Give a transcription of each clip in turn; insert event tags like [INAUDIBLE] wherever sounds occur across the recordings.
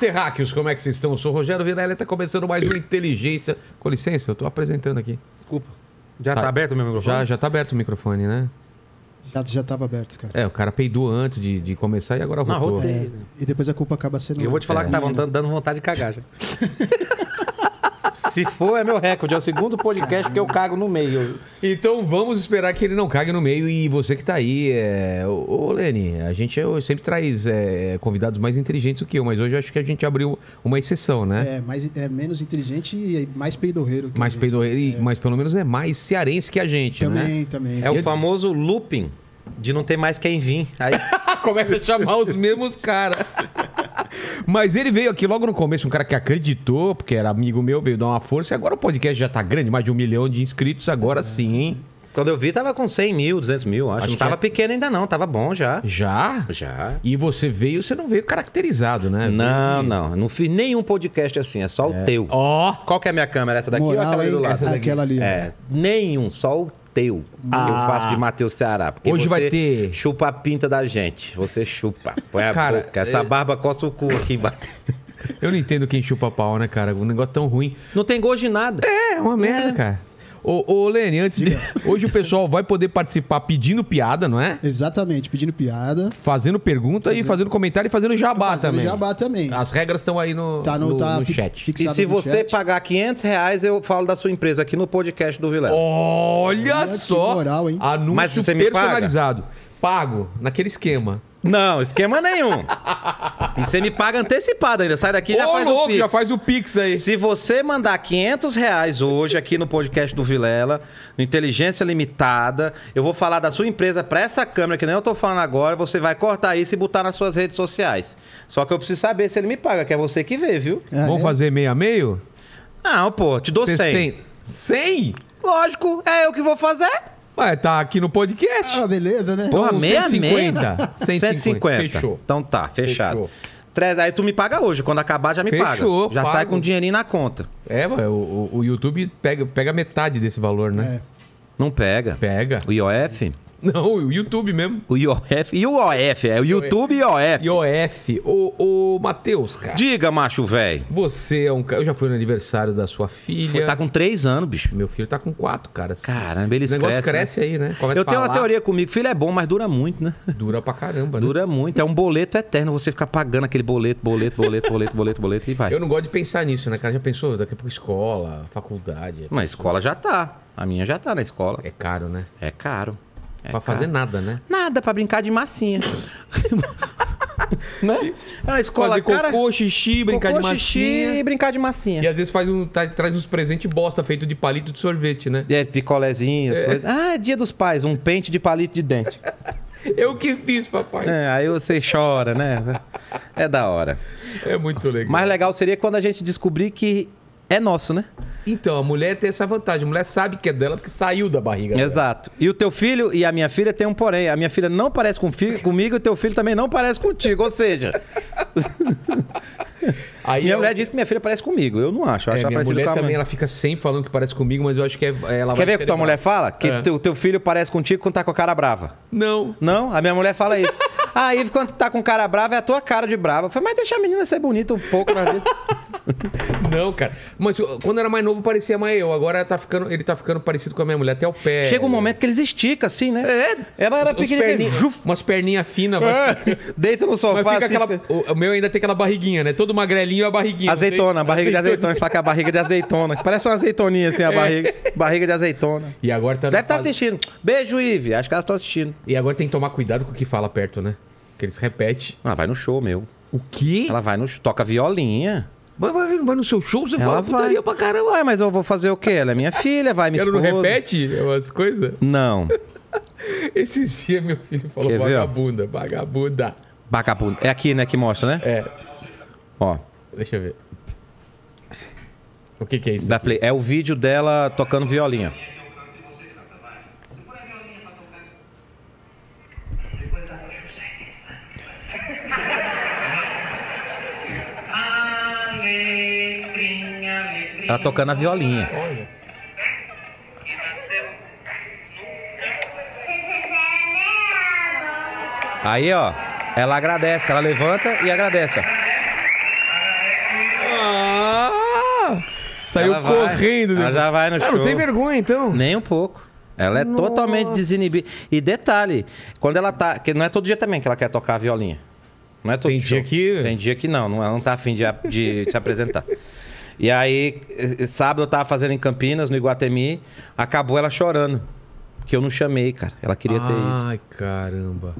terráqueos, como é que vocês estão? Eu sou o Rogério Vilela, está começando mais um Inteligência. Com licença, eu estou apresentando aqui. Desculpa. Já está aberto o meu microfone? Já, já tá aberto o microfone, né? Já, já tava aberto, cara. É, o cara peidou antes de, de começar e agora rotou. Não, É, e depois a culpa acaba sendo... Eu vou te falar é. que tava tá dando, dando vontade de cagar já. [LAUGHS] Se for, é meu recorde. É o segundo podcast que eu cago no meio. Então vamos esperar que ele não cague no meio. E você que tá aí, é... ô, Leni, a gente eu é sempre traz é, convidados mais inteligentes do que eu, mas hoje acho que a gente abriu uma exceção, né? É, mais, é menos inteligente e mais peidorreiro. mais peidorreiro, é. mas pelo menos é mais cearense que a gente, também, né? Também, também. É o famoso looping de não ter mais quem vir. Aí [LAUGHS] começa a chamar os mesmos caras. [LAUGHS] Mas ele veio aqui logo no começo, um cara que acreditou, porque era amigo meu, veio dar uma força. E agora o podcast já tá grande, mais de um milhão de inscritos, agora é. sim, hein? Quando eu vi, tava com 100 mil, 200 mil, acho. acho não tava é. pequeno ainda não, tava bom já. Já? Já. E você veio, você não veio caracterizado, né? Não, não. Não fiz nenhum podcast assim, é só é. o teu. Ó! Oh. Qual que é a minha câmera? Essa daqui Moral, ou aquela ali do lado? Aquela ali. É, nenhum, só o Mateu. Ah. eu faço de Mateus Ceará. Porque Hoje vai ter. Chupa a pinta da gente. Você chupa. Põe a cara, boca. Essa é... barba costa o cu aqui embaixo. Eu não entendo quem chupa pau, né, cara? Um negócio é tão ruim. Não tem gosto de nada. É, uma merda, é. cara. Ô, ô Lene, antes de... Hoje o pessoal vai poder participar pedindo piada, não é? Exatamente, pedindo piada. Fazendo pergunta fazendo... e fazendo comentário e fazendo jabá fazendo também. jabá também. As regras estão aí no, tá no, no, tá no chat. E se você chat. pagar 500 reais, eu falo da sua empresa aqui no podcast do Vilela. Olha, Olha só! Moral, Anúncio Mas você personalizado. Pago, naquele esquema. Não, esquema nenhum. E você me paga antecipado ainda. Sai daqui e já faz louco, o Pix. já faz o Pix aí. Se você mandar 500 reais hoje aqui no podcast do Vilela, no Inteligência Limitada, eu vou falar da sua empresa pra essa câmera, que nem eu tô falando agora, você vai cortar isso e botar nas suas redes sociais. Só que eu preciso saber se ele me paga, que é você que vê, viu? Ah, Vamos fazer meio a meio? Não, pô, te dou 100. 100? 100? Lógico, é eu que vou fazer. Ué, tá aqui no podcast. Ah, beleza, né? Porra, então, 650. 150. Fechou. Então tá, fechado. Fechou. Aí tu me paga hoje, quando acabar já me Fechou, paga. Já pago. sai com um dinheirinho na conta. É, o, o, YouTube pega, pega metade desse valor, né? É. Não pega. Pega. O IOF? [LAUGHS] Não, o YouTube mesmo. O IOF. E o OF, é o YouTube e o OF. IOF. Ô, ô Matheus, cara. Diga, macho velho. Você é um cara. Eu já fui no aniversário da sua filha. Foi, tá com três anos, bicho. Meu filho tá com quatro, cara. Caramba, eles crescem. O negócio cresce, né? cresce né? aí, né? Começa eu tenho falar. uma teoria comigo. Filho é bom, mas dura muito, né? Dura pra caramba, né? Dura muito. É um boleto eterno você fica pagando aquele boleto, boleto, boleto, boleto, boleto, boleto e vai. Eu não gosto de pensar nisso, né, cara? Já pensou? Daqui a pouco escola, faculdade. É mas escola já tá. A minha já tá na escola. É caro, né? É caro. É, pra fazer cara. nada, né? Nada, pra brincar de massinha. [LAUGHS] né? É uma escola Fazer cara... cocô, xixi, brincar cocô, de massinha. xixi e brincar de massinha. E às vezes faz um, tá, traz uns presentes bosta feito de palito de sorvete, né? É, picolézinhas, é. coisas. Ah, é dia dos pais, um pente de palito de dente. [LAUGHS] Eu que fiz, papai. É, aí você chora, né? É da hora. É muito legal. Mais legal seria quando a gente descobrir que é nosso, né? Então, a mulher tem essa vantagem. A mulher sabe que é dela porque saiu da barriga. Dela. Exato. E o teu filho e a minha filha tem um porém. A minha filha não parece com comigo e o teu filho também não parece contigo. Ou seja. [LAUGHS] Aí minha eu... É mulher disse que minha filha parece comigo. Eu não acho. Eu é, acho é, minha mulher também ela fica sempre falando que parece comigo, mas eu acho que é, ela Quer ver o que tua mulher fala? Que o é. teu, filho parece contigo quando tá com a cara brava. Não. Não? A minha mulher fala isso. [LAUGHS] Aí quando tá com cara brava, é a tua cara de brava. Foi, mas deixa a menina ser bonita um pouco na vida. [LAUGHS] [LAUGHS] Não, cara. Mas quando era mais novo parecia mais eu. Agora tá ficando, ele tá ficando parecido com a minha mulher, até o pé. Chega um momento que eles esticam, assim, né? É. Ela era pequenininha. Perninha, juf, umas perninhas finas. É. Deita no sofá. Mas assim, aquela, o, o, meu ainda tem aquela barriguinha, né? Todo magrelinho e é a barriguinha. Azeitona, barriga azeitona. de azeitona. Fala que é a barriga de azeitona. Parece uma azeitoninha, assim, a é. barriga. Barriga de azeitona. E agora tá Deve estar tá fase... assistindo. Beijo, Ive. Acho que elas estão assistindo. E agora tem que tomar cuidado com o que fala perto, né? Que eles repetem. Ah, vai no show, meu. O quê? Ela vai no show. Toca violinha. Vai, vai, vai no seu show, você ela fala putaria pra caramba. Ué, mas eu vou fazer o quê? Ela é minha filha, vai me esposa. Ela não repete as coisas? Não. [LAUGHS] Esses dias meu filho falou Quer vagabunda, ver? vagabunda. Vagabunda. É aqui, né, que mostra, né? É. Ó. Deixa eu ver. O que, que é isso? Da play. É o vídeo dela tocando violinha. Ela tocando a violinha. Aí, ó. Ela agradece, ela levanta e agradece, ó. Ah! saiu ela correndo. Vai, ela já vai no ah, show. Não tem vergonha, então? Nem um pouco. Ela é Nossa. totalmente desinibida. E detalhe, quando ela tá... Que não é todo dia também que ela quer tocar a violinha. Não é todo Tem dia que... Tem dia que não. Ela não tá afim de, de se apresentar. E aí, eh, sábado eu tava fazendo em Campinas, no Iguatemi, acabou ela chorando. Que eu não chamei, cara. Ela queria Ai, ter ido. Ai, caramba.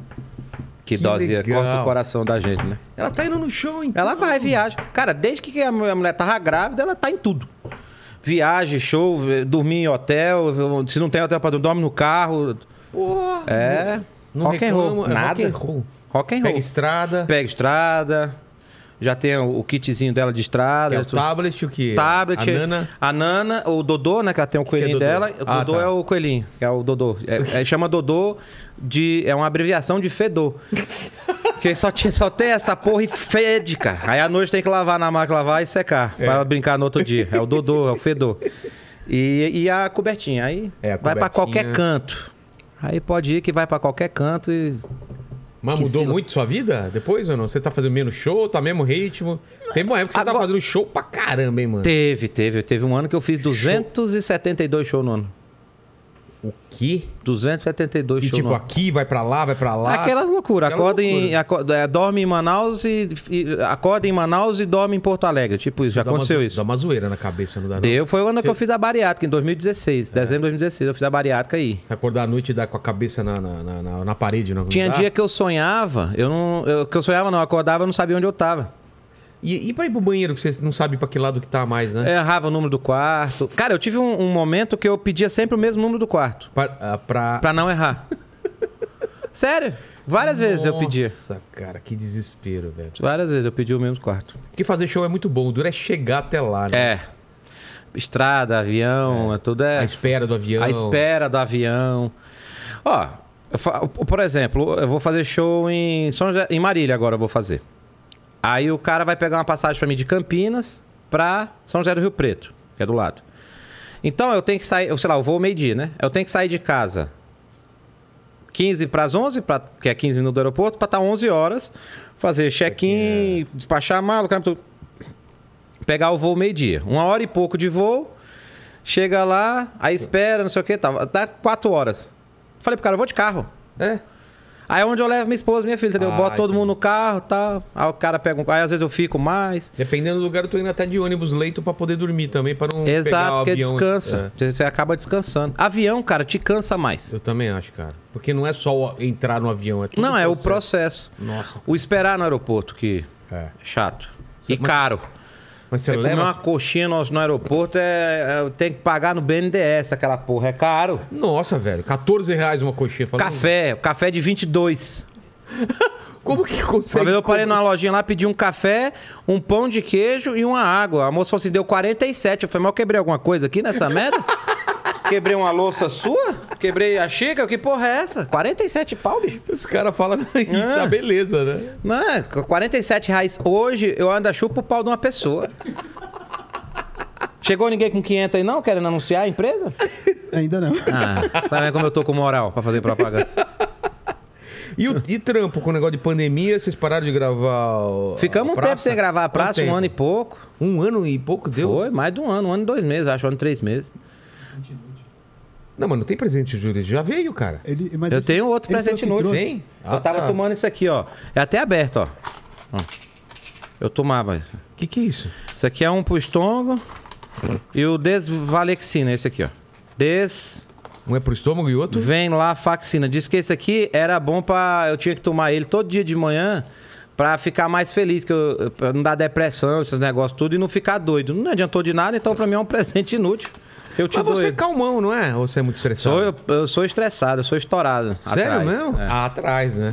Que, que dose corta o coração da gente, né? Ela tá indo no show, então. Ela vai, viaja. Cara, desde que a mulher tava grávida, ela tá em tudo. Viagem, show, eh, dormir em hotel. Se não tem hotel pra dormir, dorme no carro. Porra. É. Não rock reclamo, and roll. É nada. Rock and roll. Rock and roll. Pega estrada. Pega estrada já tem o kitzinho dela de estrada. É o tablet, o que? Tablet. A Nana. A Nana, o Dodô, né? Que ela tem o coelhinho que que é Dodô? dela. O ah, Dodô tá. é o coelhinho, é o Dodô. É, é, chama Dodô de. É uma abreviação de fedor. [LAUGHS] Porque só, tinha, só tem essa porra e fede, cara. Aí à noite tem que lavar na máquina, lavar e secar. É. Pra ela brincar no outro dia. É o Dodô, é o fedor. E, e a cobertinha. Aí é a vai para qualquer canto. Aí pode ir que vai para qualquer canto e mas que mudou muito sua vida depois ou não? Você tá fazendo menos show, tá mesmo ritmo? Tem uma época que você tá Agora... tá fazendo show pra caramba, hein, mano? Teve, teve. Teve um ano que eu fiz 272 shows show no ano. O quê? 272 e, shows. E tipo, aqui, vai para lá, vai para lá. Aquelas loucuras. Aquela acorda loucura. em, é, dorme em Manaus e, e, Acorda em Manaus e dorme em Porto Alegre. Tipo isso, já dá aconteceu uma, isso. Dá uma zoeira na cabeça, não dá não. foi o ano Você... que eu fiz a bariátrica, em 2016. É. Dezembro de 2016, eu fiz a bariátrica aí. Acordar à noite e dar com a cabeça na, na, na, na, na parede, não Tinha dia que eu sonhava, eu não. Eu, que eu sonhava, não, eu acordava, e não sabia onde eu tava. E, e pra ir pro banheiro, que você não sabe pra que lado que tá mais, né? Eu é, errava o número do quarto. Cara, eu tive um, um momento que eu pedia sempre o mesmo número do quarto. Pra, ah, pra... pra não errar. [LAUGHS] Sério. Várias Nossa, vezes eu pedia. Nossa, cara, que desespero, velho. Várias vezes eu pedi o mesmo quarto. Porque fazer show é muito bom, o duro é chegar até lá, né? É. Estrada, avião, é. é tudo é. A espera do avião. A espera do avião. Ó, fa... por exemplo, eu vou fazer show em, São José... em Marília agora, eu vou fazer. Aí o cara vai pegar uma passagem para mim de Campinas para São José do Rio Preto, que é do lado. Então eu tenho que sair, sei lá, eu vou meio-dia, né? Eu tenho que sair de casa 15 para as 11, pra, que é 15 minutos do aeroporto, para estar tá 11 horas, fazer check-in, é. despachar a mala, caramba, tudo. Pegar o voo meio-dia. Uma hora e pouco de voo, chega lá, aí espera, não sei o que, tá, tá 4 horas. Falei pro cara, eu vou de carro. É. Aí é onde eu levo minha esposa, minha filha, entendeu? Ah, eu boto ah, todo mundo no carro e tal. Aí o cara pega um carro, aí às vezes eu fico mais. Dependendo do lugar, eu tô indo até de ônibus leito para poder dormir também, para não Exato, pegar o porque descansa. É. Você acaba descansando. Avião, cara, te cansa mais. Eu também acho, cara. Porque não é só entrar no avião, é tudo Não, é o processo. Nossa. Cara. O esperar no aeroporto, que é, é chato. Você, e mas... caro. Mas você, você leva... uma coxinha no, no aeroporto, é, é, tem que pagar no BNDES aquela porra, é caro. Nossa, velho, 14 reais uma coxinha. Falando... Café, café de 22. [LAUGHS] Como que consegue? Uma vez eu parei numa lojinha lá, pedi um café, um pão de queijo e uma água. A moça falou assim, deu 47. Eu falei, mas eu quebrei alguma coisa aqui nessa merda? [LAUGHS] quebrei uma louça sua? Quebrei a xícara? Que porra é essa? 47 pau, bicho. Os caras falam, [LAUGHS] tá ah. tá beleza, né? Não, 47 é? reais. Hoje eu ainda chupo o pau de uma pessoa. Chegou ninguém com 500 aí não, querendo anunciar a empresa? [LAUGHS] Ainda não. Ah, tá vendo como eu tô com moral pra fazer propaganda. E, o, e trampo com o negócio de pandemia, vocês pararam de gravar? O, Ficamos um praça? tempo sem gravar a praça, um, um ano e pouco. Um ano e pouco deu? Foi, mais de um ano, um ano e dois meses, acho, um ano e três meses. Não, mas não tem presente de Júlio. Já veio, cara. Ele, mas eu ele, tenho outro presente novo. Tem? Ah, eu tava tá. tomando isso aqui, ó. É até aberto, ó. Eu tomava. O que, que é isso? Isso aqui é um pro estômago e o desvalexina, esse aqui, ó. Des... Um é pro estômago e outro? Vem lá a faxina. Diz que esse aqui era bom pra... Eu tinha que tomar ele todo dia de manhã pra ficar mais feliz, que eu, pra não dar depressão, esses negócios tudo, e não ficar doido. Não adiantou de nada, então pra mim é um [LAUGHS] presente inútil. Eu te Mas dou você é calmão, não é? Ou você é muito estressado? Sou, eu, eu sou estressado, eu sou estourado. Sério atrás. mesmo? É. Ah, atrás, né?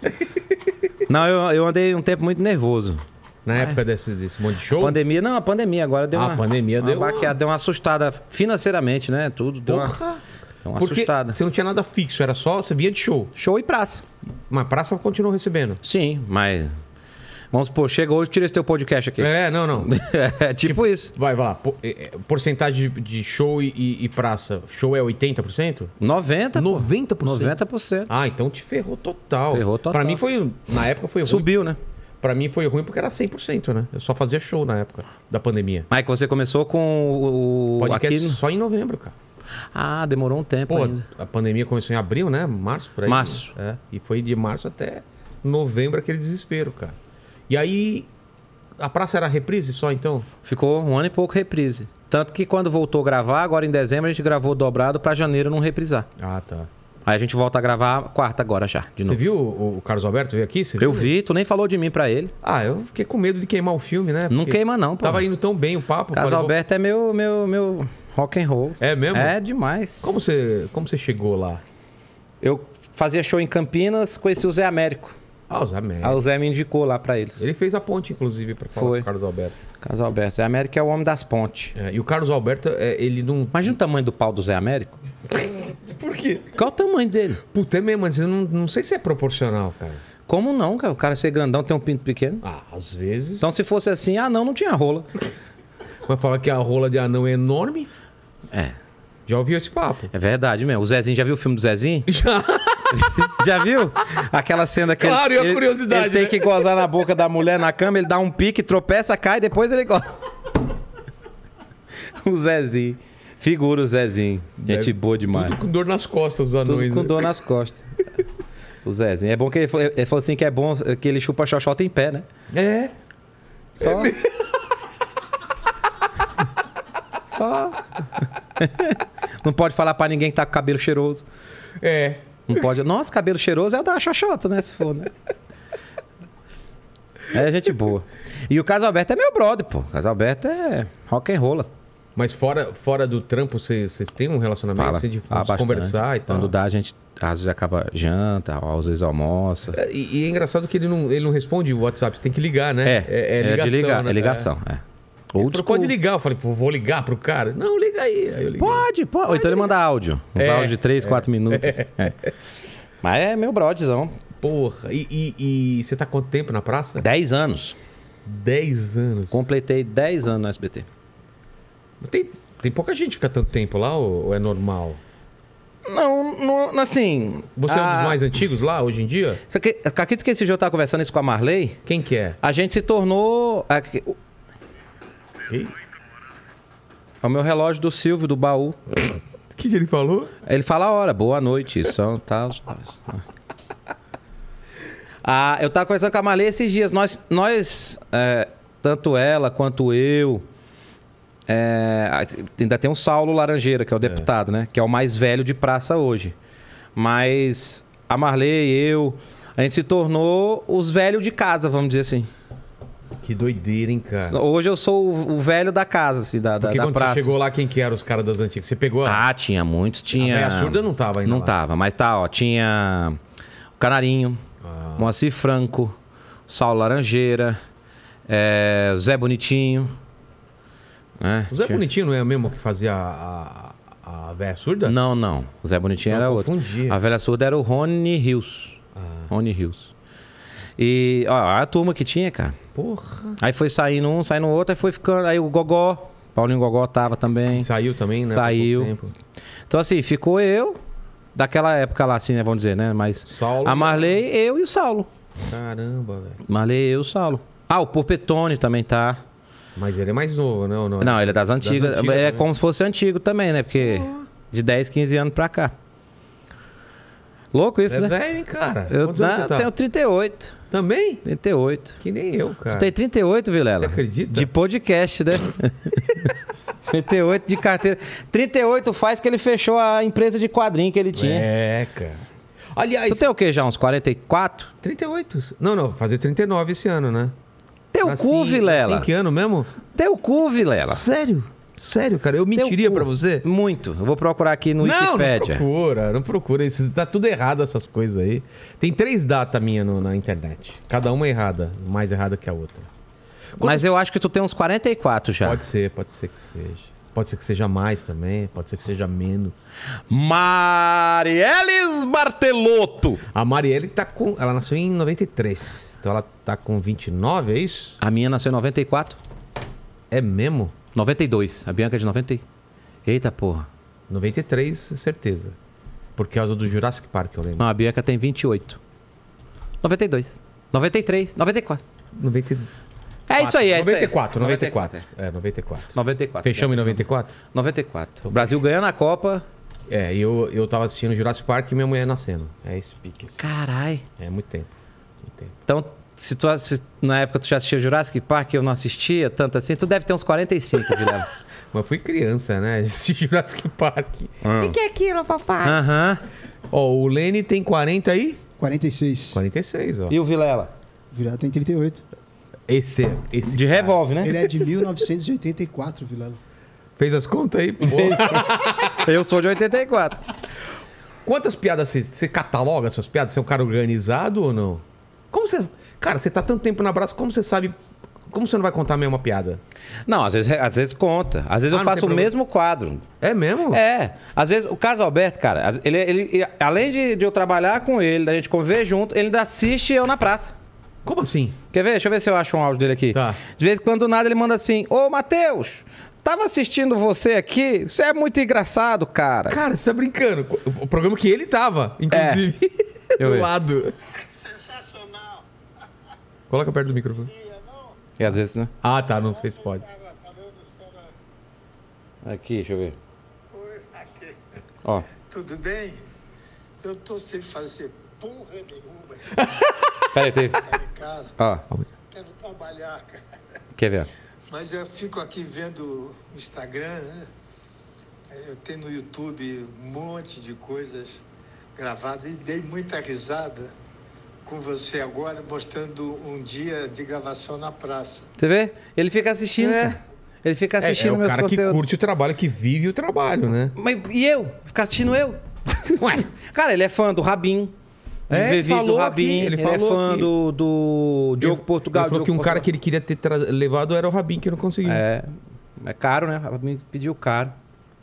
É. [LAUGHS] não, eu, eu andei um tempo muito nervoso. Na é. época desse, desse monte de show? Pandemia, não, a pandemia agora deu ah, uma. A pandemia uma Baqueada, deu uma assustada financeiramente, né? Tudo deu Porra. uma. uma Porque assustada. Você não tinha nada fixo, era só. Você via de show. Show e praça. Mas praça continuou recebendo? Sim, mas Vamos supor, chega hoje, tira esse teu podcast aqui. É, não, não. [LAUGHS] é tipo, tipo, isso. Vai, vai lá. É, é, porcentagem de show e, e praça. Show é 80%? 90%. 90%? 90%. Ah, então te ferrou total. Ferrou total. Pra mim foi, na época foi Subiu, né? Pra mim foi ruim porque era 100%, né? Eu só fazia show na época da pandemia. Mas você começou com o... Podcast aqui... só em novembro, cara. Ah, demorou um tempo Pô, ainda. A pandemia começou em abril, né? Março, por aí. Março. Né? É. E foi de março até novembro aquele desespero, cara. E aí, a praça era reprise só então? Ficou um ano e pouco reprise. Tanto que quando voltou a gravar, agora em dezembro, a gente gravou dobrado para janeiro não reprisar. Ah, tá. Aí a gente volta a gravar quarta agora já, de novo. Você viu o Carlos Alberto veio aqui? eu vi, tu nem falou de mim para ele. Ah, eu fiquei com medo de queimar o filme, né? Porque não queima não, pô. Tava indo tão bem o papo. Carlos falei, Alberto é meu, meu, meu rock and roll. É mesmo? É demais. Como você, como você chegou lá? Eu fazia show em Campinas, conheci o Zé Américo. Ah, o Zé América. Ah, o Zé me indicou lá pra eles. Ele fez a ponte, inclusive, pra falar Foi. com o Carlos Alberto. Carlos Alberto. Zé América é o homem das pontes. É, e o Carlos Alberto, é, ele não. Imagina o tamanho do pau do Zé Américo. [LAUGHS] Por quê? Qual o tamanho dele? Puta, é mesmo, mas eu não, não sei se é proporcional, cara. Como não, cara? O cara ser grandão tem um pinto pequeno. Ah, às vezes. Então se fosse assim, ah não, não tinha rola. [LAUGHS] Mas falar que a rola de anão é enorme? É. Já ouviu esse papo? É verdade mesmo. O Zezinho, já viu o filme do Zezinho? [LAUGHS] Já. Já viu? Aquela cena que claro, ele, e a curiosidade, ele, ele né? tem que gozar na boca da mulher na cama, ele dá um pique, tropeça, cai, depois ele goza. [LAUGHS] o Zezinho. Figura o Zezinho. Gente é, boa demais. Tudo com dor nas costas, os anões. Tudo com né? dor nas costas. o Zezinho. É bom que ele, ele falou, assim que é bom que ele chupa xoxota em pé, né? É. Só... É Só... [LAUGHS] Não pode falar para ninguém que tá com cabelo cheiroso. É. Não pode. Nossa, cabelo cheiroso é o da Xoxota, né? Se for, né? É gente boa. E o Caso Alberto é meu brother, pô. O Caso Alberto é rock and roll. Mas fora, fora do trampo, vocês têm um relacionamento Fala, assim, de ah, conversar e tal? Quando dá, a gente às vezes acaba janta, às vezes almoça. É, e, e, é engraçado que ele não, ele não responde o WhatsApp, você tem que ligar, né? É, é, é ligação, é de ligar, né? é ligação, é. é. Old ele falou, pode ligar. Eu falei, vou ligar pro cara? Não, liga aí. aí pode, pode. Ou então ele manda áudio. um é, de 3, é, 4 minutos. Assim. [LAUGHS] É. Mas é meu brodzão. Porra. E, e, e, você tá quanto tempo na praça? 10 anos. 10 anos. Completei 10 anos no SBT. Tem, tem pouca gente que fica tanto tempo lá ou, ou é normal? Não, não, assim. Você a... é um dos mais antigos lá hoje em dia? Isso aqui, acredito que esse dia eu tava conversando isso com a Marley. Quem que é? A gente se tornou. Ei. É o meu relógio do Silvio, do baú. O que, que, ele falou? Ele fala a hora, boa noite, são tal. ah, eu tava conversando com a Malê esses dias. Nós, nós é, tanto ela quanto eu. É, ainda tem o Saulo Laranjeira, que é o é. deputado, é. né? Que é o mais velho de praça hoje. Mas a Marley e eu, a gente se tornou os velhos de casa, vamos dizer assim. Que doideira, hein, cara? Hoje eu sou o, velho da casa, assim, da, da, da quando praça. você chegou lá, quem que eram os caras das antigas? Você pegou? A... Ah, tinha muitos. Tinha... A surda não tava ainda Não lá. tava, mas tá, ó. Tinha o Canarinho, ah. Moacir Franco, Saulo Laranjeira, é, Zé Bonitinho. Né? O Zé tinha... Bonitinho não é o mesmo que fazia a, a, velha surda? Não, não. O Zé Bonitinho então, era outro. A velha surda era o Rony Rios. Ah. Rony Rios. E, ó, a turma que tinha, cara. Porra. Aí foi saindo um, saindo outro, aí foi ficando. Aí o Gogó, Paulinho Gogó tava também. Saiu também, né? Saiu. Então, assim, ficou eu, daquela época lá, assim, né? Vamos dizer, né? Mas. Saulo, a Marley, cara. eu e o Saulo. Caramba, velho. Marley, eu e o Saulo. Ah, o Porpetone também tá. Mas ele é mais novo, não? Né, não, não ele é das antigas. Das antigas é né? como se fosse antigo também, né? Porque de 10, 15 anos pra cá. Louco isso, é né? É velho, cara. Eu, não, tá? eu tenho 38. Também? 38. Que nem eu, cara. Tu tem 38, Vilela? Você acredita? De podcast, né? 38 [LAUGHS] de carteira. 38 faz que ele fechou a empresa de quadrinho que ele tinha. É, cara. Aliás. Tu tem o que já? Uns 44? 38. Não, não, fazer 39 esse ano, né? Teu Nasci, cu, Vilela. Em que ano mesmo? Teu cu, Vilela. Sério? Sério, cara, eu mentiria para você? Muito. Eu vou procurar aqui no não, Wikipedia. Não, procura, não procura. Isso, tá tudo errado essas coisas aí. Tem três datas minha no, na internet. Cada uma errada, mais errada que a outra. Quando... Mas eu acho que tu tem uns 44 já. Pode ser, pode ser que seja. Pode ser que seja mais também, pode ser que seja menos. Marielle Bartelotto. A Marielle tá com. Ela nasceu em 93. Então ela tá com 29, é isso? A minha nasceu em 94. É mesmo? 92. A Bianca é de 90. Eita porra. 93, certeza. Por causa do Jurassic Park, eu lembro. Não, a Bianca tem 28. 92. 93, 94. 90... É isso aí, é isso aí. 94, 94. É, 94. 94. Fechamos em 94? 94. O Brasil ganhando a Copa. É, e eu, eu tava assistindo Jurassic Park e minha mulher nascendo. É esse pique. Assim. Carai. É muito tempo. muito tempo. Então, se tu se, na época tu já assistia Jurassic Park, eu não assistia tanto assim, tu deve ter uns 45, Guilherme. [LAUGHS] Mas fui criança, né? Esse [LAUGHS] Jurassic Park. Ah. O hum. que, que, é aquilo, papai? Aham. Uhum. Ó, o Lene tem 40 aí? 46. 46, ó. E o Vilela? O Vilela tem 38. Esse, é, esse De revólver, né? Ele é de 1984, Vilela. Fez as contas aí? [LAUGHS] eu sou de 84. Quantas piadas você, você cataloga suas piadas? Você é um cara organizado ou não? Como você. Cara, você tá tanto tempo na Brás, como você sabe. Como você não vai contar a mesma piada? Não, às vezes, às vezes conta. Às vezes ah, eu faço o mesmo quadro. É mesmo? É. Às vezes, o caso Alberto, cara, ele, ele, além de, de eu trabalhar com ele, da gente conviver junto, ele ainda assiste eu na praça. Como assim? Quer ver? Deixa eu ver se eu acho um áudio dele aqui. Tá. De vez em quando, nada, ele manda assim: Ô, Matheus, tava assistindo você aqui, você é muito engraçado, cara. Cara, você tá brincando. O programa que ele tava, inclusive, é. [LAUGHS] do lado. Coloca perto do microfone. E é, às vezes, né? Ah, tá. Não sei se pode. Aqui, deixa eu ver. Oi, aqui. Ó. Tudo bem? Eu tô sem fazer porra nenhuma. [LAUGHS] Peraí, tem. Ó. Quero trabalhar, cara. Quer ver? Mas eu fico aqui vendo o Instagram, né? Eu tenho no YouTube um monte de coisas gravadas e dei muita risada com você agora, mostrando um dia de gravação na praça. Você vê? Ele fica assistindo, é. Né? Ele fica assistindo é, é meus conteúdos. É o cara que curte o trabalho, que vive o trabalho, né? Mas e eu? Ficar assistindo eu? [LAUGHS] Ué. Cara, ele é fã do Rabin. É, ele falou do Rabin, ele, ele é falou é fã do, do Diogo ele, Portugal. Ele falou que um Portugal. cara que ele queria ter levado era o Rabin, que não conseguiu. É, é caro, né? O Rabin pediu caro.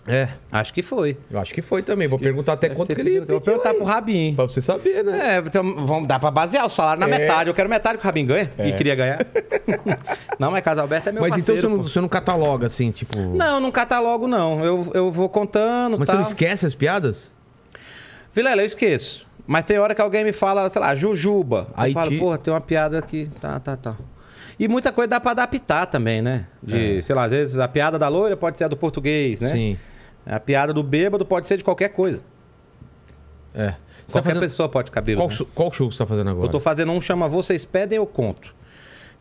É, acho que foi. Eu acho que foi também. Vou perguntar até quanto que ele. Vou perguntar pro Rabin. Pra você saber, né? É, então, vamos dar pra basear o salário na É. metade. Eu quero metade que o Rabin ganha. É. E queria ganhar. [LAUGHS] não, mas Casalberto é meu Mas então parceiro. então você não, você não cataloga assim, tipo. Não, não catalogo, não. Eu, eu vou contando. Mas você não esquece as piadas? Vilela, eu esqueço. Mas tem hora que alguém me fala, sei lá, Jujuba. Aí eu falo, que- porra, tem uma piada aqui. Tá, tá, tá. E muita coisa dá pra adaptar também, né? De, é. sei lá, às vezes a piada da loira pode ser a do português, né? Sim. A piada do bêbado pode ser de qualquer coisa. É. Você tá qualquer tá fazendo... pessoa pode ficar bêbado. Qual, né? qual show você está fazendo agora? Eu estou fazendo um chama Vocês Pedem Eu Conto.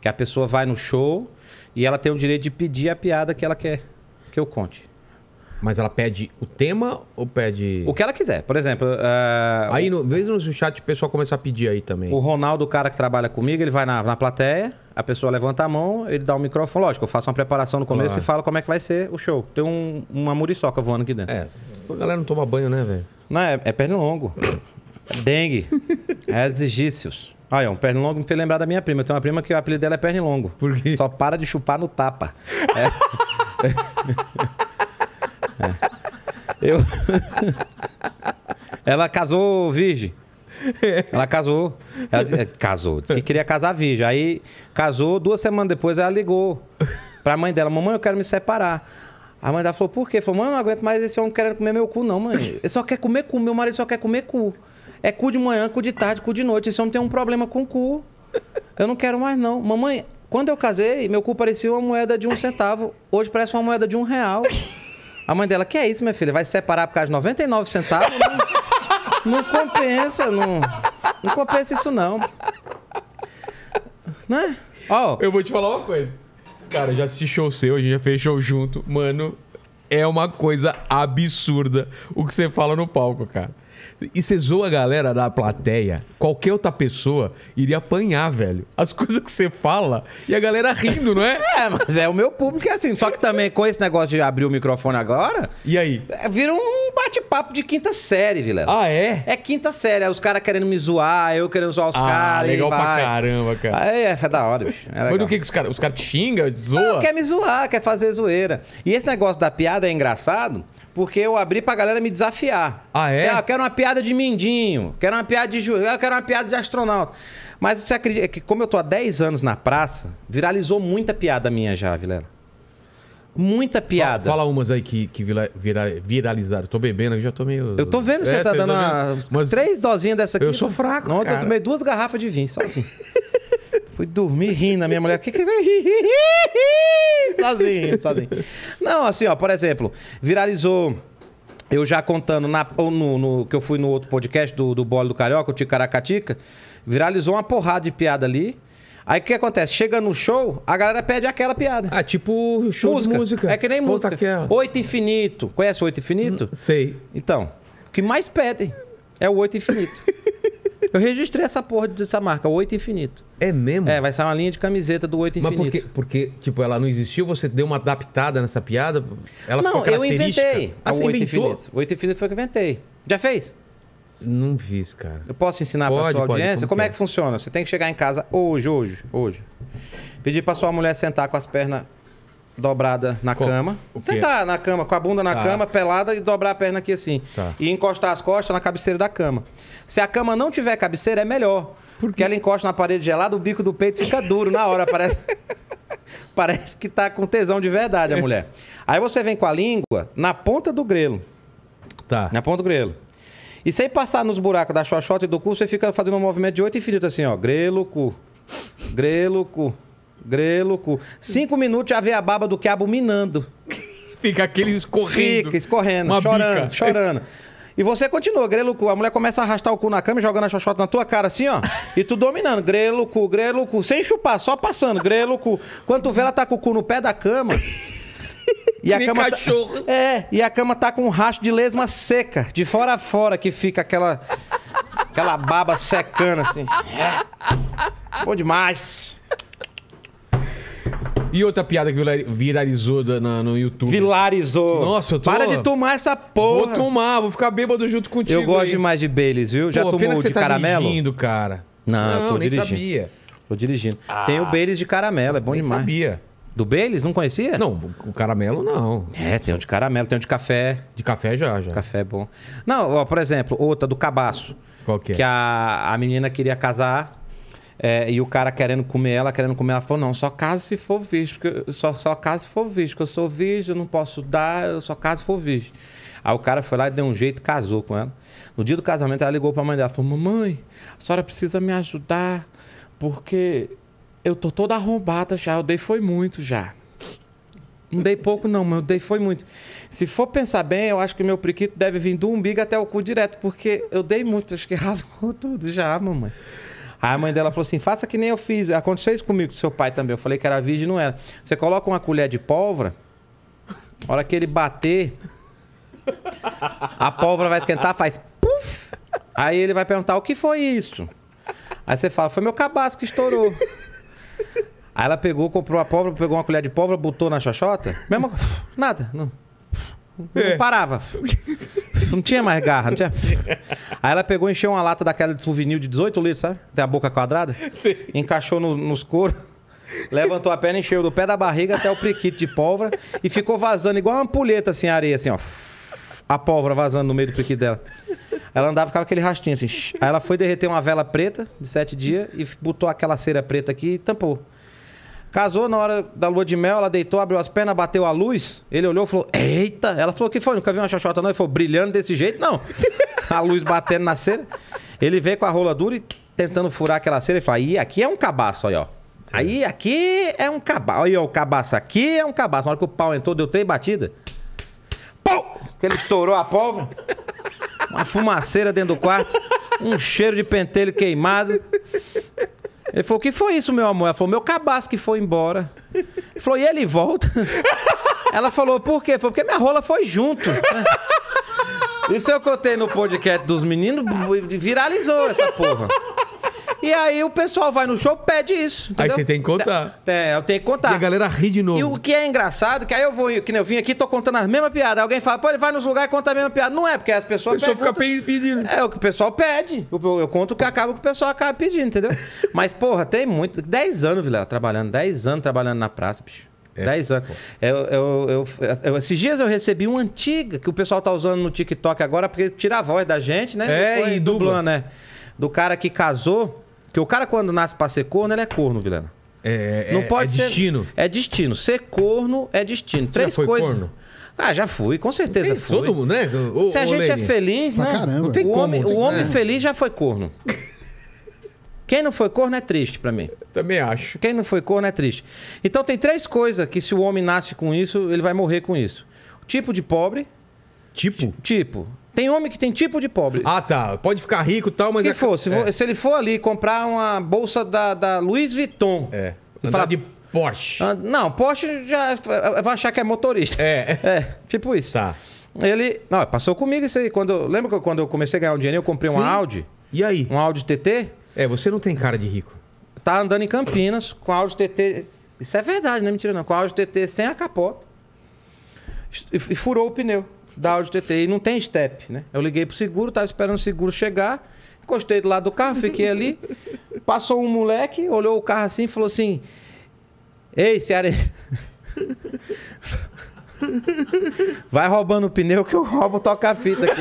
Que a pessoa vai no show e ela tem o direito de pedir a piada que ela quer que eu conte. Mas ela pede o tema ou pede. O que ela quiser. Por exemplo. Uh, aí, no, vez no chat, o pessoal começa a pedir aí também. O Ronaldo, o cara que trabalha comigo, ele vai na, na plateia, a pessoa levanta a mão, ele dá o um microfone. Lógico, eu faço uma preparação no começo claro. e falo como é que vai ser o show. Tem um, uma muriçoca voando aqui dentro. É. A galera não toma banho, né, velho? Não, é, é pernilongo. [COUGHS] dengue. É exigícios. Aí, ah, um pernilongo me fez lembrar da minha prima. Tem uma prima que o apelido dela é pernilongo. Por quê? Só para de chupar no tapa. É. [LAUGHS] Eu... [LAUGHS] Ela casou virgem. Ela casou. Ela casou. Disse que queria casar virgem. Aí casou, duas semanas depois ela ligou pra mãe dela: Mamãe, eu quero me separar. A mãe dela falou: Por quê? Falou: Mãe, eu não aguento mais esse homem querendo comer meu cu, não, mãe. Ele só quer comer cu. Meu marido só quer comer cu. É cu de manhã, cu de tarde, cu de noite. Esse homem tem um problema com o cu. Eu não quero mais, não. Mamãe, quando eu casei, meu cu parecia uma moeda de um centavo. Hoje parece uma moeda de um real. A mãe dela, que é isso, minha filha? Vai separar por causa de 99 centavos? Não, não compensa, não, não compensa isso não. Né? Ó, Eu vou te falar uma coisa. Cara, já assisti show seu, a gente já fez show junto. Mano, é uma coisa absurda o que você fala no palco, cara. E você zoa a galera da plateia. Qualquer outra pessoa iria apanhar, velho. As [LAUGHS] coisas que você fala e a galera rindo, não é? É, mas é o meu público é assim. Só que também com esse negócio de abrir o microfone agora. E aí? É, vira um bate-papo de quinta série, Vilela. Ah, é? É quinta série. É os caras querendo me zoar, eu querendo zoar os ah, caras. Legal pra caramba, cara. Aí é, é da hora, bicho. É mas do que, que os caras. Os caras te xingam, te ah, zoam? Não, quer me zoar, quer fazer zoeira. E esse negócio da piada é engraçado. Porque eu abri pra galera me desafiar. Ah, é? Ah, eu quero uma piada de mindinho, quero uma piada de ju... eu quero uma piada de astronauta. Mas você acredita que, como eu tô há 10 anos na praça, viralizou muita piada minha já, Vilela. Muita piada. Fala, fala umas aí que, que vira, vira, viralizaram. Tô bebendo aqui, já tô meio. Eu tô vendo é, você tá dando tá três dosinhas dessa aqui. Eu sou fraco. Ontem eu tomei duas garrafas de vinho, só assim. [LAUGHS] Fui dormir rindo. A minha mulher, o que que vai [LAUGHS] Sozinho, sozinho. Não, assim, ó, por exemplo, viralizou. Eu já contando na, no, no, que eu fui no outro podcast do, do Bolo do Carioca, o Ticaracatica, viralizou uma porrada de piada ali. Aí o que acontece? Chega no show, a galera pede aquela piada. Ah, tipo show música. música. É que nem música. Aquela. Oito Infinito. Conhece o Oito Infinito? Hum, sei. Então, o que mais pedem é o Oito Infinito. [LAUGHS] Eu registrei essa porra dessa marca, Oito Infinito. É mesmo? É, vai sair uma linha de camiseta do Oito Infinito. Mas porque, porque, tipo, ela não existiu, você deu uma adaptada nessa piada? Ela não, eu inventei. Ah, ah Oito Infinito. Oito Infinito foi que eu inventei. Já fez? Não fiz, cara. Eu posso ensinar pode, pra sua pode, audiência? Como, como é que funciona? Você tem que chegar em casa hoje, hoje, hoje. Pedir pra sua mulher sentar com as pernas dobrada na com, cama. tá na cama, com a bunda na tá. cama, pelada e dobrar a perna aqui assim. Tá. E encostar as costas na cabeceira da cama. Se a cama não tiver cabeceira, é melhor. porque ela encosta na parede gelada, o bico do peito fica duro na hora, parece. [LAUGHS] parece que tá com tesão de verdade a mulher. Aí você vem com a língua na ponta do grelo. Tá. Na ponta do grelo. E sem passar nos buracos da xoxota e do cu, você fica fazendo um movimento de oito infinitos assim, ó. Grelo, cu. Grelo, cu. Grelo, cu. Cinco minutos já vê a baba do que abominando, [LAUGHS] Fica aquele escorrendo. Fica escorrendo, Uma chorando, bica. chorando. E você continua, grelo, cu. A mulher começa a arrastar o cu na cama, jogando a xoxota na tua cara assim, ó. E tu dominando, grelo, cu, grelo, cu. Sem chupar, só passando, grelo, cu. Quando tu vê ela tá com o cu no pé da cama... [LAUGHS] E a cama tá- cachorro. Tá... [LAUGHS] É, e a cama tá com um racho de lesma seca, de fora a fora, que fica aquela... Aquela baba secando, assim. É. Bom demais. E outra piada que viralizou na, no YouTube. Vilarizou. Nossa, eu tô... Para de tomar essa porra. Vou tomar, vou ficar bêbado junto contigo. Eu gosto demais de Baileys, viu? Pô, Já tomou pena que de tá caramelo? Dirigindo, cara. Não, não eu tô nem dirigindo. sabia. Tô dirigindo. Ah, Tem o Baileys de caramelo, é bom nem demais. sabia. Do Baileys? Não conhecia? Não, o caramelo não. É, tem um de caramelo, tem um de café. De café já, já. Café é bom. Não, ó, por exemplo, outra do cabaço. Qual que é? Que a, a menina queria casar é, e o cara querendo comer ela, querendo comer ela, falou: não, só caso se for visto, só, só caso se for visto, que eu sou visto, eu não posso dar, só caso for visto. Aí o cara foi lá e deu um jeito, casou com ela. No dia do casamento, ela ligou pra mãe dela, falou: Mamãe, a senhora precisa me ajudar, porque eu tô toda arrombada já, eu dei foi muito já. Não dei pouco, não, mas eu dei foi muito. Se for pensar bem, eu acho que meu priquito deve vir do umbigo até o cu direto, porque eu dei muito, acho que [LAUGHS] rasgou tudo já, mamãe. Aí a mãe dela falou assim: faça que nem eu fiz. Aconteceu isso comigo, com seu pai também. Eu falei que era virgem não era. Você coloca uma colher de pólvora, a hora que ele bater, a pólvora vai esquentar, faz Aí ele vai perguntar: o que foi isso? Aí você fala: foi meu cabaço que estourou. Aí ela pegou, comprou a pólvora, pegou uma colher de pólvora, botou na xoxota. Mesma coisa. Nada. Não, não é. parava. Não tinha mais garra, não tinha. [LAUGHS] Aí ela pegou, encheu uma lata daquela de souvenir de 18 litros, sabe? Tem a boca quadrada. Sim. Encaixou no, nos couro. Levantou a perna, encheu do pé da barriga até o prequito de pólvora e ficou vazando igual uma ampulheta assim, areia, assim, ó. A pólvora vazando no meio do prequito dela. Ela andava ficava aquele rastinho assim. Aí ela foi derreter uma vela preta de sete dias e botou aquela cera preta aqui e tampou. Casou na hora da lua de mel, ela deitou, abriu as pernas, bateu a luz. Ele olhou e falou: Eita! Ela falou: Que foi? Nunca vi uma xoxota não? Ele falou: Brilhando desse jeito? Não. [LAUGHS] a luz batendo na cera. Ele veio com a rola dura e tentando furar aquela cera. Ele fala: E aqui é um cabaço, aí, ó. Aí aqui é um cabaço. Aí, ó, o cabaço aqui é um cabaço. Na hora que o pau entrou, deu três batidas. Pau! Que ele estourou a pólvora. Uma fumaceira dentro do quarto. Um cheiro de pentelho queimado. Ele falou, o que foi isso, meu amor? Ela falou, meu cabaço que foi embora. Ele falou, e ele volta? [LAUGHS] Ela falou, por quê? Falou, porque minha rola foi junto. [LAUGHS] Isso é eu contei no podcast dos meninos, viralizou essa porra. E aí o pessoal vai no show, pede isso. Entendeu? Aí você tem que contar. É, eu tenho que contar. E a galera ri de novo. E o que é engraçado, que aí eu vou, que eu vim aqui, tô contando as mesmas piadas. Alguém fala, pô, ele vai nos lugares e conta a mesma piada. Não é, porque as pessoas. O pessoal fica pedindo. É o que o pessoal pede. Eu, eu conto o que acaba o que o pessoal acaba pedindo, entendeu? [LAUGHS] Mas, porra, tem muito. 10 anos, Vilela, trabalhando. 10 anos trabalhando na praça, bicho. É, anos. Eu, eu, eu, esses dias eu recebi uma antiga que o pessoal tá usando no TikTok agora, porque tira a voz da gente, né? É, e, e dublando, né? Do cara que casou porque o cara, quando nasce pra ser corno, ele é corno, Vilena. É, é não é, pode é ser... destino. É destino. Ser corno é destino. Você Três já foi coisas. Corno? Ah, já fui, com certeza fui. Todo mundo, né? O, Se a gente Lênin. é feliz, né? Caramba. Não tem o como, homem, tem o homem feliz já foi corno. Quem não foi corno é triste para mim. também acho. Quem não foi corno é triste. Então tem três coisas que se o homem nasce com isso, ele vai morrer com isso. tipo de pobre. Tipo? Tipo. Tem homem que tem tipo de pobre. Ah, tá. Pode ficar rico e tal, mas. Que é... for, se, é. se, ele for ali comprar uma bolsa da, da Louis Vuitton. É. Andar falar de Porsche. And... Ah, não, Porsche já é, é, vai achar que é motorista. É. [LAUGHS] É, tipo isso. Tá. Ele. Não, passou comigo isso aí. Quando, lembra que quando eu comecei a ganhar um dinheiro, eu comprei Sim. um Audi. E aí? Um Audi TT? É, você não tem cara de rico. Tá andando em Campinas com Audi TT. Isso é verdade, não é mentira, não. Com Audi TT sem a capota. E furou o pneu da Audi TT e não tem step, né? Eu liguei pro seguro, tava esperando o seguro chegar, encostei do lado do carro, fiquei ali. Passou um moleque, olhou o carro assim e falou assim: Ei, cearense. [LAUGHS] Vai roubando o pneu que eu roubo toca-fita aqui.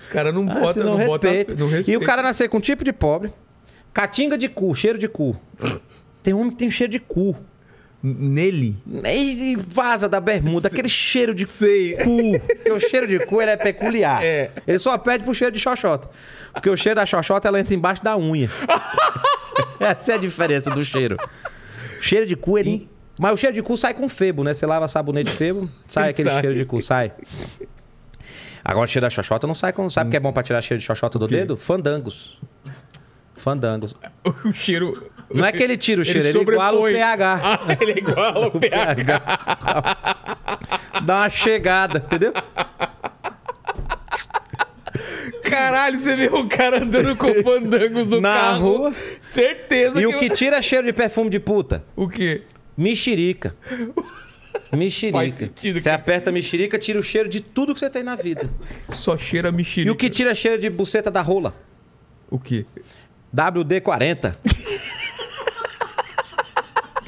Os caras não ah, botam, assim, não, não, Bota, não E o cara nasceu com um tipo de pobre, catinga de cu, cheiro de cu. Tem homem que tem cheiro de cu. Nele? E vaza da bermuda, sei, aquele cheiro de sei. cu. Porque o cheiro de cu ele é peculiar. É. Ele só pede pro cheiro de xoxota. Porque o cheiro da xoxota ela entra embaixo da unha. [LAUGHS] Essa é a diferença do cheiro. O cheiro de cu, ele. Mas o cheiro de cu sai com febo, né? Você lava sabonete febo, sai aquele sai. cheiro de cu, sai. Agora o cheiro da xoxota não sai com. Sabe o hum. que é bom pra tirar cheiro de xoxota do dedo? Fandangos. Fandangos. O cheiro. Não é que ele tira o cheiro, ele, ele iguala o pH. [LAUGHS] Ah, ele iguala o, [LAUGHS] pH. Dá uma chegada, entendeu? Caralho, você viu o cara andando com fandangos no Na carro. Rua. Certeza e que... E o que tira cheiro de perfume de puta? O quê? Mexerica. [LAUGHS] Mexerica. você que... aperta mexerica, tira o cheiro de tudo que você tem na vida. Só cheira mexerica. E o que tira cheiro de buceta da rola? O quê? WD-40.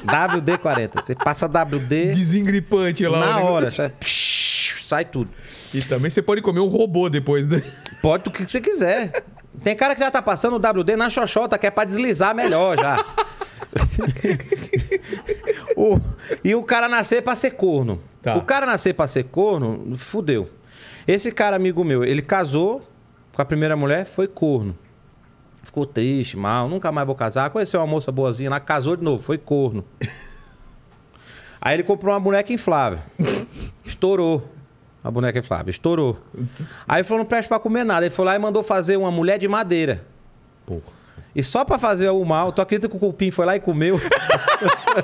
WD-40. Você passa WD. Desengripante lá. Na hora. Sai, sai tudo. E também você pode comer um robô depois, né? Pode o que você quiser. Tem cara que já tá passando o WD na xoxota, que é pra deslizar melhor já. [LAUGHS] o, e o cara nascer pra ser corno. Tá. O cara nascer pra ser corno, fudeu. Esse cara, amigo meu, ele casou com a primeira mulher, foi corno. Ficou triste, mal, nunca mais vou casar. Conheceu uma moça boazinha lá, casou de novo, foi corno. [LAUGHS] Aí ele comprou uma boneca inflável. Estourou. A boneca inflável, estourou. Aí falou, não presta pra comer nada. Ele foi lá e mandou fazer uma mulher de madeira. Porra. E só pra fazer o mal, tu acredita que o cupim foi lá e comeu?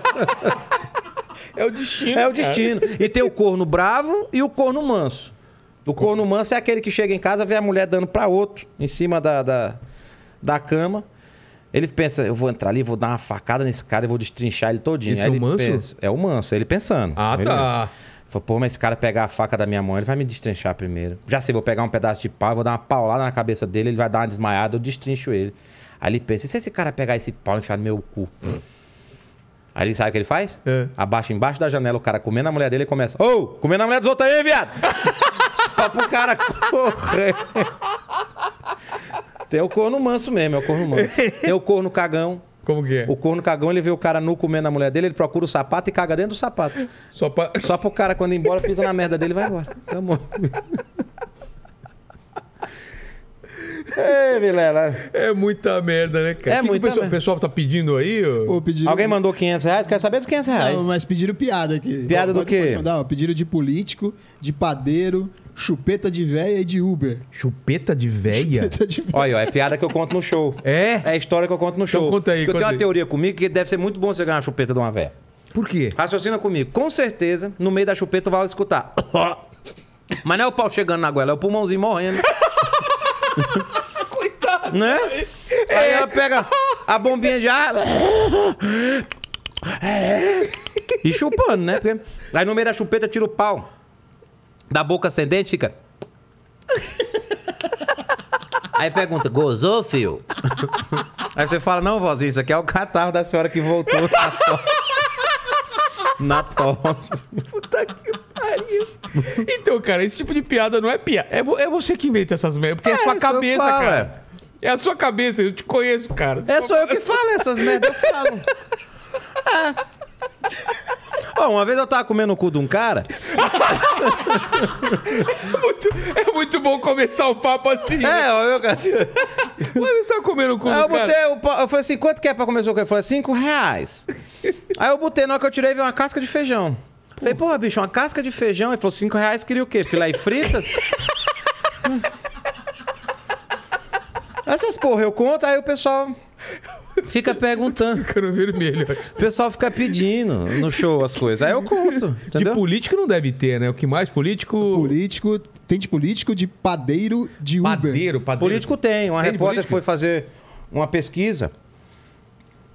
[LAUGHS] é o destino. É o destino. Cara. E tem o corno bravo e o corno manso. O corno manso é aquele que chega em casa, vê a mulher dando pra outro, em cima da, da da cama. Ele pensa, eu vou entrar ali, vou dar uma facada nesse cara e vou destrinchar ele todinho. Isso Aí é o manso? Pensa, é o manso, ele pensando. Ah, ele tá. Mesmo. pô, mas esse cara pegar a faca da minha mão, ele vai me destrinchar primeiro. Já sei, vou pegar um pedaço de pau, vou dar uma paulada na cabeça dele, ele vai dar uma desmaiada, eu destrincho ele. Aí ele pensa, e se esse cara pegar esse pau e enfiar no meu cu? Aí ele sabe o que ele faz? É. Abaixa embaixo da janela o cara comendo a mulher dele e começa, ô, oh, comendo a mulher dos outros aí, viado! [LAUGHS] Só pro cara correr. Tem o corno manso mesmo, é o corno manso. Tem o corno cagão. Como que é? O corno cagão, ele vê o cara nu comendo a mulher dele, ele procura o sapato e caga dentro do sapato. Só, pra... Só pro cara, quando ir embora, pisa na merda dele e vai embora. Tá bom. É, Vilela. É muita merda, né, cara? É muito. O pessoal, o pessoal tá pedindo aí? Pô, pediram... Alguém mandou 500 reais? Quero saber dos 500 reais. Não, mas pediram piada aqui. Piada pode, do quê? Pode mandar, ó. Pediram de político, de padeiro, Chupeta de véia e de Uber. Chupeta de véia? Chupeta de véia. Olha, ó, é piada que eu conto no show. É? É a história que eu conto no então show. Então conta aí, Porque conta eu tenho aí. uma teoria comigo que deve ser muito bom você ganhar uma chupeta de uma véia. Por quê? Raciocina comigo. Com certeza, no meio da chupeta, vai escutar. [COUGHS] Mas não é o pau chegando na goela, é o pulmãozinho morrendo. Coitado. Né? É. Aí ela pega a bombinha de ar. E chupando, né? Porque... Aí no meio da chupeta tira o pau. Da boca ascendente fica. Aí pergunta, gozou, fio? Aí você fala, não, vozinha, isso aqui é o catarro da senhora que voltou na tosse. na tosse. Puta que pariu. Então, cara, esse tipo de piada não é piada. É, vo- é você que inventa essas merdas, porque é, a é, sua cabeça, cara. É. é a sua cabeça, eu te conheço, cara. É só eu que falo essas merdas, eu falo. Ó, uma vez eu tava comendo o cu de um cara. É muito, é muito bom começar o papo assim. Né? É, ó, eu, vez você tava comendo o cu de eu cara? eu falei assim, quanto que é pra começar o cu? Ele falou, cinco reais. Aí eu botei, na hora que eu tirei, veio uma casca de feijão. Falei, porra, bicho, uma casca de feijão. Ele falou, cinco reais queria o quê? Filé e fritas? [LAUGHS] Essas porra eu conto, aí o pessoal fica perguntando. O pessoal fica pedindo no show as coisas. Aí eu conto. Entendeu? De político não deve ter, né? O que mais político. Político. Tem de político, de padeiro, de Uber. Padeiro, padeiro. Político tem. Uma tem repórter foi fazer uma pesquisa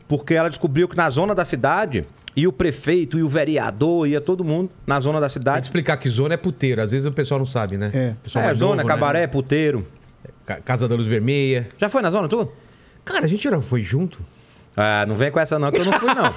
porque ela descobriu que na zona da cidade e o prefeito, e o vereador, ia todo mundo na zona da cidade. Tem que explicar que zona é puteiro. Às vezes o pessoal não sabe, né? É, é zona, novo, né? cabaré, né? puteiro. Casa da Luz Vermelha. Já foi na zona, tu? Cara, a gente já foi junto. Ah, não vem com essa não, que eu não fui, não. [LAUGHS]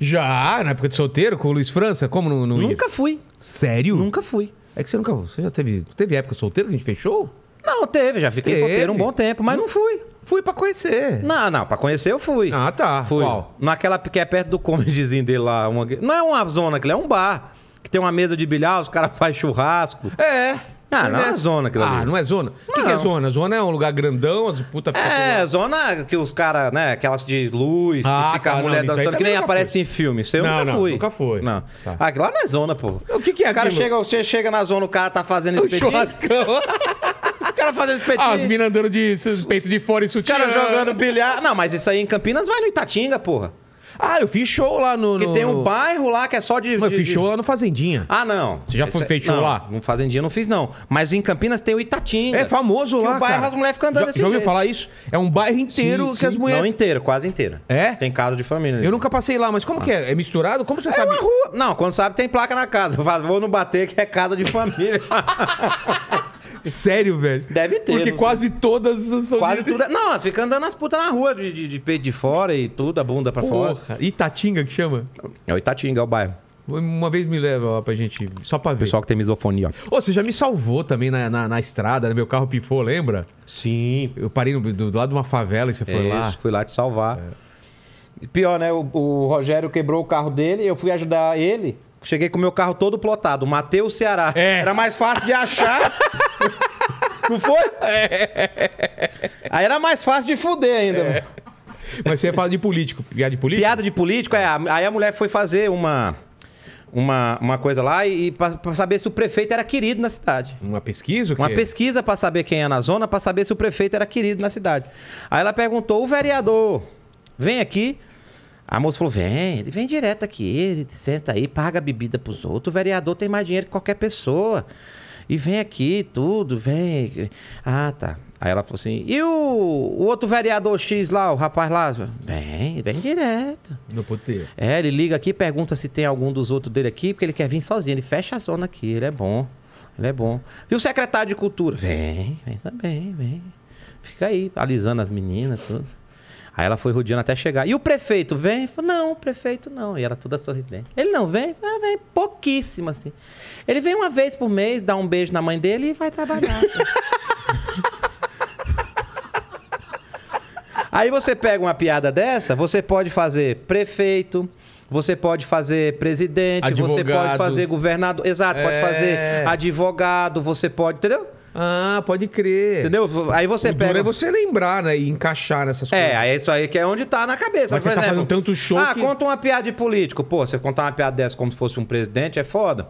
já, na época de solteiro, com o Luiz França, como não, não Nunca ia? fui. Sério? Nunca fui. É que você nunca... Você já teve... Teve época solteiro que a gente fechou? Não, teve. Já fiquei teve. solteiro um bom tempo, mas não, não fui. Fui pra conhecer. Não, não, pra conhecer eu fui. Ah, tá. Fui. Qual? Naquela que é perto do comedyzinho dele lá. Uma... Não é uma zona, aquilo é um bar. Que tem uma mesa de bilhar, os caras [LAUGHS] fazem churrasco. É. Ah, não, não é, é zona aquilo ah, ali. Ah, não é zona? O que, que, é zona? Zona é um lugar grandão, as putas ficam. É, zona que os caras, né? Aquelas de luz, ah, que fica a mulher não, dançando, que nem aparece foi. em filme. Isso eu não, nunca não, fui. Nunca foi. Não. Tá. Ah, lá não é zona, pô. O que, que é O cara aquilo? chega, você chega na zona, o cara tá fazendo esse [LAUGHS] Cara fazendo espetinho. Ah, as minas andando de peito de fora e sutiã. Os caras jogando bilhar. Não, mas isso aí em Campinas vai no Itatinga, porra. Ah, eu fiz show lá no. Que no... tem um bairro lá que é só de. Não, eu fiz show lá no Fazendinha. Ah, não. Você já foi é feito show não, lá? No Fazendinha eu não fiz, não. Mas em Campinas tem o Itatinga. É famoso lá. Que o bairro cara. as mulheres ficam andando já, assim. Já ouviu falar isso? É um bairro inteiro sim, que sim. as mulheres. Não inteiro, quase inteiro. É? Tem casa de família. Eu nunca passei lá, mas como ah. que é? É misturado? Como você é sabe? Uma rua. Não, quando sabe tem placa na casa. Vou não bater que é casa de família. [LAUGHS] Sério, velho? Deve ter. Porque quase sei. todas são. Quase [LAUGHS] tudo. É- não, fica andando as putas na rua de, de, de peito de fora e tudo, a bunda pra Porra. fora. Itatinga que chama? É o Itatinga, é o bairro. Uma vez me leva lá pra gente, só pra ver. Pessoal que tem misofonia. Ô, você já me salvou também na, na, na estrada, meu carro pifou, lembra? Sim. Eu parei no, do, do, lado de uma favela e você foi Isso, lá. Isso, fui lá te salvar. É. Pior, né? O, o Rogério quebrou o carro dele, eu fui ajudar ele. Cheguei com o meu carro todo plotado, Mateus Ceará. É. Era mais fácil de achar. Não foi? É. Aí era mais fácil de fuder ainda. É. Mas você fala de político, piada de político? Piada de político, é. Aí a mulher foi fazer uma uma, uma coisa lá e, e para saber se o prefeito era querido na cidade. Uma pesquisa? Uma pesquisa para saber quem é na zona, para saber se o prefeito era querido na cidade. Aí ela perguntou: o vereador vem aqui a moça falou: vem, ele vem direto aqui, ele senta aí, paga a bebida pros outros. O vereador tem mais dinheiro que qualquer pessoa. E vem aqui, tudo, vem. Ah, tá. Aí ela falou assim: e o, o outro vereador X lá, o rapaz lá? Vem, vem direto. No puteiro. É, ele liga aqui, pergunta se tem algum dos outros dele aqui, porque ele quer vir sozinho. Ele fecha a zona aqui, ele é bom. Ele é bom. E o secretário de cultura? Vem, vem também, vem. Fica aí, alisando as meninas, tudo. Aí ela foi rodeando até chegar. E o prefeito vem? Falou, não, o prefeito não. E ela toda sorridente. Ele não vem? Ah, vem pouquíssimo, assim. Ele vem uma vez por mês, dá um beijo na mãe dele e vai trabalhar. [LAUGHS] Aí você pega uma piada dessa, você pode fazer prefeito, você pode fazer presidente, advogado. você pode fazer governador, exato, é... pode fazer advogado, você pode, entendeu? Ah, pode crer. Entendeu? Aí você o pega. é você lembrar, né? E encaixar nessas é, coisas. É, aí isso aí que é onde tá na cabeça. Mas Por você tá exemplo, tá fazendo tanto show. Ah, que... conta uma piada de político. Pô, você contar uma piada dessa como se fosse um presidente é foda.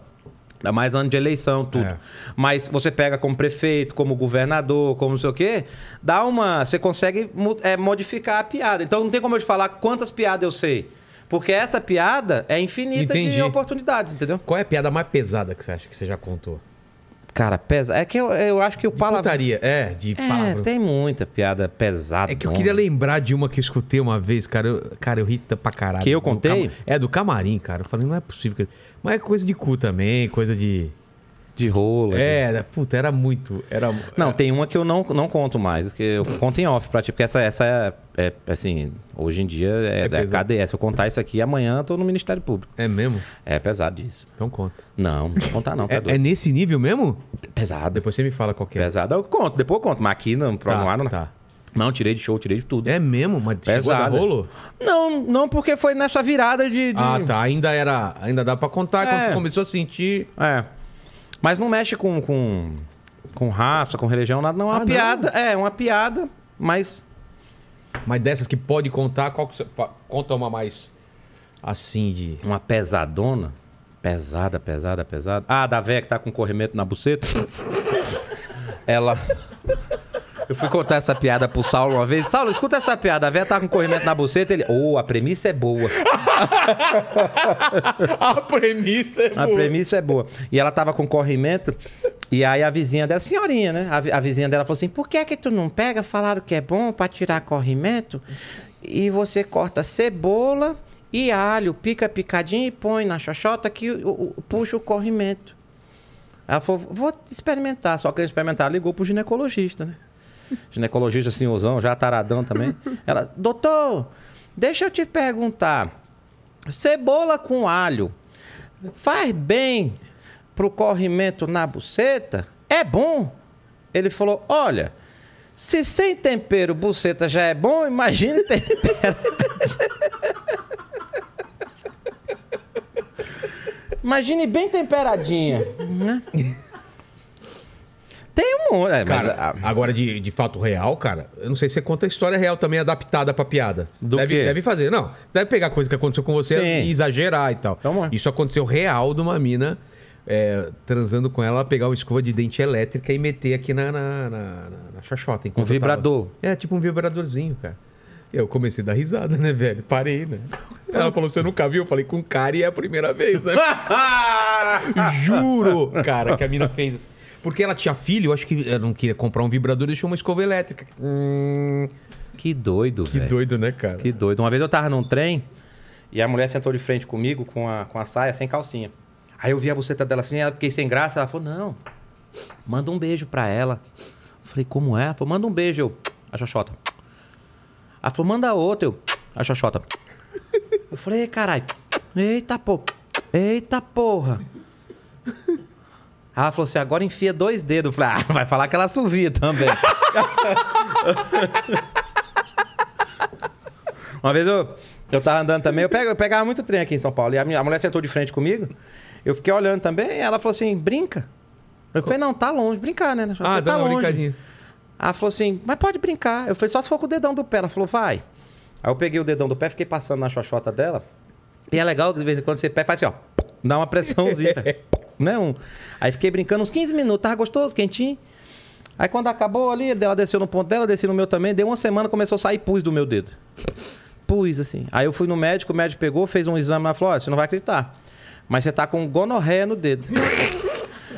Ainda mais ano de eleição, tudo. É. Mas você pega como prefeito, como governador, como não sei o quê, dá uma. Você consegue é, modificar a piada. Então não tem como eu te falar quantas piadas eu sei. Porque essa piada é infinita Entendi. de oportunidades, entendeu? Qual é a piada mais pesada que você acha que você já contou? Cara, pesa. É que eu, eu acho que o palavra. Putaria, é, de é, Tem muita piada pesada. É que eu queria lembrar de uma que eu escutei uma vez, cara. Eu, cara, eu rita pra caralho. Que eu contei? Do cam... É, do camarim, cara. Eu falei, não é possível. Mas é coisa de cu também, coisa de de rola. É, de... puta, era muito. Era... Não, tem uma que eu não, não conto mais, que eu conto em off pra ti, porque essa, essa é, é assim, hoje em dia é, é, é KDS. Se eu contar isso aqui, amanhã eu tô no Ministério Público. É mesmo? É pesado isso. Então conta. Não, não vou contar não. Tá é, é, nesse nível mesmo? Pesado. Depois você me fala qual que é. Pesado, eu conto, depois eu conto, mas aqui programa tá, não, não. Tá. Não, tirei de show, tirei de tudo. É mesmo? Mas Pesado. rolo? Não, não, porque foi nessa virada de, de... Ah, tá. Ainda era... Ainda dá pra contar é. quando você começou a sentir... É. Mas não mexe com, com, com raça, com religião, nada. Não, é uma ah, piada. Não. É, é, uma piada, mas. Mas dessas que pode contar, qual que você. Conta uma mais. Assim de. Uma pesadona? Pesada, pesada, pesada. Ah, da véia que tá com corrimento na buceta? [LAUGHS] Ela. Eu fui contar essa piada pro Saulo uma vez. Saulo, escuta essa piada. A véia tá com corrimento na buceta. Ele, ô, oh, a premissa é boa. [LAUGHS] a premissa é boa. A premissa é boa. E ela tava com corrimento. E aí a vizinha dela, senhorinha, né? A, a vizinha dela falou assim: por que é que tu não pega? Falaram que é bom pra tirar corrimento. E você corta cebola e alho, pica picadinho e põe na xoxota que o, o, puxa o corrimento. Ela falou, vou experimentar. Só que ele experimentar, ligou pro ginecologista, né? ginecologista senhorzão, já taradão também. Ela, doutor, deixa eu te perguntar. Cebola com alho faz bem pro corrimento na buceta? É bom? Ele falou, olha, se sem tempero buceta já é bom, imagine tempero. [LAUGHS] Imagine bem temperadinha, né? Tem um monte. É, mas, cara, agora, de, de fato real, cara, eu não sei se você conta a história real também adaptada pra piada. Do deve, quê? deve fazer. Não, deve pegar coisa que aconteceu com você Sim. e exagerar e tal. Então, é. Isso aconteceu real de uma mina. É, transando com ela, pegar uma escova de dente elétrica e meter aqui na, na, na, na chachota. Um vibrador. É, tipo um vibradorzinho, cara. Eu comecei a dar risada, né, velho? Parei, né? Ela falou, você nunca viu? Eu falei, com cara e é a primeira vez, né? [LAUGHS] Juro, cara, que a mina fez assim. Porque ela tinha filho, eu acho que ela não queria comprar um vibrador e deixou uma escova elétrica. Hum... Que doido, velho. Que véio. doido, né, cara? Que doido. Uma vez eu tava num trem e a mulher sentou de frente comigo com a, com a saia sem calcinha. Aí eu vi a buceta dela assim, ela fiquei sem graça. Ela falou: Não, manda um beijo pra ela. Eu falei: Como é? Ela falou: Manda um beijo. Eu, a xoxota. Ela falou: Manda outro. Eu, a xoxota. Eu falei: Caralho. Eita, pô. Eita porra. Ah, falou assim, agora enfia dois dedos. Eu falei, ah, vai falar que ela assovia também. [LAUGHS] Uma vez eu, eu tava andando também, eu, pego, eu pegava muito trem aqui em São Paulo, e a, minha, a mulher sentou de frente comigo, eu fiquei olhando também, e ela falou assim, brinca. Eu falei, não, tá longe, brincar, né? né? falei, ah, tá uma longe. Ela falou assim, mas pode brincar. Eu falei, só se for com o dedão do pé. Ela falou, vai. Aí eu peguei o dedão do pé, fiquei passando na xoxota dela. E é legal que de vez em quando você pé faz assim, ó. Dá uma pressãozinha. [LAUGHS] né? Um... Aí fiquei brincando uns 15 minutos, tava gostoso, quentinho. Aí quando acabou ali, ela desceu no ponto dela, desci no meu também, deu uma semana, começou a sair pus do meu dedo. Pus, assim. Aí eu fui no médico, o médico pegou, fez um exame na falou, oh, você não vai acreditar, mas você tá com gonorreia no dedo.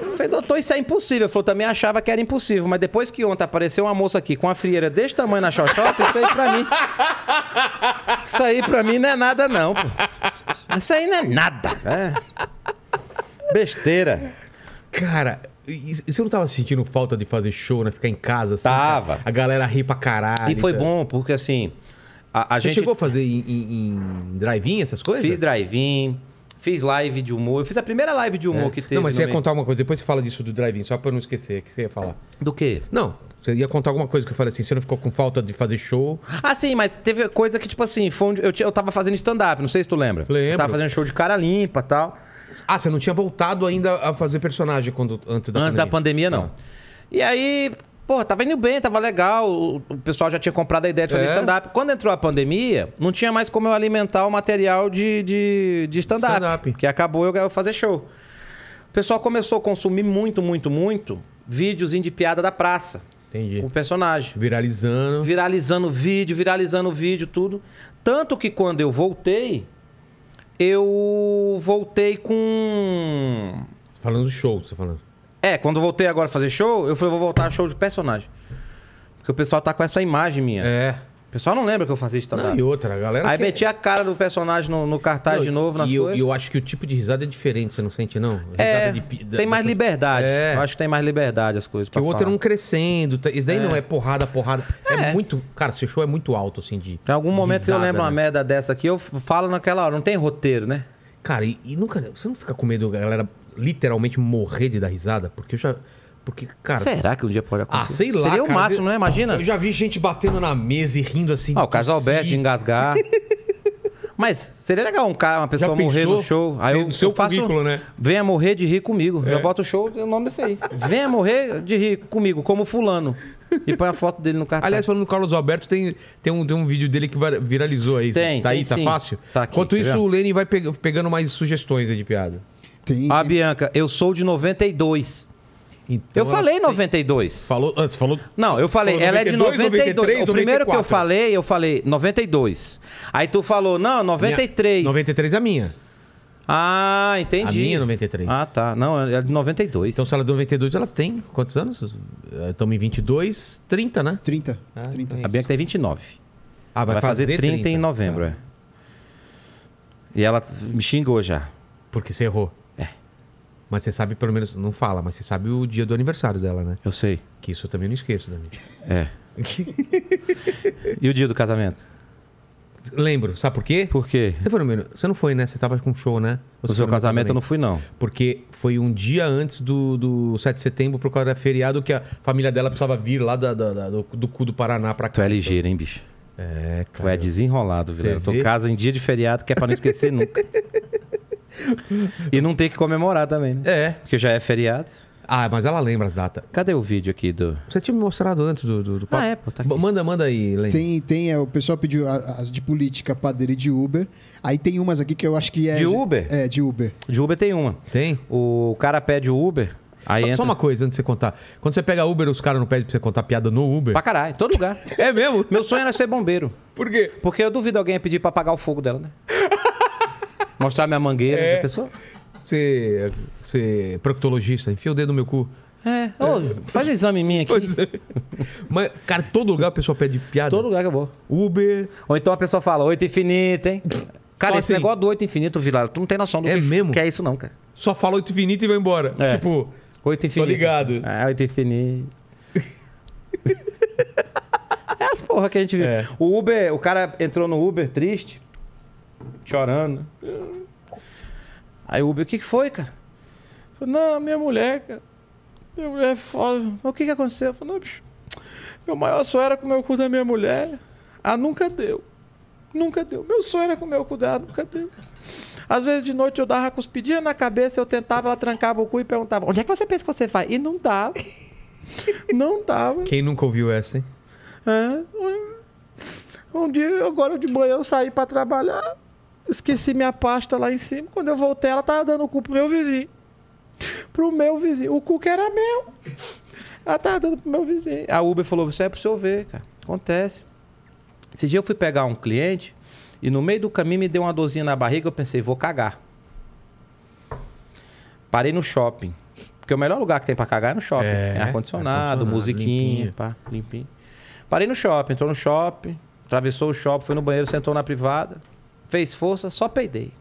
eu falei, doutor, isso é impossível. Ele falou, também achava que era impossível, mas depois que ontem apareceu uma moça aqui com a frieira desse tamanho na xoxota, isso aí pra mim... Isso aí pra mim não é nada não, pô. Isso aí não é nada, né? Besteira. Cara, e você não tava sentindo falta de fazer show, né? Ficar em casa, assim? Tava. A galera ri pra caralho. E foi então. bom, porque assim. A, a você gente... chegou a fazer em, em, em drive-in, essas coisas? Fiz drive-in. Fiz live de humor. Eu fiz a primeira live de humor é. que teve. Não, mas você ia meio... contar alguma coisa. Depois você fala disso do drive-in, só pra eu não esquecer. O que você ia falar? Do quê? Não. Você ia contar alguma coisa que eu falei assim. Você não ficou com falta de fazer show? Ah, sim, mas teve coisa que, tipo assim, foi eu, eu tava fazendo stand-up. Não sei se tu lembra. Lembro. Eu tava fazendo show de cara limpa e tal. Ah, você não tinha voltado ainda a fazer personagem quando, antes da antes pandemia? Antes da pandemia, não. Ah. E aí, porra, tava indo bem, tava legal, o, pessoal já tinha comprado a ideia de fazer é. stand-up. Quando entrou a pandemia, não tinha mais como eu alimentar o material de, de, de stand-up. Stand que acabou eu fazer show. O pessoal começou a consumir muito, muito, muito vídeos de piada da praça. Entendi. Com o personagem. Viralizando. Viralizando vídeo, viralizando vídeo, tudo. Tanto que quando eu voltei, eu voltei com. Tá falando do show, você tá falando. É, quando eu voltei agora a fazer show, eu falei, vou voltar a show de personagem. Porque o pessoal tá com essa imagem minha. É. O pessoal não lembra que eu fazia stand-up. Não, e outra, a galera. Aí que... É metia a cara do personagem no, no cartaz de novo nas e coisas. E eu, eu, acho que o tipo de risada é diferente, você não sente, não? Risada é, de, da, tem mais dessa... liberdade. É. Eu acho que tem mais liberdade as coisas. Que o outro era é um crescendo. Tá, isso daí é. não é porrada, porrada. É. é. muito. Cara, seu show é muito alto, assim, de. Em algum momento risada, eu lembro né? uma merda dessa aqui, eu falo naquela hora, não tem roteiro, né? Cara, e, e nunca. Você não fica com medo da galera literalmente morrer de dar risada? Porque eu já. Porque, cara. Será que um dia pode ah, acontecer? Ah, sei lá. Seria cara, o máximo, né? eu... né? Imagina. Eu já vi gente batendo na mesa e rindo assim. Ah, o Carlos Alberto de engasgar. [LAUGHS] Mas seria legal um cara, uma pessoa morrer no show. Aí eu, seu eu faço, né? Venha morrer de rir comigo. É. Eu boto o show, o nome desse aí. Venha morrer de rir comigo, como fulano. E põe a foto dele no cartão Aliás, falando do Carlos Alberto, tem, tem, um, tem um vídeo dele que viralizou aí. Tem, tá tem, aí, tá sim. fácil? Tá aqui, Enquanto tá isso, o Lenny vai pegando mais sugestões aí de piada. Tem, a ah, Bianca, eu sou de 92. Então, eu falei 92. Tem... Falou antes, falou. Não, eu falei, falou ela 92, é de 92. 93, o primeiro que eu falei, eu falei 92. Aí tu falou, não, 93. Minha... 93 é a minha. Ah, entendi. A minha é 93. Ah, tá. Não, ela é de 92. Então, se ela é de 92, ela tem quantos anos? Estamos em 22, 30, né? 30. Ah, 30. É a Bianca tem 29. Ah, vai, vai fazer, fazer 30, 30, em novembro. É. E ela me xingou já. Porque você errou. Mas você sabe, pelo menos, não fala, mas você sabe o dia do aniversário dela, né? Eu sei. Que isso eu também não esqueço, Dani. É. [LAUGHS] e o dia do casamento? Lembro, sabe por quê? Por quê? Você foi no meu... Você não foi, né? Você tava com um show, né? o seu casamento, casamento eu não fui, não. Porque foi um dia antes do, do 7 de setembro, por causa da feriado, que a família dela precisava vir lá da, da, da do, do cu do Paraná pra cá. Tu é ligeiro, hein, bicho? É, cara. Tu é desenrolado, velho. em casa em dia de feriado, que é pra não esquecer nunca. [LAUGHS] e não tem que comemorar também, né? É. Porque já é feriado. Ah, mas ela lembra as datas. Cadê o vídeo aqui do. Você tinha me mostrado antes do, do, do ah, papo. Ah, é, pô, tá aqui. Manda, manda aí, Len. Tem, tem, é, o pessoal pediu as de política, padeira e de Uber. Aí tem umas aqui que eu acho que é. De Uber? É, de Uber. De Uber tem uma. Tem? O cara pede o Uber. Aí só, entra... só uma coisa antes de você contar. Quando você pega Uber, os caras não pedem pra você contar piada no Uber? Pra caralho, em todo lugar. [LAUGHS] é mesmo? Meu sonho era ser bombeiro. Por quê? Porque eu duvido alguém pedir pra apagar o fogo dela, né? Mostrar minha mangueira é. pra pessoa? Ser, ser proctologista, enfia o dedo no meu cu. É, faz exame em mim aqui. É. Mas, cara, todo lugar a pessoa pede piada. Todo lugar que eu vou. Uber. Ou então a pessoa fala, oito infinito, hein? Cara, Só esse assim, negócio do oito infinito, Vilar, tu não tem noção do é que, mesmo? que é isso, não, cara. Só fala oito infinito e vai embora. É. Tipo, oito infinito. Tô ligado. Ah, oito infinito. [LAUGHS] é as porra que a gente viu. É. O Uber, o cara entrou no Uber triste chorando. Aí o Uber, o que, foi, cara? Falei, não, minha mulher, cara. Minha mulher é foda. O que, que aconteceu? Eu falei, não, bicho. Meu maior sonho era comer o cu da minha mulher. Ah, nunca deu. Nunca deu. Meu sonho era comer o cu dela, nunca deu. Às vezes de noite eu dava cuspidinha na cabeça, eu tentava, ela trancava o cu e perguntava: onde é que você pensa que você vai? E não dava. [LAUGHS] não dava. Quem nunca ouviu essa, hein? É. Um dia, agora de manhã, eu saí para trabalhar esqueci minha pasta lá em cima. Quando eu voltei, ela tava dando o cu pro meu vizinho. Pro meu vizinho. O cu que era meu. Ela tava dando pro meu vizinho. A Uber falou: Isso é pro senhor ver, cara. Acontece. Esse dia eu fui pegar um cliente e no meio do caminho me deu uma dorzinha na barriga. Eu pensei: Vou cagar. Parei no shopping. Porque o melhor lugar que tem pra cagar é no shopping. É, tem é ar-condicionado, ar musiquinha, limpinho. Pá, limpinho. Parei no shopping, entrou no shopping, atravessou o shopping, foi no banheiro, sentou na privada fez força, só peidei.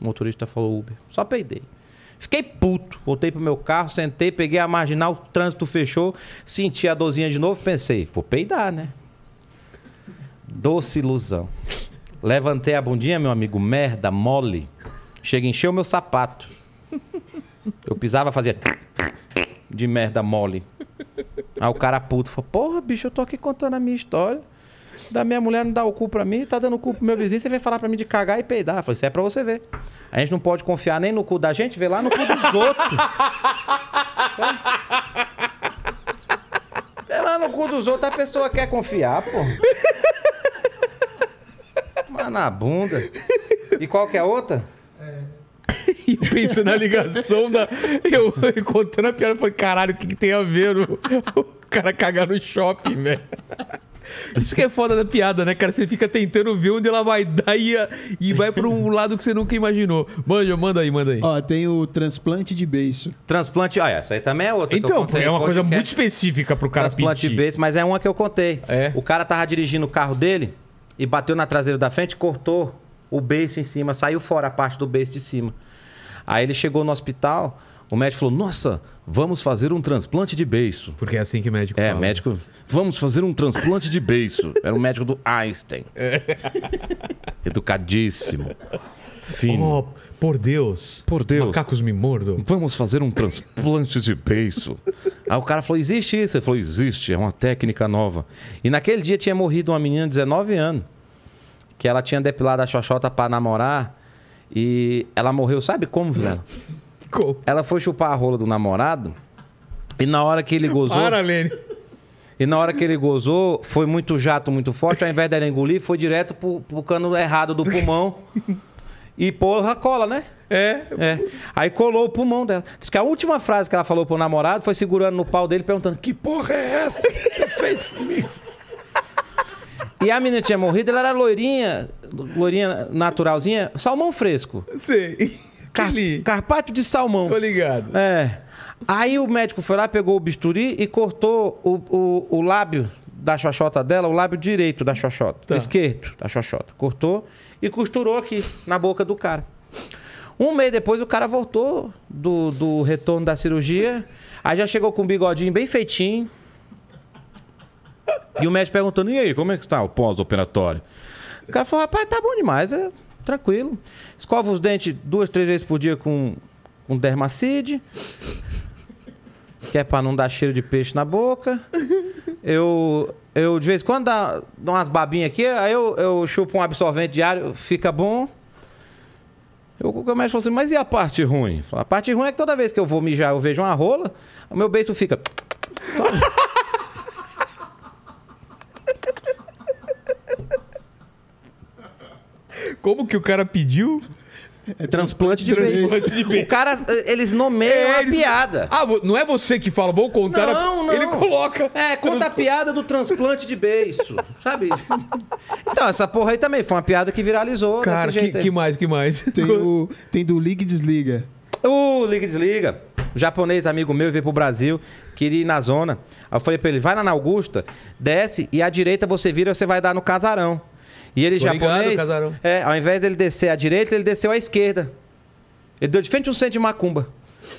O motorista falou Uber, só peidei. Fiquei puto, voltei pro meu carro, sentei, peguei a marginal, o trânsito fechou, senti a dorzinha de novo, pensei, vou peidar, né? Doce ilusão. Levantei a bundinha, meu amigo, merda, mole. Chega, encheu meu sapato. Eu pisava, fazia de merda mole. Aí o cara puto falou: Porra, bicho, eu tô aqui contando a minha história da minha mulher não dá o cu pra mim, tá dando o cu pro meu vizinho, você vem falar pra mim de cagar e peidar. Eu falei, isso é pra você ver. A gente não pode confiar nem no cu da gente, vê lá no cu dos [LAUGHS] outros. [LAUGHS] vê lá no cu dos outros, a pessoa quer confiar, pô. Mas na bunda. E qual que é a outra? É. E [LAUGHS] eu penso na ligação da. Eu, eu contando a piada, eu falei, caralho, o que, que tem a ver? O, o cara cagar no shopping, velho. Isso que é foda da piada, né, cara? Você fica tentando ver onde ela vai dar e, e vai para um lado que você nunca imaginou. Manja, manda aí, manda aí. Ó, tem o transplante de beiço. Transplante, ah, essa aí também é outra. Então, contei, é uma coisa é. muito específica pro cara transplante pedir. Transplante de beiço, mas é uma que eu contei. É. O cara tava dirigindo o carro dele e bateu na traseira da frente, cortou o beiço em cima, saiu fora a parte do beiço de cima. Aí ele chegou no hospital, o médico falou: Nossa, vamos fazer um transplante de beiço. Porque é assim que médico é, fala. É, médico. Vamos fazer um transplante de beiço. Era o médico do Einstein. [LAUGHS] É. Educadíssimo. Fino. Oh, por Deus. Por Deus. Macacos me mordam. Vamos fazer um transplante de beiço. Aí o cara falou: Existe isso? Ele falou: Existe. É uma técnica nova. E naquele dia tinha morrido uma menina de 19 anos. Que ela tinha depilado a xoxota para namorar. E ela morreu, sabe como, velho? Ficou. Ela foi chupar a rola do namorado e na hora que ele gozou. Para, Lene. E na hora que ele gozou, foi muito jato, muito forte. Ao invés dela engolir, foi direto pro, pro cano errado do pulmão. e porra, cola, né? É. é. Aí colou o pulmão dela. Diz que a última frase que ela falou pro namorado foi segurando no pau dele, perguntando: Que porra é essa que você fez comigo? E a menina tinha morrido, ela era loirinha, loirinha naturalzinha, salmão fresco. Sim. Car Carpaccio de salmão. Tô ligado. É. Aí o médico foi lá, pegou o bisturi e cortou o, o, o lábio da xoxota dela, o lábio direito da xoxota. Tá. Esquerdo da xoxota. Cortou e costurou aqui, na boca do cara. Um mês depois, o cara voltou do, do retorno da cirurgia. Aí já chegou com o bigodinho bem feitinho. E o médico perguntando: e aí, como é que está o pós-operatório? O cara falou: rapaz, tá bom demais. É tranquilo. Escova os dentes duas, três vezes por dia com um dermacide. que é pra não dar cheiro de peixe na boca. Eu, eu de vez em quando, dá, umas babinhas aqui, aí eu, eu chupo um absorvente diário, fica bom. Eu, o médico assim, mas e a parte ruim? A parte ruim é que toda vez que eu vou mijar, eu vejo uma rola, o meu beijo fica... Como que o cara pediu? É transplante de, transplante de O cara, eles nomeiam é, a eles... piada. Ah, não é você que fala, vou contar. Não, a... não. Ele coloca. É, conta a piada do transplante de beiço, [LAUGHS] sabe? então, essa porra aí também foi uma piada que viralizou. Cara, que, que, mais, que mais? Tem, [LAUGHS] o, tem do Liga e Desliga. O Liga e Desliga. O japonês amigo meu veio pro Brasil, queria ir na zona. Aí eu falei pra ele, vai lá na Augusta, desce e à direita você vira, você vai dar no casarão. E ele japonês, é, ao invés dele descer à direita, ele desceu à esquerda. Ele deu de frente um centro de macumba.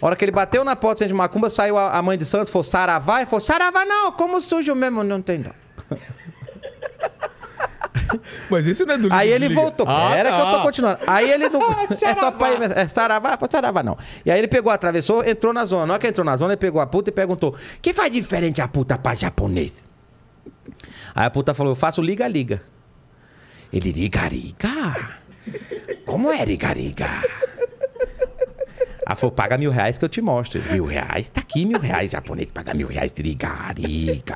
A hora que ele bateu na porta do centro de macumba, saiu a, a mãe de Santos, falou saravá, e falou saravá não, como sujo mesmo, não tem não. [LAUGHS] Mas isso não é do livro. Aí ele voltou. Ah, Pera tá. que eu tô tá. continuando. Aí ele não. [LAUGHS] é só pra sarava É saravá, pô, saravá não. E aí ele pegou, atravessou, entrou na zona. Na hora que entrou na zona, ele pegou a puta e perguntou: que faz diferente a puta pra japonês? Aí a puta falou: eu faço liga-liga. Ele Iririgariga. Como é irigariga? A falou, paga mil reais que eu te mostro. Mil reais? Tá aqui mil reais, japonês. Paga mil reais, de irigariga.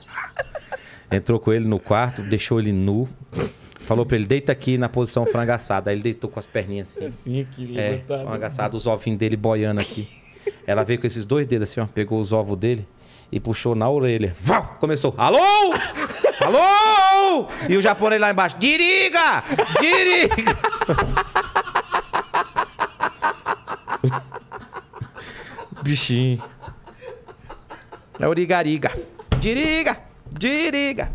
Entrou com ele no quarto, deixou ele nu. Falou pra ele, deita aqui na posição frango Aí ele deitou com as perninhas assim. Assim, aqui, é, frango os ovinhos dele boiando aqui. Ela veio com esses dois dedos assim, ó. Pegou os ovos dele e puxou na orelha. Vau! Começou. Alô! [LAUGHS] Alô! E o japonês lá embaixo. Diriga! Diriga! [LAUGHS] Bichinho. É origariga. Diriga! Diriga!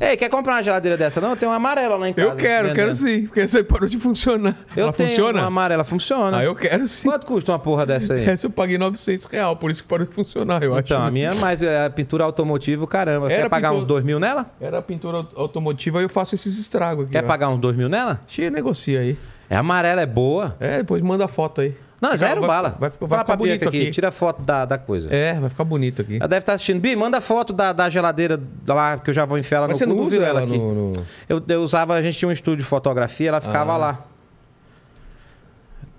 Ei, quer comprar uma geladeira dessa? Não, tem uma amarela lá em casa. Eu quero, vendendo. Tá quero sim, porque essa aí parou de funcionar. Eu Ela tenho funciona? uma amarela, funciona. Ah, eu quero sim. Quanto custa uma porra dessa aí? [LAUGHS] Essa eu paguei 900 reais, por isso que parou de funcionar, eu então, acho. Então, a minha é mais é, a pintura automotiva, caramba. Era quer pagar uns 2 mil nela? Era pintura automotiva, eu faço esses estragos aqui. Quer ó. pagar uns 2 mil nela? Xia, negocia aí. É amarela, é boa. É, depois manda a foto aí. Não, zero vai, bala. Vai, vai, vai ficar bonito aqui. aqui. Tira foto da, da coisa. É, vai ficar bonito aqui. Ela deve estar tá assistindo. Bi, manda foto da, da geladeira lá, que eu já vou enfiar ela Mas no você nunca não ela, aqui. No, no... Eu, eu usava, a gente tinha um estúdio de fotografia, ela ficava ah. lá.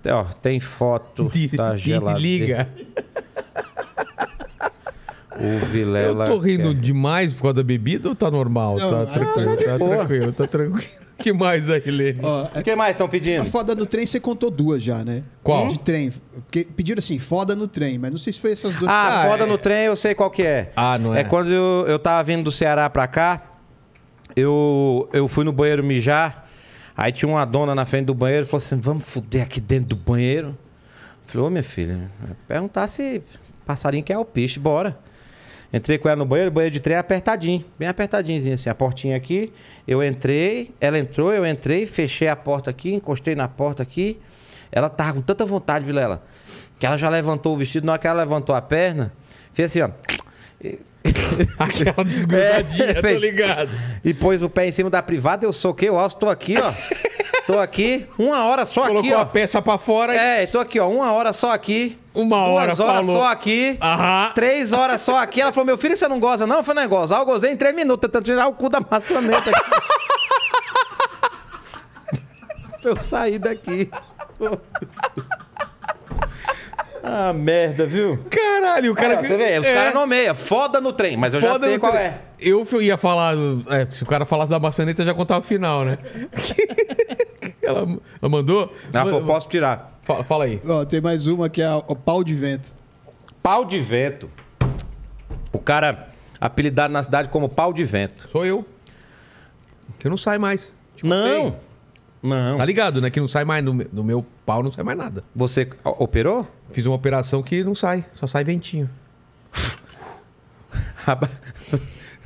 Ó, tem foto [LAUGHS] de, da geladeira. liga. [LAUGHS] O Vilela. Eu tô rindo quer... demais por causa da bebida ou tá normal? Não, tá, é tranquilo, tá, tá, tranquilo, tá tranquilo. [LAUGHS] O que mais aí, Lene? O que mais estão pedindo? A foda no trem você contou duas já, né? Qual? De trem. Porque pediram assim, foda no trem, mas não sei se foi essas duas. Ah, foda é. no trem eu sei qual que é. Ah, não é? É quando eu, eu tava vindo do Ceará pra cá, eu, eu fui no banheiro mijar, aí tinha uma dona na frente do banheiro e falou assim, vamos foder aqui dentro do banheiro? Eu falei, ô minha filha, perguntar se passarinho quer o peixe, bora. Entrei com ela no banheiro, banheiro de trem é apertadinho, bem apertadinho assim, a portinha aqui. Eu entrei, ela entrou, eu entrei, fechei a porta aqui, encostei na porta aqui. Ela tava com tanta vontade, Vilela, que ela já levantou o vestido, na hora que ela levantou a perna, fez assim, ó. [LAUGHS] Aquela desgrudadinha, é, tô ligado. E pôs o pé em cima da privada, eu soquei o alço, tô aqui, ó. Tô aqui, uma hora só Colocou aqui, ó. Colocou a peça pra fora. É, tô aqui, ó, uma hora só aqui. Uma hora, Duas horas falou. só aqui. Aham. Três horas só aqui. Ela falou, meu filho, você não goza não? Eu falei, negócio. eu ah, Eu gozei em três minutos, tentando tirar o cu da maçaneta aqui. [LAUGHS] eu sair daqui. [LAUGHS] Ah, merda, viu? Caralho, o cara. Ah, você vê, os é. caras nomeiam. Foda no trem, mas eu foda já sei qual é. Eu ia falar. É, se o cara falasse da maçaneta, eu já contava o final, né? [LAUGHS] ela, ela, mandou? Não, ela falou, posso tirar. Fala, fala aí. Ó, tem mais uma que é o pau de vento. Pau de vento. O cara apelidado na cidade como pau de vento. Sou eu. Que não sai mais. Tipo, não. Tem. Não. Tá ligado, né? Que não sai mais no, no meu pau, não sai mais nada. Você operou? Fiz uma operação que não sai, só sai ventinho. [LAUGHS] [LAUGHS]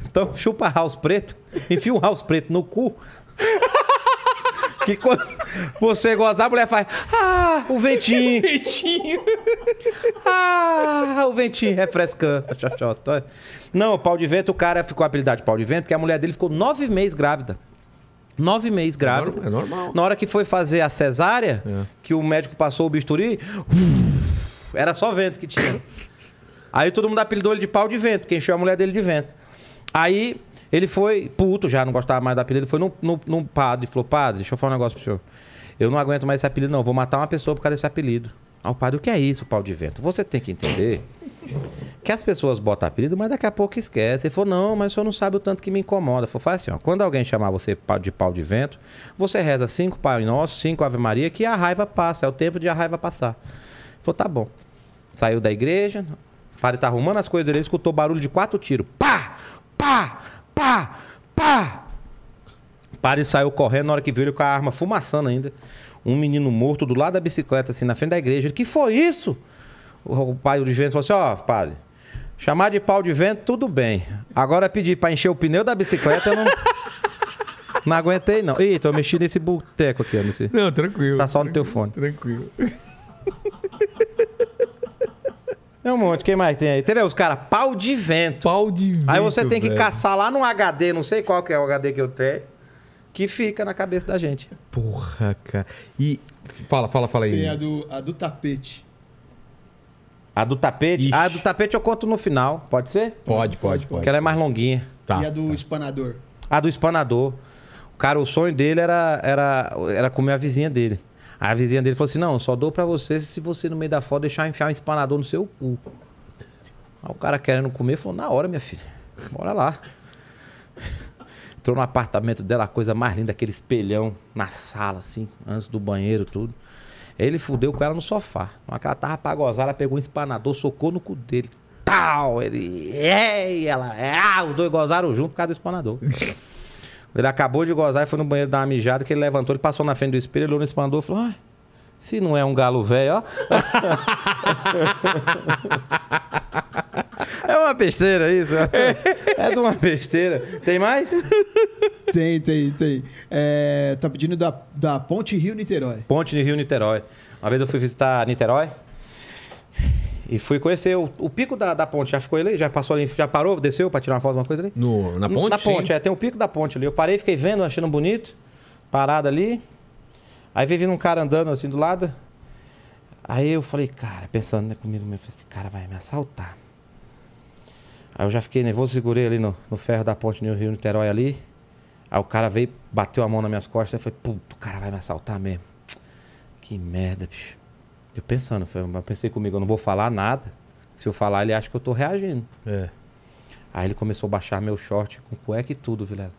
então chupa house preto, enfia um house preto no cu. [LAUGHS] Que quando você gozar, a mulher faz. Ah, o ventinho. ventinho. ah, o ventinho refrescante. Não, pau de vento, o cara ficou habilidade de pau de vento, que a mulher dele ficou nove meses grávida. Nove meses é grávida. É normal. Na hora que foi fazer a cesárea, é. que o médico passou o bisturi, era só vento que tinha. Aí todo mundo apelidou ele de pau de vento, porque encheu a mulher dele de vento. Aí ele foi puto já, não gostava mais do apelido, foi num, no no padre e falou: Padre, deixa eu falar um negócio pro senhor. Eu não aguento mais esse apelido, não. Vou matar uma pessoa por causa desse apelido. Ah, o padre, o que é isso, pau de vento? Você tem que entender que as pessoas botam apelido, mas daqui a pouco esquece. Ele falou, não, mas o senhor não sabe o tanto que me incomoda. Falou, faz assim, ó, quando alguém chamar você de pau de vento, você reza cinco Pai Nosso, cinco Ave Maria, que a raiva passa, é o tempo de a raiva passar. Ele falou, tá bom. Saiu da igreja, o padre tá arrumando as coisas, ele escutou barulho de quatro tiros. Pá! Pá! Pá! Pá! O padre saiu correndo, na hora que viu ele com a arma fumaçando ainda. Um menino morto do lado da bicicleta, assim, na frente da igreja. Ele, que foi isso? o padre de vento falou assim: ó, oh, padre, chamar de pau de vento, tudo bem. Agora é pedir para encher o pneu da bicicleta, eu não. [LAUGHS] Não aguentei, não. Ih, tô mexi nesse boteco aqui, Nesse... Não, tranquilo. Tá só no teu fone. Tranquilo. [LAUGHS] É um monte, quem mais tem aí? Você vê os caras, pau de vento. Pau de vento. Aí você tem que velho. caçar lá no HD, não sei qual que é o HD que eu tenho, que fica na cabeça da gente. Porra, cara. E. Fala, fala, fala aí. Tem a do, a do tapete. A do tapete? Ixi. A do tapete eu conto no final, pode ser? Pode, pode, pode. Porque pode. ela é mais longuinha. Tá, e a do tá. espanador? A do espanador. o Cara, o sonho dele era, era, era comer a vizinha dele. Aí a vizinha dele falou assim: não, eu só dou pra você se você no meio da foto deixar enfiar um espanador no seu cu. Aí o cara querendo comer falou: na hora, minha filha, bora lá. Entrou no apartamento dela, a coisa mais linda, aquele espelhão na sala, assim, antes do banheiro, tudo. Ele fudeu com ela no sofá. Uma que ela tava pra gozar, ela pegou um espanador, socou no cu dele. Tal! Ele. É, e ela. Ah, os dois gozaram junto por causa do espanador. [LAUGHS] ele acabou de gozar e foi no banheiro dar uma mijada, que ele levantou, ele passou na frente do espelho, olhou no espanador e falou: ah, se não é um galo velho, ó. é uma besteira isso. É de uma besteira. Tem mais? Tem, tem, tem. É, tá pedindo da, da Ponte Rio-Niterói. Ponte Rio-Niterói. Uma vez eu fui visitar Niterói. E fui conhecer o, o pico da, da, ponte. Já ficou ali? Já passou ali? Já parou? Desceu para tirar uma foto, uma coisa ali? No, na ponte? Na ponte, sim. é. Tem o pico da ponte ali. Eu parei, fiquei vendo, achando bonito. Parado ali. Aí veio vindo um cara andando assim do lado. Aí eu falei, cara, pensando né, comigo mesmo, esse cara vai me assaltar. Aí eu já fiquei nervoso, segurei ali no, no ferro da ponte no Rio Niterói ali. Aí o cara veio, bateu a mão nas minhas costas. Eu falei, puto, o cara vai me assaltar mesmo. Que merda, bicho. Eu pensando, eu pensei comigo, eu não vou falar nada. Se eu falar, ele acha que eu tô reagindo. É. Aí ele começou a baixar meu short com cueca e tudo, Vilela.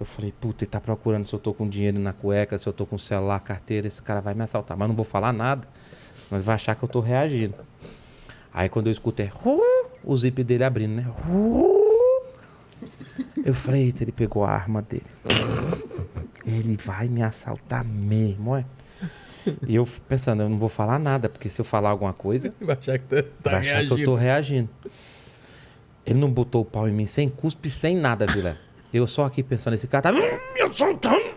Eu falei, puta, ele tá procurando se eu tô com dinheiro na cueca, se eu tô com celular, carteira, esse cara vai me assaltar. Mas não vou falar nada, mas vai achar que eu tô reagindo. Aí quando eu escutei, uh, é, o zip dele abrindo, né? eu falei, eita, ele pegou a arma dele. Ele vai me assaltar mesmo, é? E eu pensando, eu não vou falar nada, porque se eu falar alguma coisa, [LAUGHS] vai achar que, tá, tá vai achar que eu tô reagindo. Ele não botou o pau em mim sem cuspe, sem nada, Vilé. Eu só aqui pensando, esse cara tá me assaltando. Hum,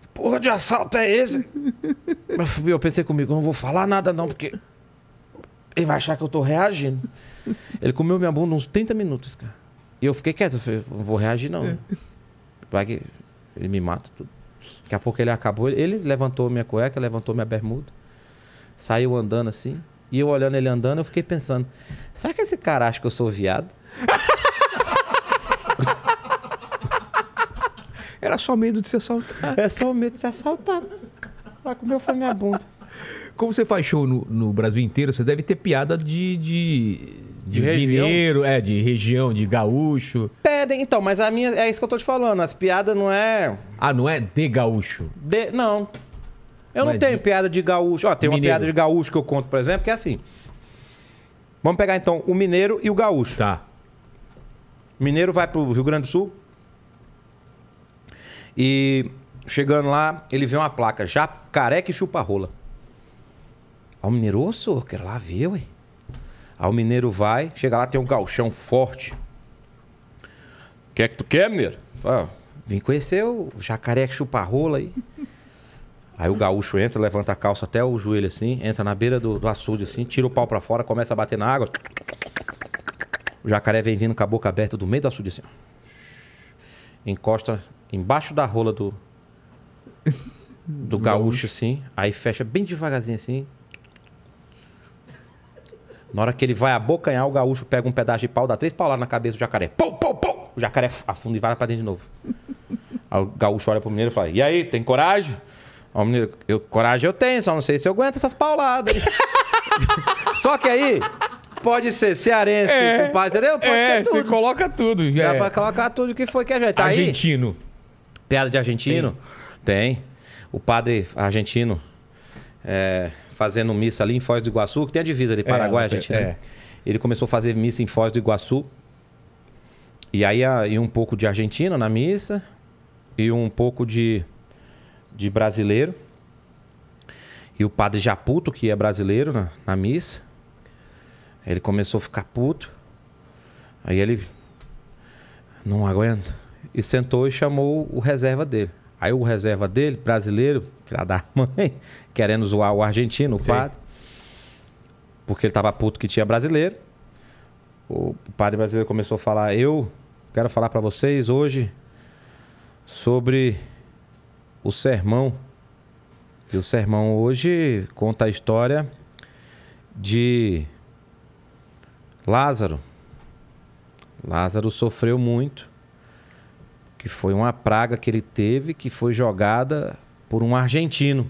que porra de assalto é esse? eu pensei comigo, não vou falar nada não, porque ele vai achar que eu tô reagindo. Ele comeu minha bunda uns 30 minutos, cara. E eu fiquei quieto, eu falei, não vou reagir não. É. Vai que ele me mata tudo. Daqui a pouco ele acabou, ele levantou minha cueca, levantou minha bermuda. Saiu andando assim. E eu olhando ele andando, eu fiquei pensando, será que esse cara acha que eu sou viado? [LAUGHS] Era só medo de ser assaltado. É só medo de ser assaltado. Lá comer foi minha bunda. Como você faz show no, no, Brasil inteiro, você deve ter piada de, de, de, de mineiro, é, de região, de gaúcho. Pedem, então, mas a minha é isso que eu tô te falando. As piadas não é. Ah, não é de gaúcho? De, não. Eu não, não é tenho de... piada de gaúcho. Ó, tem mineiro. uma piada de gaúcho que eu conto, por exemplo, que é assim. Vamos pegar então o mineiro e o gaúcho. Tá. Mineiro vai pro Rio Grande do Sul, e chegando lá, ele vê uma placa, jacaré que chupa rola. Aí o mineiro, ô senhor, quero lá ver, ué. Aí o mineiro vai, chega lá, tem um galchão forte. O que é que tu quer, mineiro? Ah, vim conhecer o jacaré que chupa rola aí. Aí o gaúcho entra, levanta a calça até o joelho assim, entra na beira do, do açude assim, tira o pau para fora, começa a bater na água. O jacaré vem vindo com a boca aberta do meio do açude assim. Encosta embaixo da rola do. Do [LAUGHS] gaúcho, assim. Aí fecha bem devagarzinho, assim. Na hora que ele vai abocanhar, o gaúcho pega um pedaço de pau, dá três pauladas na cabeça do jacaré. Pou, pou, pou! O jacaré afunda e vai pra dentro de novo. Aí o gaúcho olha pro mineiro e fala: E aí, tem coragem? Ó, o menino eu, coragem eu tenho, só não sei se eu aguento essas pauladas. [LAUGHS] só que aí, pode ser cearense, é, entendeu? Pode é, ser tudo. Você coloca tudo. Dá é. pra colocar tudo que foi que a é gente. Argentino. Aí, argentino Piada de argentino? Tem. Tem. O padre argentino é, fazendo missa ali em Foz do Iguaçu, que tem a divisa de é, Paraguai, é, Argentina. É. Ele começou a fazer missa em Foz do Iguaçu. E aí ia um pouco de argentino na missa e um pouco de, de brasileiro. E o padre Japuto, que é brasileiro na, na missa, ele começou a ficar puto. Aí ele não aguenta e sentou e chamou o reserva dele. Aí o reserva dele, brasileiro, filha da [LAUGHS] mãe, querendo zoar o argentino, o Sim. padre, porque ele tava puto que tinha brasileiro. O padre brasileiro começou a falar: Eu quero falar para vocês hoje sobre o sermão. E o sermão hoje conta a história de Lázaro. Lázaro sofreu muito que foi uma praga que ele teve que foi jogada por um argentino.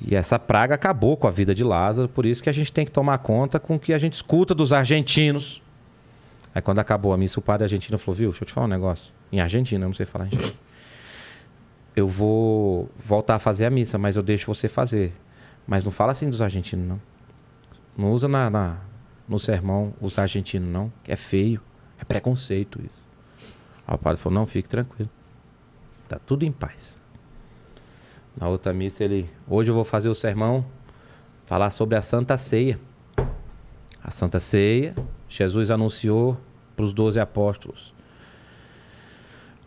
E essa praga acabou com a vida de Lázaro, por isso que a gente tem que tomar conta com o que a gente escuta dos argentinos. Aí quando acabou a missa, o padre argentino falou, viu, deixa eu te falar um negócio. Em Argentina, eu não sei falar argentino. Eu vou voltar a fazer a missa, mas eu deixo você fazer. Mas não fala assim dos argentinos, não. Não usa na, na no sermão os argentinos, não. É feio. É preconceito isso. Aí o padre falou: não, fique tranquilo. Tá tudo em paz. Na outra missa, ele. Hoje eu vou fazer o sermão, falar sobre a Santa Ceia. A Santa Ceia, Jesus anunciou para os doze apóstolos: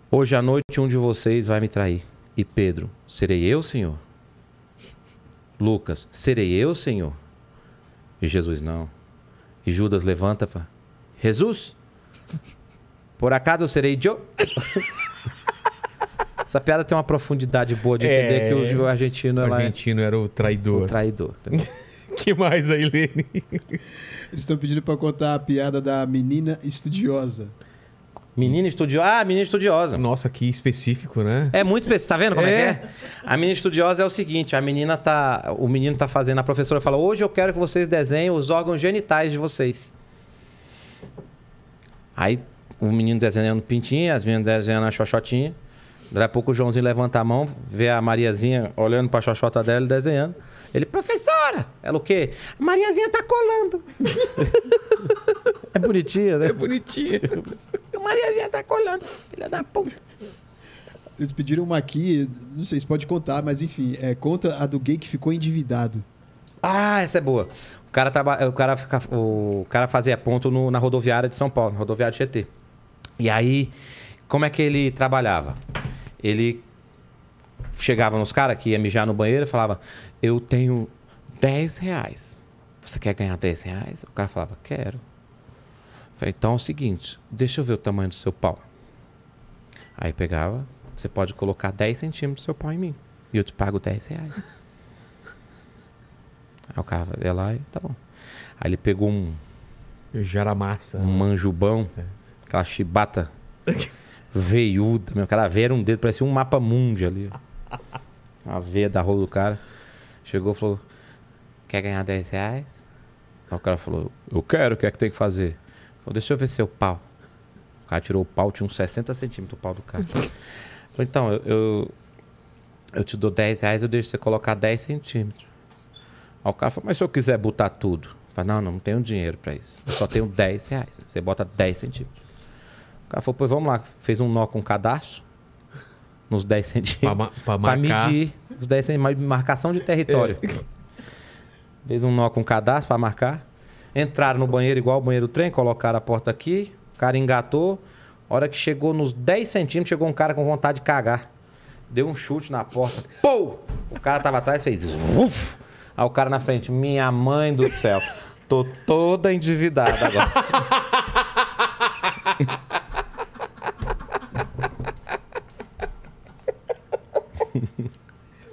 Hoje à noite um de vocês vai me trair. E Pedro, serei eu, Senhor? Lucas, serei eu, Senhor? E Jesus, não. E Judas levanta e fala: Jesus? Por acaso eu serei Joe? Essa piada tem uma profundidade boa de entender é... que o argentino, o é argentino era o traidor. O traidor. [LAUGHS] que mais aí, Lene? Eles estão pedindo para contar a piada da menina estudiosa. Menina estudiosa. Ah, menina estudiosa. Nossa, que específico, né? É muito específico. Tá vendo como é. é, que é? A menina estudiosa é o seguinte: a menina tá. O menino tá fazendo. A professora fala: hoje eu quero que vocês desenhem os órgãos genitais de vocês. Aí o menino desenhando pintinha, as meninas desenhando a xoxotinha. Daí a pouco o Joãozinho levanta a mão, vê a Mariazinha olhando pra xoxota dela e desenhando. Ele, professora! Ela, o quê? A Mariazinha tá colando. [LAUGHS] é bonitinha, né? É bonitinha. [LAUGHS] A Mariazinha tá colando, filha da puta. Eles pediram uma aqui, não sei se pode contar, mas enfim, é, conta a do gay que ficou endividado. Ah, essa é boa. O cara, traba... o cara, fica... o cara fazia ponto no... na rodoviária de São Paulo, na rodoviária de Tietê. E aí, como é que ele trabalhava? Ele chegava nos caras que ia mijar no banheiro e falava: Eu tenho 10 reais. Você quer ganhar 10 reais? O cara falava: Quero. falei, então é o seguinte: Deixa eu ver o tamanho do seu pau. Aí pegava: Você pode colocar 10 centímetros do seu pau em mim. E eu te pago 10 reais. Aí o cara ia é lá e tá bom. Aí ele pegou um. Jaramassa. Um né? manjubão, é. aquela chibata [LAUGHS] veiuda, meu. Aquela veia um dedo, parecia um mapa mundi ali. A veia da rola do cara. Chegou e falou: Quer ganhar 10 reais? Aí o cara falou: Eu quero, o que é que tem que fazer? Falou: Deixa eu ver seu pau. O cara tirou o pau, tinha uns 60 centímetros o pau do cara. falou: Então, eu, eu, eu te dou 10 reais, eu deixo você colocar 10 centímetros. Aí o cara falou, mas se eu quiser botar tudo? Falei, não, não, não tenho dinheiro para isso. Eu só tenho 10 reais. Você bota 10 centímetros. O cara falou, pois vamos lá. Fez um nó com cadastro. Nos 10 centímetros. Para medir os 10 centímetros. Marcação de território. É. [LAUGHS] Fez um nó com cadastro para marcar. Entraram no banheiro igual o banheiro do trem, colocaram a porta aqui. O cara engatou. A hora que chegou nos 10 centímetros, chegou um cara com vontade de cagar. Deu um chute na porta. Pou! O cara tava atrás fez... Uf! Aí o cara na frente, minha mãe do céu, tô toda endividada agora. [LAUGHS]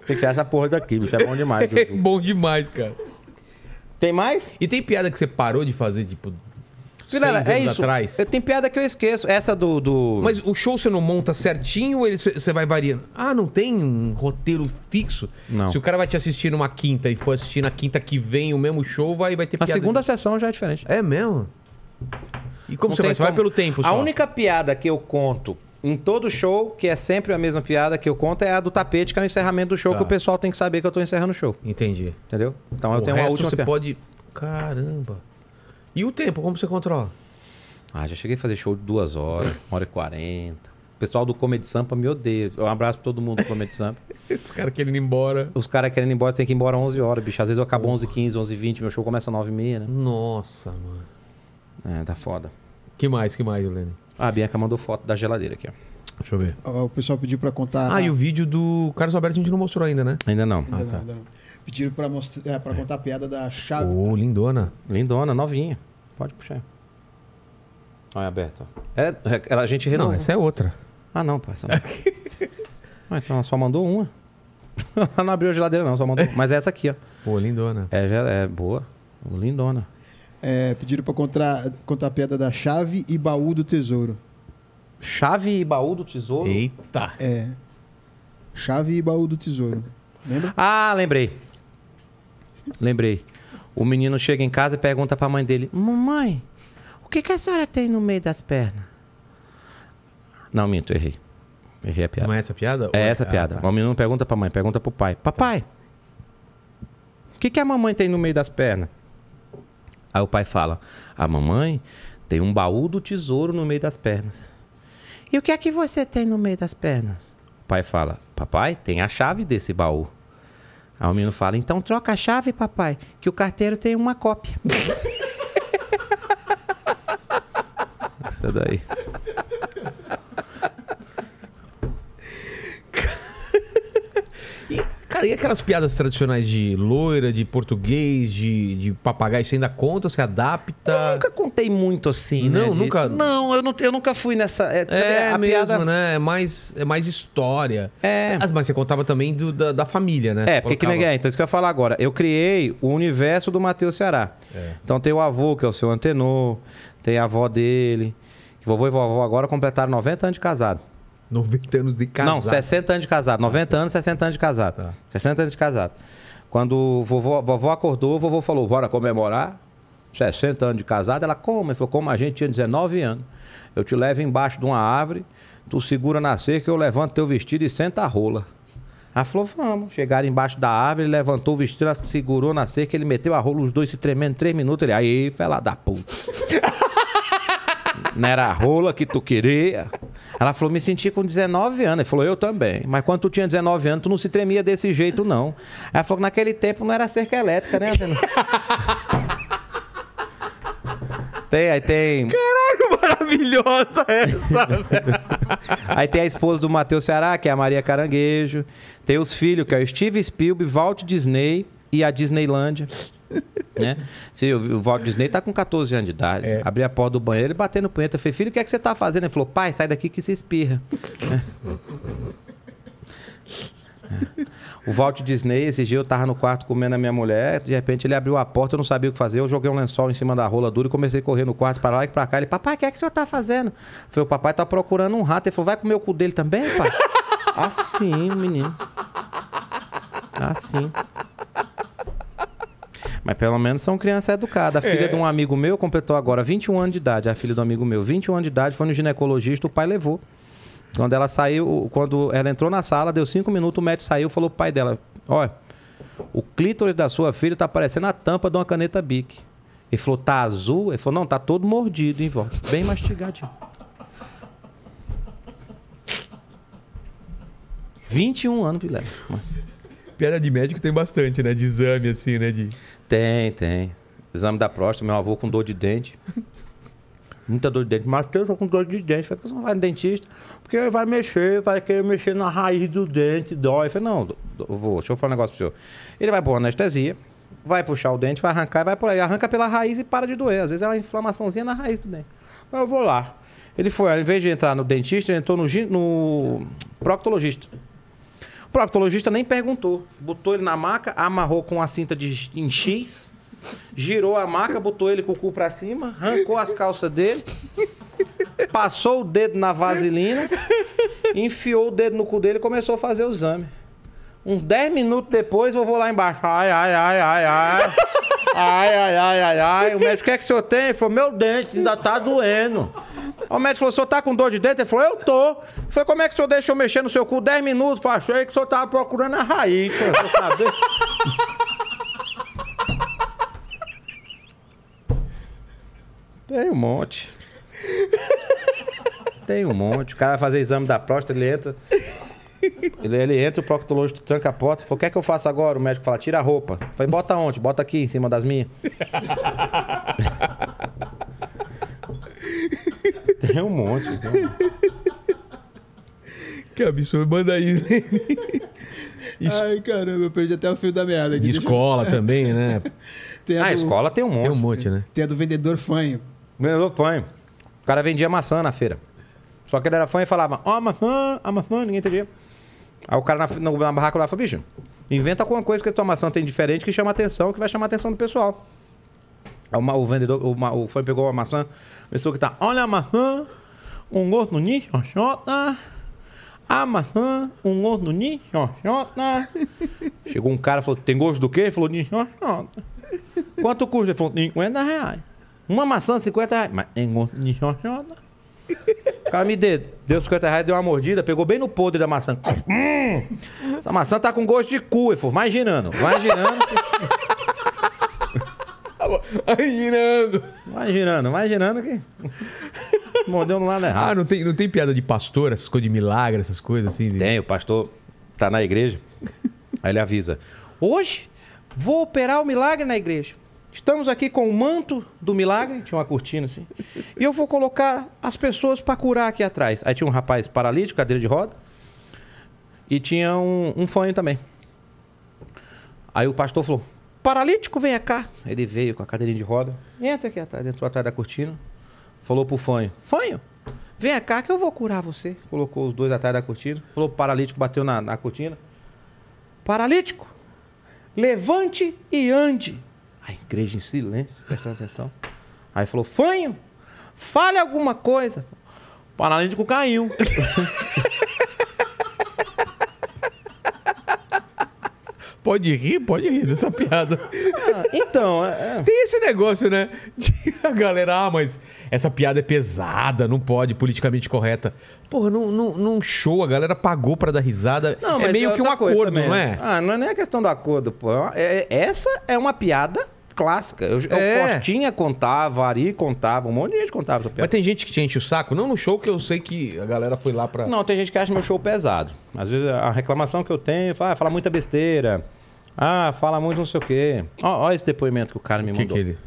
Tem que ser essa porra daqui, bicho. É bom demais. [LAUGHS] é bom demais, cara. Tem mais? E tem piada que você parou de fazer, tipo, Galera, é isso. Atrás. Tem piada que eu esqueço. Essa do, do. Mas o show você não monta certinho ou ele, você vai variando? Ah, não tem um roteiro fixo? Não. Se o cara vai te assistir numa quinta e for assistir na quinta que vem o mesmo show, vai, vai ter piada. A segunda de... sessão já é diferente. É mesmo? E como não você vai? Você vai pelo tempo. Só. A única piada que eu conto em todo show, que é sempre a mesma piada que eu conto, é a do tapete, que é o encerramento do show, tá. que o pessoal tem que saber que eu tô encerrando o show. Entendi. Entendeu? Então o eu tenho uma última você piada. pode. Caramba. E o tempo, como você controla? Ah, já cheguei a fazer show de duas horas, uma hora e quarenta. O pessoal do Comedy Sampa me odeia. Um abraço pra todo mundo do Comedy Sampa. [LAUGHS] Os caras querendo ir embora. Os caras querendo ir embora, tem que ir embora 11 horas, bicho. Às vezes eu acabo Porra. 11 15 11 20 meu show começa 9 e meia, né? Nossa, mano. É, tá foda. Que mais, que mais, Helene? Ah, a Bianca mandou foto da geladeira aqui, ó. Deixa eu ver. O pessoal pediu pra contar. Ah, a... e o vídeo do Carlos Alberto a gente não mostrou ainda, né? Ainda não. Ainda ah, não, tá. ainda não. Pediram pra, mostrar, é, para é. contar a piada da chave. oh, lindona. Lindona, novinha. Pode puxar. Olha, é aberto. É, é, ela, a gente renova. Não, essa é outra. Ah, não, pô. Essa não. [LAUGHS] ah, então ela só mandou uma. [LAUGHS] ela não abriu a geladeira, não, só mandou. Mas é essa aqui, ó. Pô, lindona. É, é boa. Lindona. É, pediram pra contar, contar a piada da chave e baú do tesouro. Chave e baú do tesouro? Eita! É. Chave e baú do tesouro. Lembra? Ah, lembrei. Lembrei. O menino chega em casa e pergunta para a mãe dele: Mamãe, o que, que a senhora tem no meio das pernas? Não, minto, errei. Errei a piada. Não é essa piada? É, é- essa ah, piada. Ah, tá. O menino pergunta para a mãe, pergunta para o pai: Papai, o que, que a mamãe tem no meio das pernas? Aí o pai fala: A mamãe tem um baú do tesouro no meio das pernas. E o que é que você tem no meio das pernas? O pai fala: Papai, tem a chave desse baú. Aí o menino fala: então troca a chave, papai, que o carteiro tem uma cópia. [LAUGHS] Essa daí. Cara, e aquelas piadas tradicionais de loira, de português, de, de papagaio, você ainda conta, você adapta? Eu nunca contei muito assim, né, não, né? nunca. Não, eu, não, eu nunca fui nessa. É, é a mesmo, piada... né? É mais, é mais história. É. Mas você contava também do, da, da família, né? É, porque que ninguém. É, então, isso que eu ia falar agora. Eu criei o universo do Matheus Ceará. É. Então, tem o avô, que é o seu antenor, tem a avó dele. Vovô e vovó agora completaram 90 anos de casado. 90 anos de casado. Não, 60 anos de casado. 90 anos, 60 anos de casado. Tá. 60 anos de casado. Quando vovó, acordou, vovô falou, bora comemorar. 60 anos de casado. Ela, como? Ele falou, como a gente tinha 19 anos. Eu te levo embaixo de uma árvore, tu segura na cerca, eu levanto teu vestido e senta a rola. Ela falou, vamos. Chegaram embaixo da árvore, ele levantou o vestido, ela segurou na cerca, ele meteu a rola, os dois se tremendo, três minutos. Ele, aí, fela da puta. [LAUGHS] Não era a rola que tu queria. Ela falou, me senti com 19 anos. Ele falou, eu também. Mas quando tu tinha 19 anos, tu não se tremia desse jeito, não. Ela falou, naquele tempo não era cerca elétrica, né, [LAUGHS] Tem, aí tem. Caralho, maravilhosa essa, velho. aí tem a esposa do Matheus Ceará, que é a Maria Caranguejo. Tem os filhos, que é o Steve Spielberg, Walt Disney e a Disneylândia. [LAUGHS] né? Se o, Walt Disney tá com 14 anos de idade, é. abri a porta do banheiro e batendo punheta. Falei, filho, o que é que você tá fazendo? Ele falou, pai, sai daqui que se espirra. [LAUGHS] É. O Walt Disney, esse dia eu tava no quarto comendo a minha mulher, de repente ele abriu a porta, eu não sabia o que fazer, eu joguei um lençol em cima da rola dura e comecei a correr no quarto para lá e para cá. Ele, papai, o que é que o senhor tá fazendo? Eu falei, o papai tá procurando um rato. Ele falou, vai comer o cu dele também, pai? [LAUGHS] assim, menino. Assim. Mas pelo menos são crianças educadas. A filha é. de um amigo meu completou agora 21 anos de idade. A filha do amigo meu, 21 anos de idade, foi no ginecologista, o pai levou. Quando ela saiu, quando ela entrou na sala, deu cinco minutos, o médico saiu e falou pro pai dela: Olha, o clítoris da sua filha tá parecendo a tampa de uma caneta bic. Ele falou: Tá azul? Ele falou: Não, tá todo mordido em volta. Bem mastigadinho. 21 anos, Vilela. Piada de médico tem bastante, né? De exame, assim, né? De... Tem, tem. Exame da próstata, meu avô com dor de dente. Muita dor de dente. eu tô tá com dor de dente. Falei, por que você não vai no dentista? Porque ele vai mexer, vai querer mexer na raiz do dente, dói. Eu falei, não, vou, deixa eu falar um negócio pro senhor. Ele vai pôr anestesia, vai puxar o dente, vai arrancar e vai por aí. Arranca pela raiz e para de doer. Às vezes é uma inflamaçãozinha na raiz do dente. Mas eu vou lá. Ele foi, ao invés de entrar no dentista, ele entrou no, no proctologista. O proctologista nem perguntou. Botou ele na maca, amarrou com a cinta de, em X, girou a maca, botou ele com o cu pra cima, arrancou as calças dele, passou o dedo na vaselina, enfiou o dedo no cu dele e começou a fazer o exame. Uns 10 minutos depois eu vou lá embaixo. Ai, ai, ai, ai, ai. Ai, ai, ai, ai, ai. O médico, o que é que o senhor tem? Ele falou, meu dente ainda tá doendo. O médico falou, o senhor tá com dor de dente? Ele falou, eu tô. Foi como é que o senhor deixou mexer no seu cu 10 minutos? Eu achei que o senhor tava procurando a raiz, eu vou saber. Tem um monte. Tem um monte. O cara vai fazer exame da próstata, ele entra ele, ele, entra, o proctologista tranca a porta. Falou, o que é que eu faço agora? O médico fala, tira a roupa. foi falei, bota onde? Bota aqui, em cima das minhas. [LAUGHS] tem um monte. Tem Que absurdo, manda aí. Es... Ai, caramba, eu perdi até o fio da meada aqui. De escola eu... também, né? [LAUGHS] a ah, do... escola tem um monte. Tem um monte, né? Tem a do vendedor fanho. Vendedor fanho. O cara vendia maçã na feira. Só que ele era fã e falava, ó, oh, maçã, a maçã, ninguém entendia. Aí o cara na, na barraca lá falou, bicho, inventa alguma coisa que a tua maçã tem diferente que chama atenção, que vai chamar a atenção do pessoal. Aí o, o vendedor, o, o fã pegou a maçã, pensou que tá, olha a maçã, um gosto no nicho, xota. A maçã, um gosto no nicho, xota. [LAUGHS] Chegou um cara, falou, tem gosto do quê? Ele falou, nicho, xota. Quanto custa? Ele falou, 50 reais. Uma maçã, 50 reais. Mas tem gosto no nicho, xota. O cara me deu, deu 50 reais, deu uma mordida, pegou bem no podre da maçã. Hum, essa maçã tá com gosto de cu, ele falou, imaginando imaginando imaginando que... Mordeu no lado errado. Ah, não tem, não tem piada de pastor, essas coisas de milagre, essas coisas assim? De... Tem, o pastor tá na igreja, aí ele avisa, hoje vou operar o milagre na igreja. Estamos aqui com o manto do milagre, tinha uma cortina assim. E eu vou colocar as pessoas para curar aqui atrás. Aí tinha um rapaz paralítico, cadeira de roda, e tinha um, um fanho também. Aí o pastor falou: Paralítico, venha cá. Ele veio com a cadeirinha de roda, entra aqui atrás, entrou atrás da cortina, falou pro fanho: Fanho, venha cá que eu vou curar você. Colocou os dois atrás da cortina, falou paralítico, bateu na, na cortina: Paralítico, levante e ande. A igreja em silêncio, prestando atenção. Aí falou: Fanho, fale alguma coisa. O paralítico caiu. [LAUGHS] Pode rir, pode rir dessa piada. Ah, então, é, é... tem esse negócio, né? De [LAUGHS] a galera, ah, mas essa piada é pesada, não pode, politicamente correta. Porra, num, num, num show, a galera pagou para dar risada. Não, é, é meio é que um acordo, não é? Ah, não é nem a questão do acordo, pô. É, é essa é uma piada clássica. Eu, é. O Costinha contava, Ari contava, um monte de gente contava essa piada. Mas tem gente que te enche o saco? Não no show que eu sei que a galera foi lá pra... Não, tem gente que acha meu show pesado. Às vezes a reclamação que eu tenho, fala, ah, fala muita besteira. Ah, fala muito não sei o quê. Ó, ó esse depoimento que o cara me mandou. O que, que ele...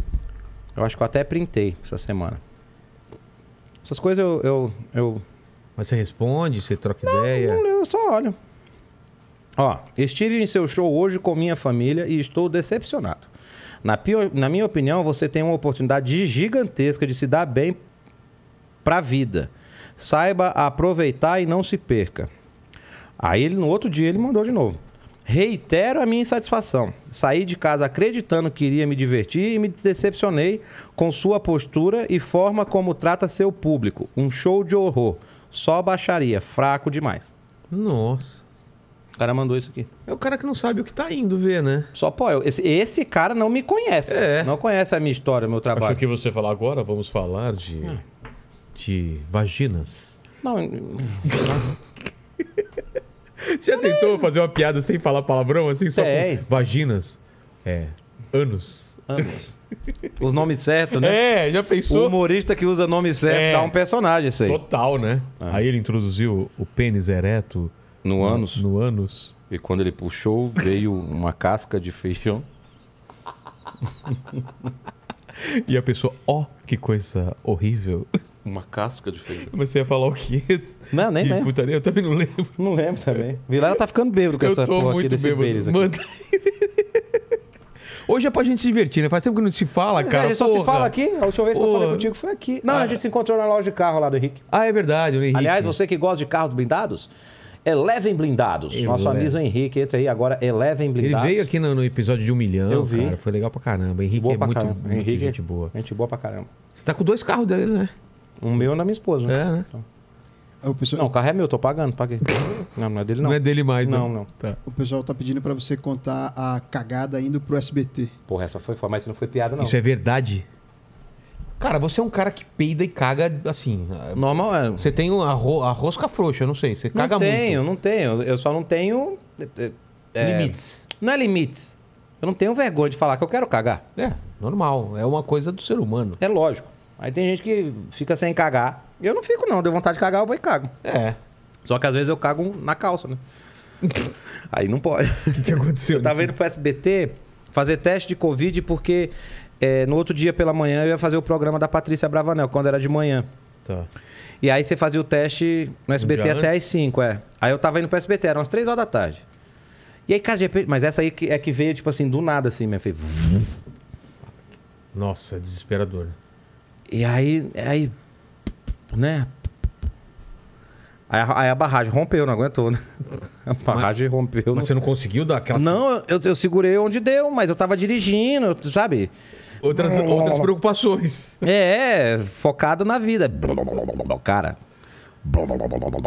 Eu acho que eu até printei essa semana. Essas coisas eu, eu, eu... Mas você responde, você troca não, ideia? Não, eu só olho. Ó, estive em seu show hoje com minha família e estou decepcionado. Na, pior, na minha opinião, você tem uma oportunidade gigantesca de se dar bem para a vida. Saiba aproveitar e não se perca. Aí ele, no outro dia ele mandou de novo. Reitero a minha insatisfação. Saí de casa acreditando que iria me divertir e me decepcionei com sua postura e forma como trata seu público. Um show de horror. Só baixaria, fraco demais. Nossa. O cara mandou isso aqui. É o cara que não sabe o que tá indo ver, né? Só pode. Esse, esse cara não me conhece. É. Não conhece a minha história, meu trabalho. Acho que você falar agora, vamos falar de. É. de vaginas. Não. [LAUGHS] Já não tentou fazer uma piada sem falar palavrão, assim, só é. com vaginas? É. Anos. Anos. Os nomes certos, né? É, já pensou? O humorista que usa nome certo é. dá um personagem, isso aí. Total, né? É. Aí ele introduziu o pênis ereto no ânus? No ânus. E quando ele puxou, veio uma casca de feijão. e a pessoa, ó, oh, que coisa horrível. Uma casca de feijão. Mas você ia falar o quê? Não, nem lembro. Putaria? Eu também não lembro. Não lembro também. Vilar tá ficando bêbado com eu essa porra aqui desse bêbado. Manda... Hoje é pra gente se divertir, né? Faz tempo que não se fala, é, cara. É, a gente só se fala aqui. A última vez que porra. eu falei contigo foi aqui. Não, ah. a gente se encontrou na loja de carro lá do Henrique. Ah, é verdade, o Henrique. Aliás, você que gosta de carros blindados, Elevem Blindados. Ele Nosso amigo é. Henrique entra aí agora, Elevem Blindados. Ele veio aqui no, no episódio de um milhão, eu vi. Cara, foi legal pra caramba. Henrique boa é muito, caramba. muito Henrique, gente boa. Gente boa pra caramba. Você tá com dois carros dele, né? Um meu e da minha esposa. Né? É, né? Então. É, pessoal... Não, o carro é meu, tô pagando, paguei. [LAUGHS] não, não é dele não. Não é dele mais, não. Né? Não, não. Tá. O pessoal tá pedindo para você contar a cagada indo pro SBT. Porra, essa foi foda, mas isso não foi piada não. Isso é verdade? Cara, você é um cara que peida e caga assim. Ah, normal é. Você tem a, ro a rosca frouxa, eu não sei. Você não caga tenho, muito. Não tenho, não tenho. Eu só não tenho. É, é, limites. Não é limites. Eu não tenho vergonha de falar que eu quero cagar. É, normal. É uma coisa do ser humano. É lógico. Aí tem gente que fica sem cagar. Eu não fico, não. Deu vontade de cagar, eu vou e cago. É. Só que às vezes eu cago na calça, né? [LAUGHS] Aí não pode. O que, que, aconteceu? Eu tava indo pro SBT fazer teste de Covid porque é, no outro dia pela manhã eu ia fazer o programa da Patrícia Bravanel, quando era de manhã. Tá. E aí você fazia o teste no SBT até antes? às 5, é. Aí eu tava indo pro SBT, eram as 3 horas da tarde. E aí, cara, de repente, mas essa aí que, é que veio, tipo assim, do nada, assim, minha filha. Nossa, é desesperador. E aí, aí, né? Aí, aí a barragem rompeu, não aguentou, né? [LAUGHS] A barragem mas, rompeu. Mas não... você não conseguiu dar aquela... Não, eu, eu segurei onde deu, mas eu tava dirigindo, sabe? Outras, é. outras preocupações. É, focado na vida. Cara,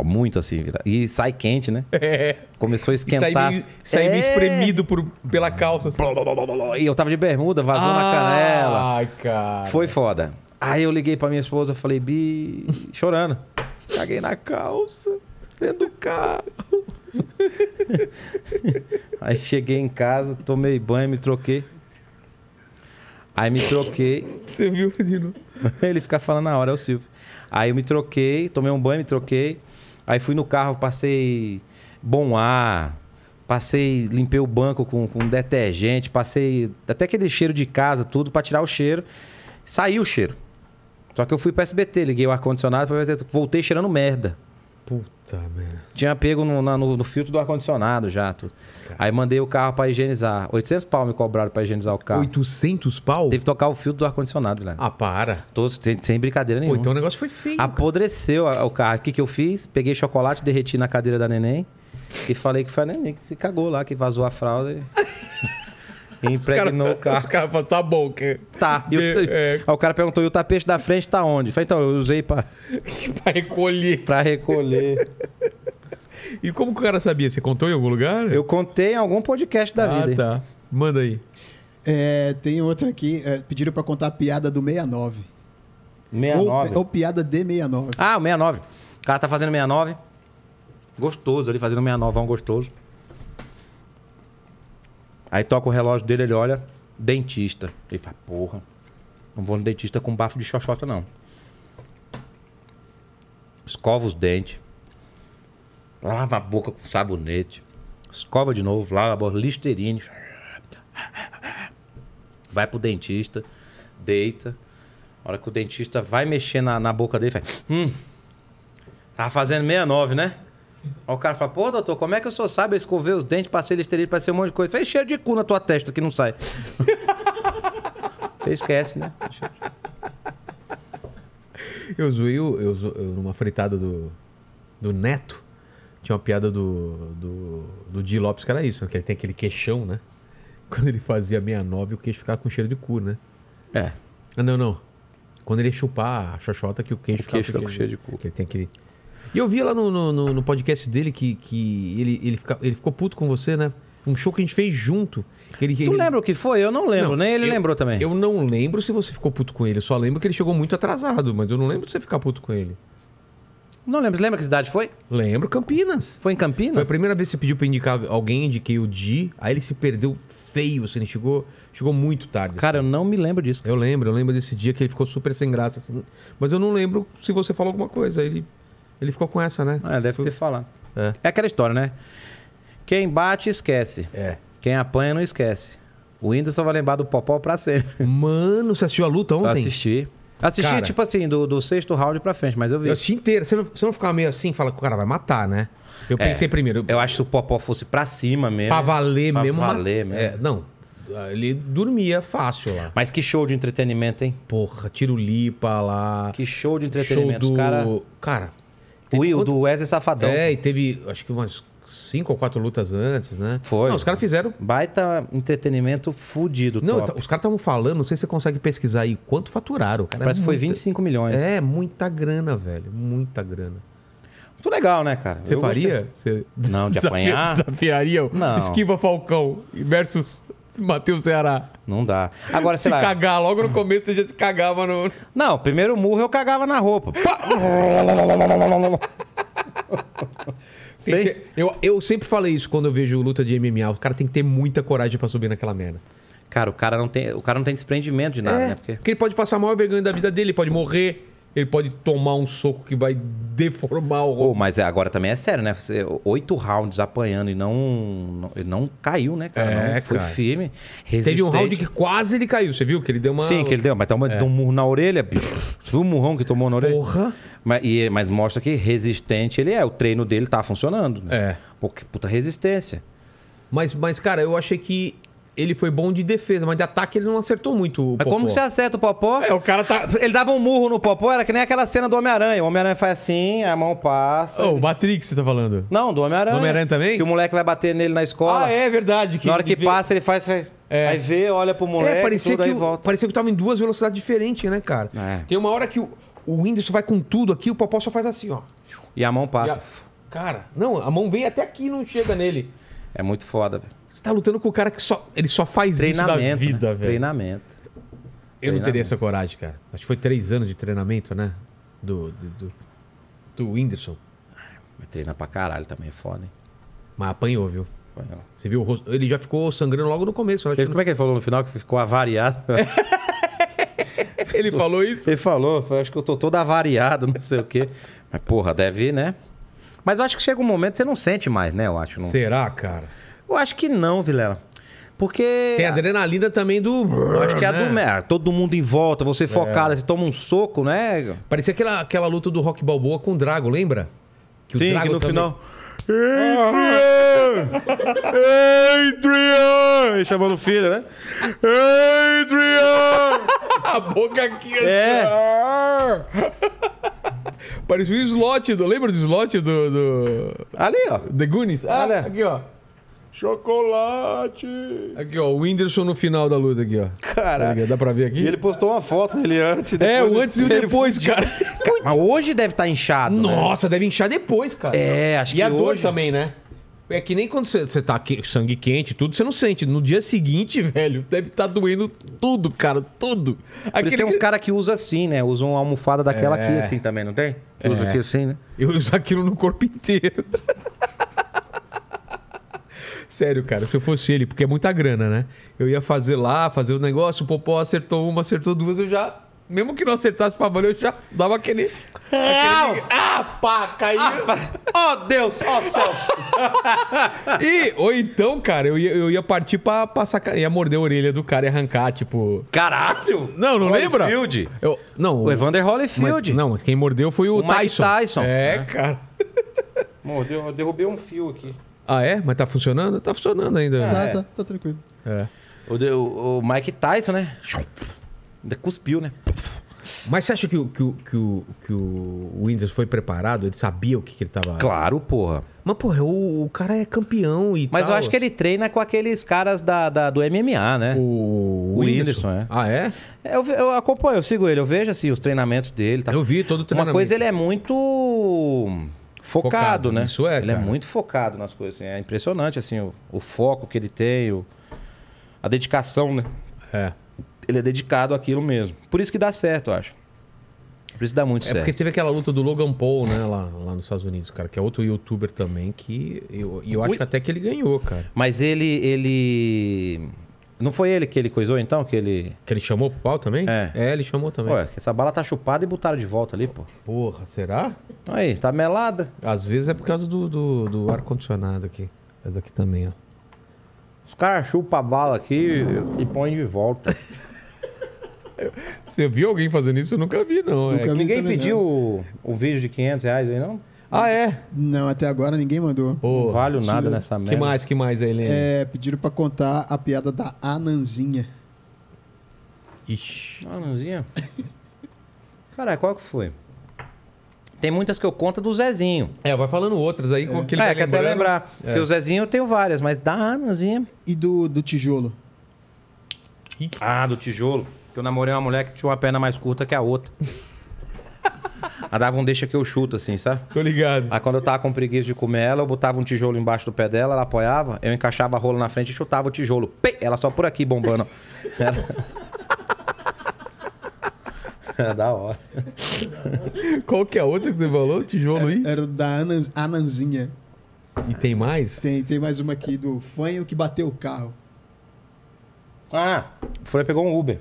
muito assim. E sai quente, né? É. Começou a esquentar. E sai meio, sai é. meio espremido por, pela calça. Assim. E eu tava de bermuda, vazou ah, na canela. Ai, cara. Foi foda. Aí eu liguei pra minha esposa, falei, Bi, chorando. Caguei na calça, dentro do carro. [LAUGHS] Aí cheguei em casa, tomei banho, me troquei. Aí me troquei. Você viu de novo? [LAUGHS] Ele fica falando na hora, é o Silvio. Aí eu me troquei, tomei um banho, me troquei. Aí fui no carro, passei bom ar, passei, limpei o banco com, com detergente, passei até aquele cheiro de casa, tudo, para tirar o cheiro. Saiu o cheiro. Só que eu fui pro SBT, liguei o ar-condicionado, voltei cheirando merda. Puta merda. Tinha pego no, na, no, no filtro do ar-condicionado já. Tudo. Aí mandei o carro para higienizar. 800 pau me cobraram para higienizar o carro. 800 pau? Teve que tocar o filtro do ar-condicionado, né? Ah, para. Todos, sem, sem brincadeira nenhuma. Pô, então o negócio foi feio. Apodreceu cara. o carro. O que, que eu fiz? Peguei chocolate, derreti na cadeira da neném. E falei que foi a neném que se cagou lá, que vazou a fralda. E... [LAUGHS] Impregnou o carro. Os caras falaram, tá bom. Que... Tá. E o, é... Aí o cara perguntou, e o tapete da frente tá onde? Falei, então, eu usei pra... [LAUGHS] pra recolher. Pra recolher. e como que o cara sabia? Você contou em algum lugar? Eu contei em algum podcast da ah, vida. Ah, tá. Hein? Manda aí. É, tem outra aqui. É, pediram pra contar a piada do 69. 69? Ou, ou piada de 69. Ah, o 69. O cara tá fazendo 69. Gostoso ali, fazendo 69, é um gostoso. Aí toca o relógio dele, ele olha, dentista. Ele fala, porra, não vou no dentista com bafo de xoxota, não. Escova os dentes. Lava a boca com sabonete. Escova de novo, lava a boca, listerine. Vai pro dentista, deita. A hora que o dentista vai mexer na, na boca dele, faz... Hum, tava fazendo 69, né? Aí o cara fala, pô, doutor, como é que o senhor sabe? Eu escovei os dentes, passei para passei um monte de coisa. Fez cheiro de cu na tua testa que não sai. [LAUGHS] Você esquece, né? Eu zoei, eu, eu, numa fritada do, do Neto, tinha uma piada do, do, do Di Lopes que era isso, que ele tem aquele queixão, né? Quando ele fazia 69, o queixo ficava com cheiro de cu, né? É. Ah, não, não. Quando ele ia chupar a xoxota, que o queixo, o queixo ficava, com cheiro de cu. Ele tem aquele... E eu vi lá no, no, no podcast dele que, que ele, ele, fica, ele ficou puto com você, né? Um show que a gente fez junto. ele, tu ele... lembra o que foi? Eu não lembro, não, nem ele eu, lembrou também. Eu não lembro se você ficou puto com ele. Eu só lembro que ele chegou muito atrasado, mas eu não lembro de você ficar puto com ele. Não lembro. Você lembra que cidade foi? Lembro, Campinas. Foi em Campinas? Foi a primeira vez que você pediu pra indicar alguém, indiquei o Di. Aí ele se perdeu feio, assim, ele chegou, chegou muito tarde. Cara, assim. eu não me lembro disso. Cara. Eu lembro, eu lembro desse dia que ele ficou super sem graça, assim. Mas eu não lembro se você falou alguma coisa. Ele ele ficou com essa, né? É, deve ter falado. É. é aquela história, né? Quem bate, esquece. É. Quem apanha, não esquece. O Whindersson vai lembrar do Popó pra sempre. Mano, você assistiu a luta ontem? Eu assisti. Assisti, cara, tipo assim, do, do, sexto round pra frente, mas eu vi. Eu assisti inteiro. Você não, você não ficava meio assim, fala que o cara vai matar, né? Eu é, pensei primeiro. Eu... acho que o Popó fosse pra cima mesmo. Pra valer pra mesmo. Pra valer mesmo. É, não. Ele dormia fácil lá. Mas que show de entretenimento, hein? Porra, tiro lipa lá. Que show de entretenimento, show do... cara. Cara, Will, do Wesley Safadão. É, e teve, acho que umas cinco ou quatro lutas antes, né? Foi. Não, os caras fizeram. Baita entretenimento fudido. Não, top. os caras estavam falando, não sei se você consegue pesquisar aí quanto faturaram. Cara, é Parece que é muita... foi 25 milhões. É, muita grana, velho. Muita grana. Muito legal, né, cara? Você faria? Você... Não, de [LAUGHS] apanhar? Desafiaria o não. Esquiva Falcão versus [LAUGHS] Bateu o Ceará. Não dá. Agora, sei se lá. cagar, logo no começo você já se cagava no. Não, primeiro murro eu cagava na roupa. [LAUGHS] eu, eu sempre falei isso quando eu vejo luta de MMA. O cara tem que ter muita coragem para subir naquela merda. Cara, o cara não tem, o cara não tem desprendimento de nada, é, né? Porque... porque ele pode passar a maior vergonha da vida dele, pode morrer ele pode tomar um soco que vai deformar o. Oh, mas é, agora também é sério, né? Você, oito rounds apanhando e não, não, não caiu, né, cara? É, não, foi cara. firme. Resistente. Teve um round que quase ele caiu, você viu? Que ele deu uma. Sim, que ele deu, mas tomou tá é. um murro na orelha, bicho. Você viu o murrão que tomou na orelha? Porra! Mas, e, mas mostra que resistente ele é. O treino dele tá funcionando. Né? É. Porque puta resistência. Mas, mas, cara, eu achei que ele foi bom de defesa, mas de ataque ele não acertou muito Popó. como que você acerta o Popó? É, o cara tá... Ele dava um murro no Popó, era que nem aquela cena do Homem-Aranha. O Homem-Aranha faz assim, a mão passa... Oh, o Matrix você tá falando? Não, do Homem-Aranha. O Homem-Aranha também? Que o moleque vai bater nele na escola. Ah, é verdade. Que na hora que vê... passa, ele faz... faz... É. Aí vê, olha pro moleque, é, parecia tudo, que, aí volta. Parecia que tava em duas velocidades diferentes, né, cara? É. Tem uma hora que o, Windows Whindersson vai com tudo aqui, o Popó só faz assim, ó. E a mão passa. A... Cara, não, a mão vem até aqui não chega nele. É muito foda, velho. Você tá lutando com o cara que só. Ele só faz isso da vida, né? velho. Treinamento. Eu não teria essa coragem, cara. Acho que foi três anos de treinamento, né? Do. Do, do, do Whindersson. treina pra caralho também, é foda, hein? Mas apanhou, viu? Apanhou. Você viu o rosto. Ele já ficou sangrando logo no começo. Ele, que... Como é que ele falou no final que ficou avariado? [LAUGHS] ele falou isso? Ele falou, falou, acho que eu tô todo avariado, não sei o quê. Mas, porra, deve, né? Mas eu acho que chega um momento que você não sente mais, né? Eu acho. Não... Será, cara? Eu acho que não, Vilela. Porque. Tem a adrenalina também do. Eu acho que é a do. É, todo mundo em volta, você focado, é. você toma um soco, né? Parecia aquela, aquela luta do Rock Balboa com o Drago, lembra? Que Sim, Drago que no também... final. Adrian! Adrian! Chamando o filho, né? Adrian! a boca aqui assim, é. Parecia o slot, do... lembra do slot do, do. Ali, ó. The Goonies? Ah, Ali. aqui, ó. Chocolate! Aqui, ó, o Whindersson no final da luta aqui, ó. Cara, dá pra ver aqui? Ele postou uma foto dele antes É, o antes e o depois, cara. [LAUGHS] Mas hoje deve estar tá inchado, né? Nossa, deve inchar depois, cara. É, acho e que E a dor hoje- também, né? É que nem quando você tá sangue quente tudo, você não sente. No dia seguinte, [LAUGHS] velho, deve estar tá doendo tudo, cara, tudo. Por isso tem uns caras que usam assim, né? Usam uma almofada daquela aqui, é. assim também, não tem? Que é. Usa aqui assim, né? Eu uso aquilo no corpo inteiro. [LAUGHS] Sério, cara, se eu fosse ele, porque é muita grana, né? Eu ia fazer lá, fazer o negócio, o Popó acertou uma, acertou duas, eu já. Mesmo que não acertasse pra valer, eu já dava aquele. aquele... Ah, pá, caiu! Ah, pá. Oh, Deus! Oh, céu! [LAUGHS] e, ou então, cara, eu ia, eu ia partir pra, pra sacar. Ia morder a orelha do cara e arrancar, tipo. Caralho! Não, não lembra? Field Eu, não, o Evander Holyfield. Mas, não, mas quem mordeu foi o, o Tyson. Mike Tyson. É, é. cara. Mordeu, eu derrubei um fio aqui. Ah, é? Mas tá funcionando? Tá funcionando ainda. Tá, é. tá, tá tranquilo. É. O, o, o Mike Tyson, né? Ainda cuspiu, né? Mas você acha que, o- que, o- que, o, que o Whindersson foi preparado? Ele sabia o que, que ele tava. Claro, porra. Mas, porra, o, o cara é campeão e Mas eu acho que ele treina com aqueles caras da, da- do MMA, né? O, O Whindersson, é. Ah, é? é eu, eu acompanho, eu sigo ele, eu vejo assim os treinamentos dele. Eu vi todo o treinamento. Uma coisa, ele é muito focado, focado né? Isso é. Ele é cara. é muito focado nas coisas. Assim. É impressionante, assim, o, o, foco que ele tem, o, a dedicação, né? É. Ele é dedicado àquilo mesmo. Por isso que dá certo, eu acho. Por isso dá muito é certo. É porque teve aquela luta do Logan Paul, né, lá, lá nos Estados Unidos, cara, que é outro youtuber também, que eu, eu acho Ui. até que ele ganhou, cara. Mas ele. ele não foi ele que ele coisou, então? Que ele. Que ele chamou pro pau também? É. É, ele chamou também. Ué, essa bala tá chupada e botaram de volta ali, pô. Porra, será? Aí, tá melada. Às vezes é por causa do, do, do ar-condicionado aqui. Essa aqui também, ó. Os caras chupam a bala aqui e, e põem de volta. Você viu alguém fazendo isso? Eu nunca vi, não. Nunca é. vi Ninguém pediu o, o vídeo de 500 reais aí, não? Ah, é? Não, até agora ninguém mandou. Pô, não vale nada nessa merda. Que mais, que mais, Helene? É, pediram pra contar a piada da Ananzinha. Ixi. Ananzinha? [LAUGHS] Caralho, qual que foi? Tem muitas que eu conto do Zezinho. É, vai falando outras aí. É, que, ele é, tá Quer até lembrar. É. Porque o Zezinho eu tenho várias, mas da Ananzinha... E do, do tijolo? Ah, do tijolo. Que eu namorei uma mulher que tinha uma perna mais curta que a outra. [LAUGHS] Ela ah, dava um deixa que eu chuto, assim, sabe? Tô ligado. Aí quando eu tava com preguiça de comer ela, eu botava um tijolo embaixo do pé dela, ela apoiava, eu encaixava a rola na frente e chutava o tijolo. Ela só por aqui bombando. Ela... [LAUGHS] É da hora. Qual que é a outra que você falou? Tijolo aí? Era, era da Ananzinha. E tem mais? Tem, tem mais uma aqui do fanho que bateu o carro. Ah, foi pegou um Uber.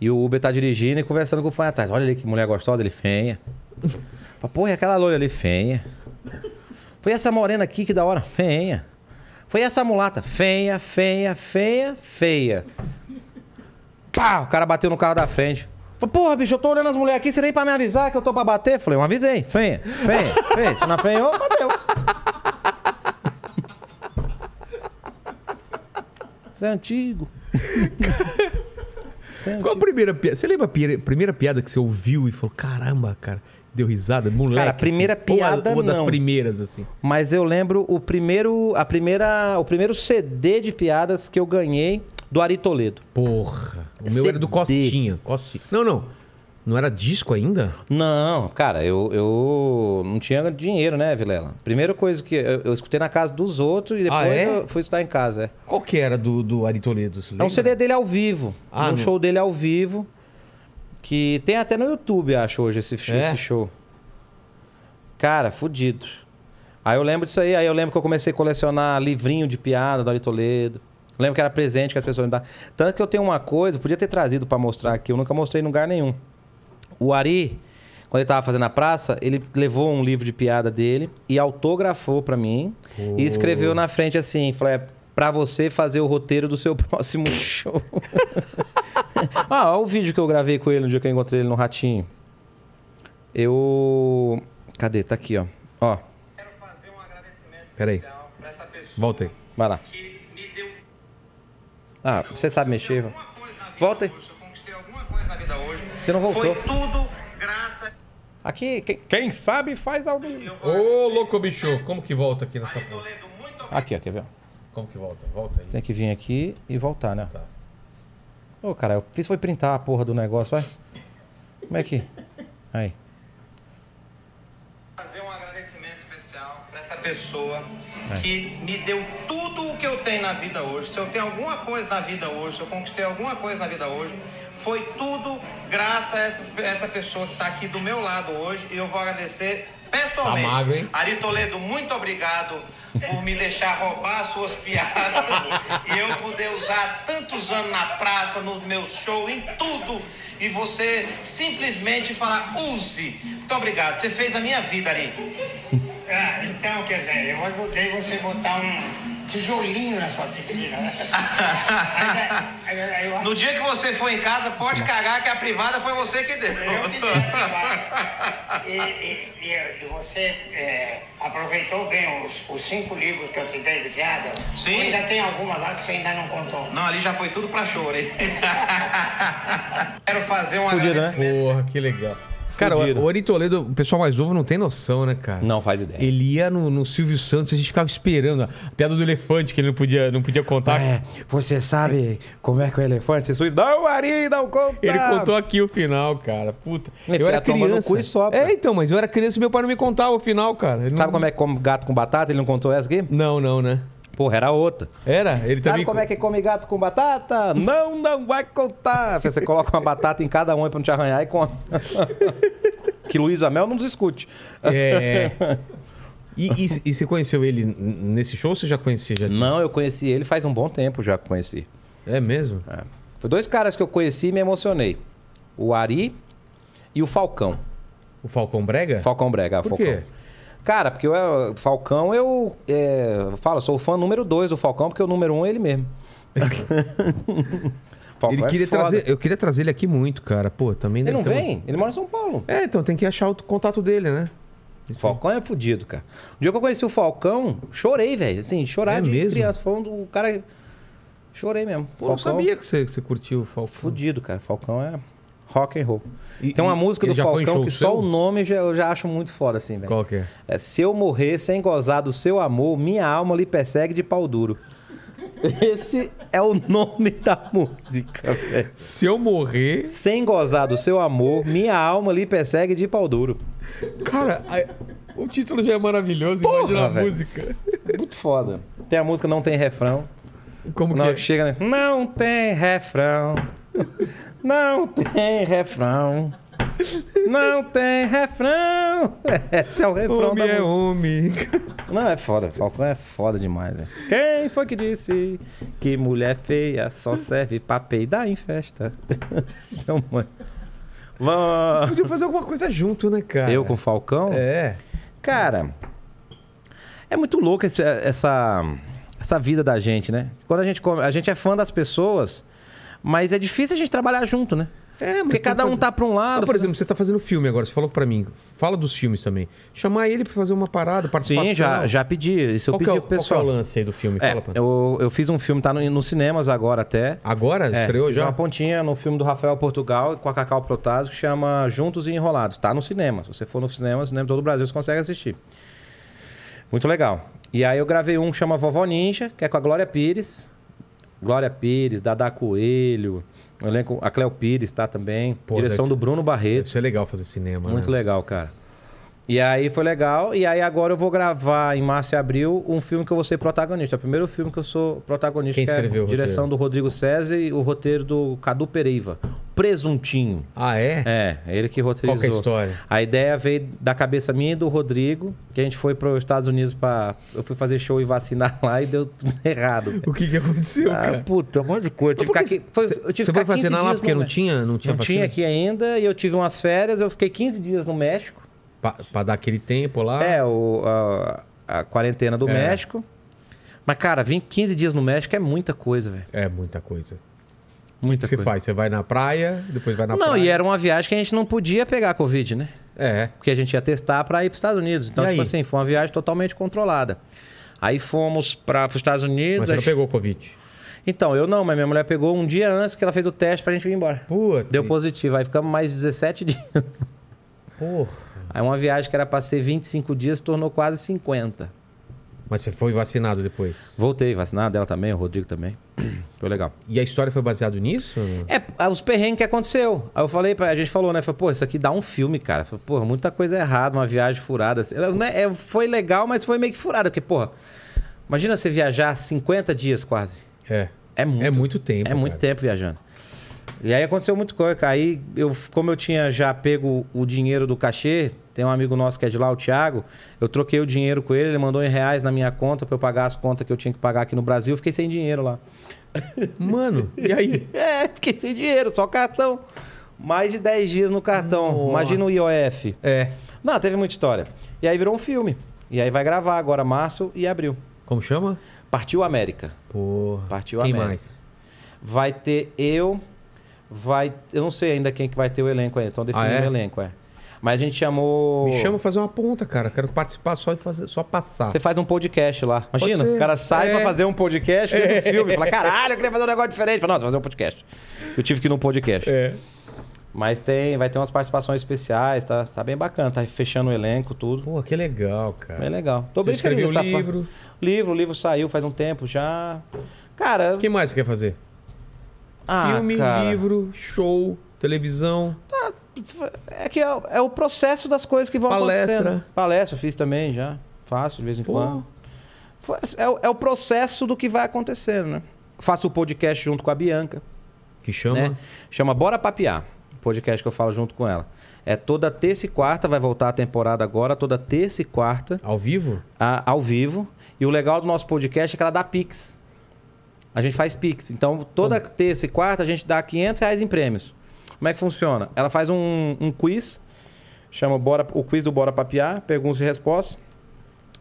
E o Uber tá dirigindo e conversando com o Fã atrás. Olha ali que mulher gostosa, ele fenha. Porra, é aquela loira ali fenha. Foi essa morena aqui que da hora, fenha. Foi essa mulata, fenha, fenha, feia, feia. Pá, o cara bateu no carro da frente. Falei, porra, bicho, eu tô olhando as mulheres aqui, você nem pra me avisar que eu tô pra bater? Falei, eu avisei, fenha, fenha, feia. Se não fenhou, bateu. Você é antigo. [LAUGHS] Qual a primeira piada? Você lembra a primeira, piada que você ouviu e falou, caramba, cara, deu risada? Moleque. Cara, a assim"? primeira assim, piada. das primeiras, assim. Mas eu lembro o primeiro, a primeira, o primeiro CD de piadas que eu ganhei do Ari Toledo. Porra. O CD. meu era do Costinha. Costinha. Não, não. Não era disco ainda? Não, cara, eu, eu não tinha dinheiro, né, Vilela? Primeira coisa que eu, eu escutei na casa dos outros e ah, depois ah, é? fui escutar em casa. É. Qual que era do, do Ari Toledo? É um CD dele ao vivo. Ah, um não. show dele ao vivo. Que tem até no YouTube, acho, hoje, esse, é? esse show. Cara, fudido. Aí eu lembro disso aí. Aí eu lembro que eu comecei a colecionar livrinho de piada do Ari Toledo. Eu lembro que era presente que as pessoas me davam. Tanto que eu tenho uma coisa, podia ter trazido para mostrar aqui, eu nunca mostrei em lugar nenhum. O Ari, quando ele estava fazendo a praça, ele levou um livro de piada dele e autografou para mim oh. e escreveu na frente assim, falei, é para você fazer o roteiro do seu [LAUGHS] próximo show. [LAUGHS] ah, olha o vídeo que eu gravei com ele no dia que eu encontrei ele no Ratinho. Eu... Cadê? Tá aqui, ó. Ó. Quero fazer um agradecimento Peraí. pra essa pessoa Voltei. Vai lá. Ah, você sabe mexer. Volta aí. Você não voltou. Foi tudo graça. Aqui, quem, quem sabe faz algo. Ô, louco bicho, como que volta aqui nessa porta? Aqui, ó, quer ver? Como que volta? Volta aí. Você tem que vir aqui e voltar, né? Tá. Ô, oh, cara, eu fiz foi printar a porra do negócio, vai. Como é que. Aí. Fazer um agradecimento especial pra essa pessoa é. que me deu tudo o que eu tenho na vida hoje. Se eu tenho alguma coisa na vida hoje, se eu conquistei alguma coisa na vida hoje foi tudo graças a essa, essa pessoa que está aqui do meu lado hoje e eu vou agradecer pessoalmente. Tá magro, hein? Ari Toledo, muito obrigado por me deixar roubar suas piadas [LAUGHS] e eu poder usar tantos anos na praça, nos meus shows, em tudo. E você simplesmente falar, use. Muito obrigado. Você fez a minha vida, Ari. Ah, então, quer dizer, eu ajudei você botar um tijolinho na sua piscina. [LAUGHS] É, no dia que você foi em casa, pode cagar que a privada foi você que deu. Eu que dei a privada. [LAUGHS] E, e, e você é, aproveitou bem os, os, cinco livros que eu te dei de piada? Sim. ainda tem alguma lá que você ainda não contou? Não, ali já foi tudo pra choro, hein? [LAUGHS] Quero fazer um Podia, né? agradecimento. Né? Porra, que legal. Cara, Fudido. o Ori Toledo, o pessoal mais novo não tem noção, né, cara? Não faz ideia. Ele ia no, no Silvio Santos, a gente ficava esperando. A piada do elefante que ele não podia, não podia contar. É, você sabe como é que é o elefante se suicida? Não, Ari, não conta! Ele contou aqui o final, cara. Puta. Ele eu era criança. No só, é, então, mas eu era criança e meu pai não me contava o final, cara. Ele sabe não... como é que come gato com batata? Ele não contou essa aqui? Não, não, né? Porra, era outra. Era? Ele Sabe também. Sabe como é que come gato com batata? Não, não vai contar. Você coloca uma batata em cada unha pra não te arranhar e conta. [LAUGHS] que Luísa Mel não nos escute. É. E, e, e, você conheceu ele nesse show ou você já conhecia? Já... Não, eu conheci ele faz um bom tempo já conheci. É mesmo? É. Foi dois caras que eu conheci e me emocionei. O Ari e o Falcão. O Falcão Brega? Falcão Brega, ah, Por Falcão. Quê? Cara, porque o é, Falcão, eu, é, eu falo, sou o fã número dois do Falcão, porque o número um é ele mesmo. [LAUGHS] Falcão ele é queria é trazer, eu queria trazer ele aqui muito, cara. Pô, também Ele não vem? Ele mora em São Paulo. É, então tem que achar o contato dele, né? Isso Falcão é fudido, cara. O dia que eu conheci o Falcão, chorei, velho. Assim, chorar é de mesmo? criança. Foi um do cara. Chorei mesmo. Pô, Falcão... eu sabia que você, que você curtiu o Falcão. Fudido, cara. Falcão é. Rock and roll. E, Tem uma música do Falcão que só o nome já, eu já acho muito foda, assim, velho. Qual que é? é? Se eu morrer sem gozar do seu amor, minha alma lhe persegue de pau duro. [LAUGHS] Esse é o nome da música, velho. Se eu morrer. Sem gozar do seu amor, minha alma lhe persegue de pau duro. Cara, o título já é maravilhoso, Porra, imagina a véio. música. Muito foda. Tem a música Não Tem Refrão. Como que, Não, é? que chega, né? Não tem refrão. Não tem refrão. Não tem refrão. [LAUGHS] Esse é o refrão homem da é homem. Não, é foda. Falcão é foda demais, velho. Quem foi que disse que mulher feia só serve pra peidar em festa? Então, [LAUGHS] mano... Vamos... Vocês podiam fazer alguma coisa junto, né, cara? Eu com o Falcão? É. Cara, é muito louco essa, essa, essa vida da gente, né? Quando a gente, come, a gente é fã das pessoas... Mas é difícil a gente trabalhar junto, né? É, Porque cada um fazer... tá para um lado. por exemplo, você tá fazendo filme agora, você falou para mim. Fala dos filmes também. Chamar ele para fazer uma parada, participação. Sim, já, já pedi. Isso eu qual é pedi é, o, pessoal. Qual é o lance aí do filme? É, Fala, eu, eu fiz um filme, tá nos no cinemas agora até. Agora? É, estreou já? uma pontinha no filme do Rafael Portugal com a Cacau Protásio que chama Juntos e Enrolados. Tá no cinema. Se você for no cinema, no cinema todo o Brasil, você consegue assistir. Muito legal. E aí eu gravei um que chama Vovó Ninja, que é com a Glória Pires. Glória Pires, Dadá Coelho, elenco, a Cléo Pires tá também. Pô, direção do Bruno Barreto. Isso é legal fazer cinema. Muito né? legal, cara. E aí foi legal. E aí agora eu vou gravar em março e abril um filme que eu vou ser protagonista. É o primeiro filme que eu sou protagonista. Quem é escreveu é direção roteiro? do Rodrigo César e o roteiro do Cadu Pereiva. Presuntinho. Ah, é? É, é ele que roteirizou. Qual que é a história? A ideia veio da cabeça minha e do Rodrigo, que a gente foi para os Estados Unidos para Eu fui fazer show e vacinar [LAUGHS] lá e deu tudo [LAUGHS] errado. o que que aconteceu, ah, cara? Puta, um monte de coisa. Eu tive que aqui, você foi vacinar lá porque não tinha? Não tinha, não tinha aqui ainda e eu tive umas férias, eu fiquei 15 dias no México. Para dar aquele tempo lá. É, o, a, a quarentena do é. México. Mas, cara, vir 15 dias no México é muita coisa, velho. É muita coisa. Muita o que coisa. você faz? Você vai na praia, depois vai na não, praia. Não, e era uma viagem que a gente não podia pegar Covid, né? É. Porque a gente ia testar para ir para os Estados Unidos. Então, e tipo aí? assim, foi uma viagem totalmente controlada. Aí fomos para os Estados Unidos. Mas você não pegou Covid? Então, eu não, mas minha mulher pegou um dia antes que ela fez o teste pra gente vir embora. Putz. Deu positivo. Aí ficamos mais 17 [LAUGHS] dias. Porra. Aí uma viagem que era para ser 25 dias tornou quase 50. Mas você foi vacinado depois? Voltei vacinado, ela também, o Rodrigo também. [CLEARS THROAT] Foi legal. E a história foi baseada nisso? É, é os perrengues que aconteceu. Aí eu falei, a gente falou, né? Falei, pô, isso aqui dá um filme, cara. Falei, pô, muita coisa errada, uma viagem furada. Assim. Né, é, foi legal, mas foi meio que furada, porque, porra, imagina você viajar 50 dias quase. É. É muito, é muito tempo. É muito tempo viajando. E aí aconteceu muito coisa. Aí, eu, como eu tinha já pego o dinheiro do cachê, tem um amigo nosso que é de lá, o Thiago, eu troquei o dinheiro com ele, ele mandou em reais na minha conta para eu pagar as contas que eu tinha que pagar aqui no Brasil. fiquei sem dinheiro lá. [LAUGHS] Mano, e aí? [LAUGHS] é, fiquei sem dinheiro, só cartão. Mais de 10 dias no cartão. Nossa. Imagina o IOF. É. Não, teve muita história. E aí virou um filme. E aí vai gravar agora março e abril. Como chama? Partiu América. Porra. Partiu Quem América. Quem mais? Vai ter eu, vai. Eu não sei ainda quem que vai ter o elenco ainda. então ah, definindo ah, é? o elenco, é. Mas a gente chamou. Me chama fazer uma ponta, cara. Quero participar só e fazer, só passar. Você faz um podcast lá. Imagina, o cara sai é. pra fazer um podcast [LAUGHS] é. do filme. Fala, caralho, eu queria fazer um negócio diferente. Fala, nossa, fazer um podcast. Eu tive que ir num podcast. É. Mas tem, vai ter umas participações especiais, tá, tá bem bacana, tá fechando o elenco, tudo. Pô, que legal, cara. É legal. Tô Você bem feliz. Livro. livro, o livro saiu faz um tempo já. Cara. O que mais você quer fazer? Ah, Filme, cara. livro, show, televisão. Tá, é que é, é, o processo das coisas que vão Palestra. acontecendo. Palestra, fiz também já. Faço de vez em Pô. quando. É, é, o processo do que vai acontecendo, né? Faço o podcast junto com a Bianca. Que chama? Né? Chama Bora Papiar. Podcast que eu falo junto com ela. É toda terça e quarta, vai voltar a temporada agora, toda terça e quarta. Ao vivo? A, ao vivo. E o legal do nosso podcast é que ela dá pix. A gente faz Pix. Então, toda terça e quarta a gente dá 500 reais em prêmios. Como é que funciona? Ela faz um, um quiz, chama Bora, o quiz do Bora Papiar, perguntas e respostas.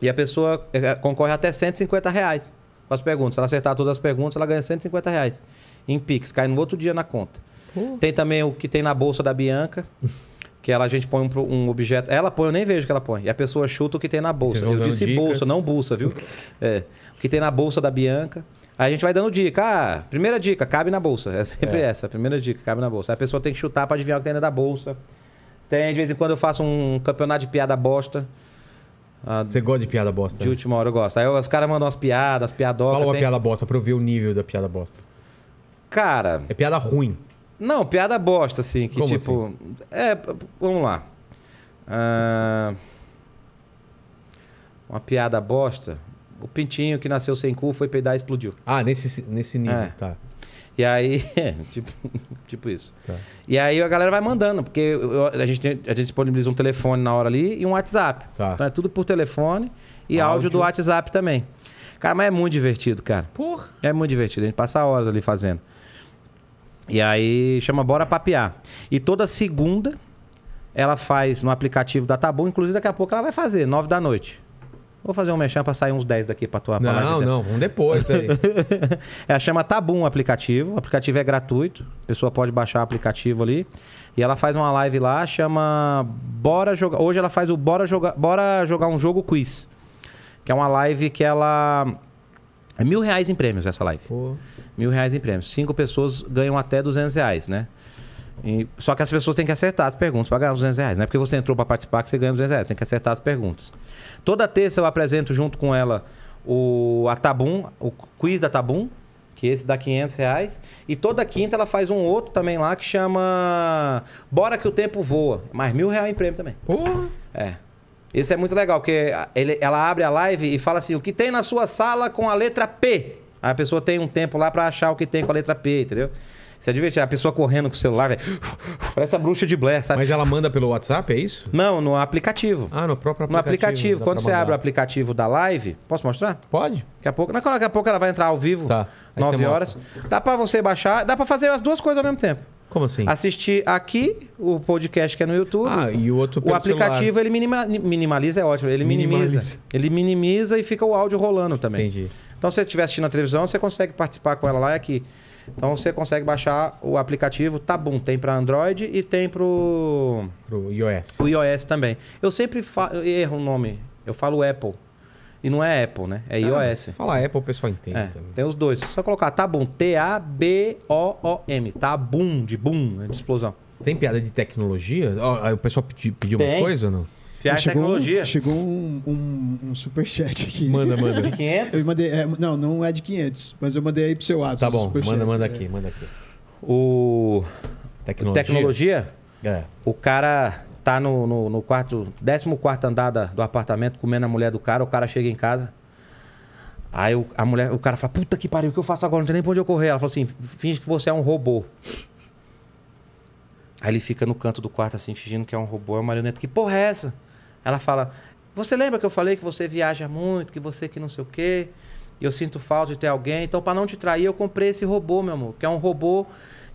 E a pessoa eh, eh, concorre até 150 reais com as perguntas. Se ela acertar todas as perguntas, ela ganha 150 reais em Pix. Cai no outro dia na conta. Tem também o que tem na bolsa da Bianca. [LAUGHS] que ela a gente põe um, um, objeto. Ela põe, eu nem vejo que ela põe. E a pessoa chuta o que tem na bolsa. Eu disse dicas. bolsa, não bolsa, viu? [LAUGHS] é. O que tem na bolsa da Bianca. Aí a gente vai dando dica. Ah, primeira dica, cabe na bolsa. É sempre é. essa, primeira dica, cabe na bolsa. Aí a pessoa tem que chutar para adivinhar o que tem dentro da bolsa. Tem, de vez em quando eu faço um campeonato de piada bosta. Ah, Você gosta de piada bosta? De né? última hora eu gosto. Aí os caras mandam umas piadas, as piadocas. Fala uma tem... piada bosta pra eu ver o nível da piada bosta. Cara. É piada ruim. Não, piada bosta, assim. Que Como tipo. Assim? É, vamos lá. Ah, uma piada bosta o pintinho que nasceu sem cu foi peidar e explodiu. Ah, nesse, nesse nível, é. tá. E aí, é, [LAUGHS] tipo, [LAUGHS] tipo isso. Tá. E aí a galera vai mandando, porque eu, a, gente tem, a gente disponibiliza um telefone na hora ali e um WhatsApp. Tá. Então é tudo por telefone e áudio. áudio do WhatsApp também. Cara, mas é muito divertido, cara. Porra. É muito divertido. A gente passa horas ali fazendo. E aí chama Bora Papear. E toda segunda ela faz no aplicativo da Tabu, inclusive daqui a pouco ela vai fazer, nove da noite. Vou fazer um mexão para sair uns 10 daqui para tua palestra. Não, não, vamos depois. Aí. ela [LAUGHS] é, chama Tabum o aplicativo. O aplicativo é gratuito. A pessoa pode baixar o aplicativo ali. E ela faz uma live lá, chama Bora Jogar. Hoje ela faz o Bora Jogar, Bora Jogar um Jogo Quiz. Que é uma live que ela. É mil reais em prêmios essa live. Pô. Mil reais em prêmios. Cinco pessoas ganham até 200 reais, né? E, só que as pessoas têm que acertar as perguntas para ganhar 200 reais. Não é porque você entrou para participar que você ganha 200 reais. Tem que acertar as perguntas. Toda terça eu apresento junto com ela o, a Tabum, o quiz da Tabum, que esse dá 500 reais. E toda quinta ela faz um outro também lá que chama Bora que o Tempo Voa. Mais mil reais em prêmio também. Porra! É. Esse é muito legal, porque ele, ela abre a live e fala assim: o que tem na sua sala com a letra P? Aí a pessoa tem um tempo lá para achar o que tem com a letra P, entendeu? Você é A pessoa correndo com o celular, véio, parece a bruxa de Blair, sabe? Mas ela manda pelo WhatsApp, é isso? Não, no aplicativo. Ah, no próprio aplicativo. No aplicativo. Quando você abre o aplicativo da live, posso mostrar? Pode. Daqui a pouco, daqui a pouco ela vai entrar ao vivo, tá. 9 horas. Mostra. Dá para você baixar, dá para fazer as duas coisas ao mesmo tempo. Como assim? Assistir aqui o podcast que é no YouTube. Ah, e o outro pelo O aplicativo celular. ele minima, minimaliza, é ótimo. Ele minimiza. minimiza. Ele minimiza e fica o áudio rolando também. Entendi. Então, se você estiver assistindo a televisão, você consegue participar com ela lá é e aqui. Então você consegue baixar o aplicativo Tabum. Tem para Android e tem para o iOS. O iOS também. Eu sempre erro o nome. Eu falo Apple. E não é Apple, né? É ah, iOS. Fala Apple, o pessoal entende é, Tem os dois. Só colocar Tabum. T-A-B-O-O-M. Tabum, de boom, né, de explosão. Tem piada de tecnologia? o pessoal pediu, uma coisa ou não? Piar é chegou, tecnologia. Chegou um, um, um superchat aqui. Manda, manda. De 500? Eu mandei, é, não, não é de 500, mas eu mandei aí pro seu WhatsApp. Tá bom, manda, manda é. aqui, é. manda aqui. O... Tecnologia? Tecnologia? É. O cara tá no, no, no quarto, 14 andar do apartamento, comendo a mulher do cara, o cara chega em casa. Aí o, a mulher, o cara fala, puta que pariu, o que eu faço agora? Não tem nem pra onde eu correr. Ela fala assim, finge que você é um robô. Aí ele fica no canto do quarto assim, fingindo que é um robô, é uma marioneta. Que porra é essa? Ela fala: Você lembra que eu falei que você viaja muito, que você que não sei o quê? Eu sinto falta de ter alguém. Então, para não te trair, eu comprei esse robô, meu amor, que é um robô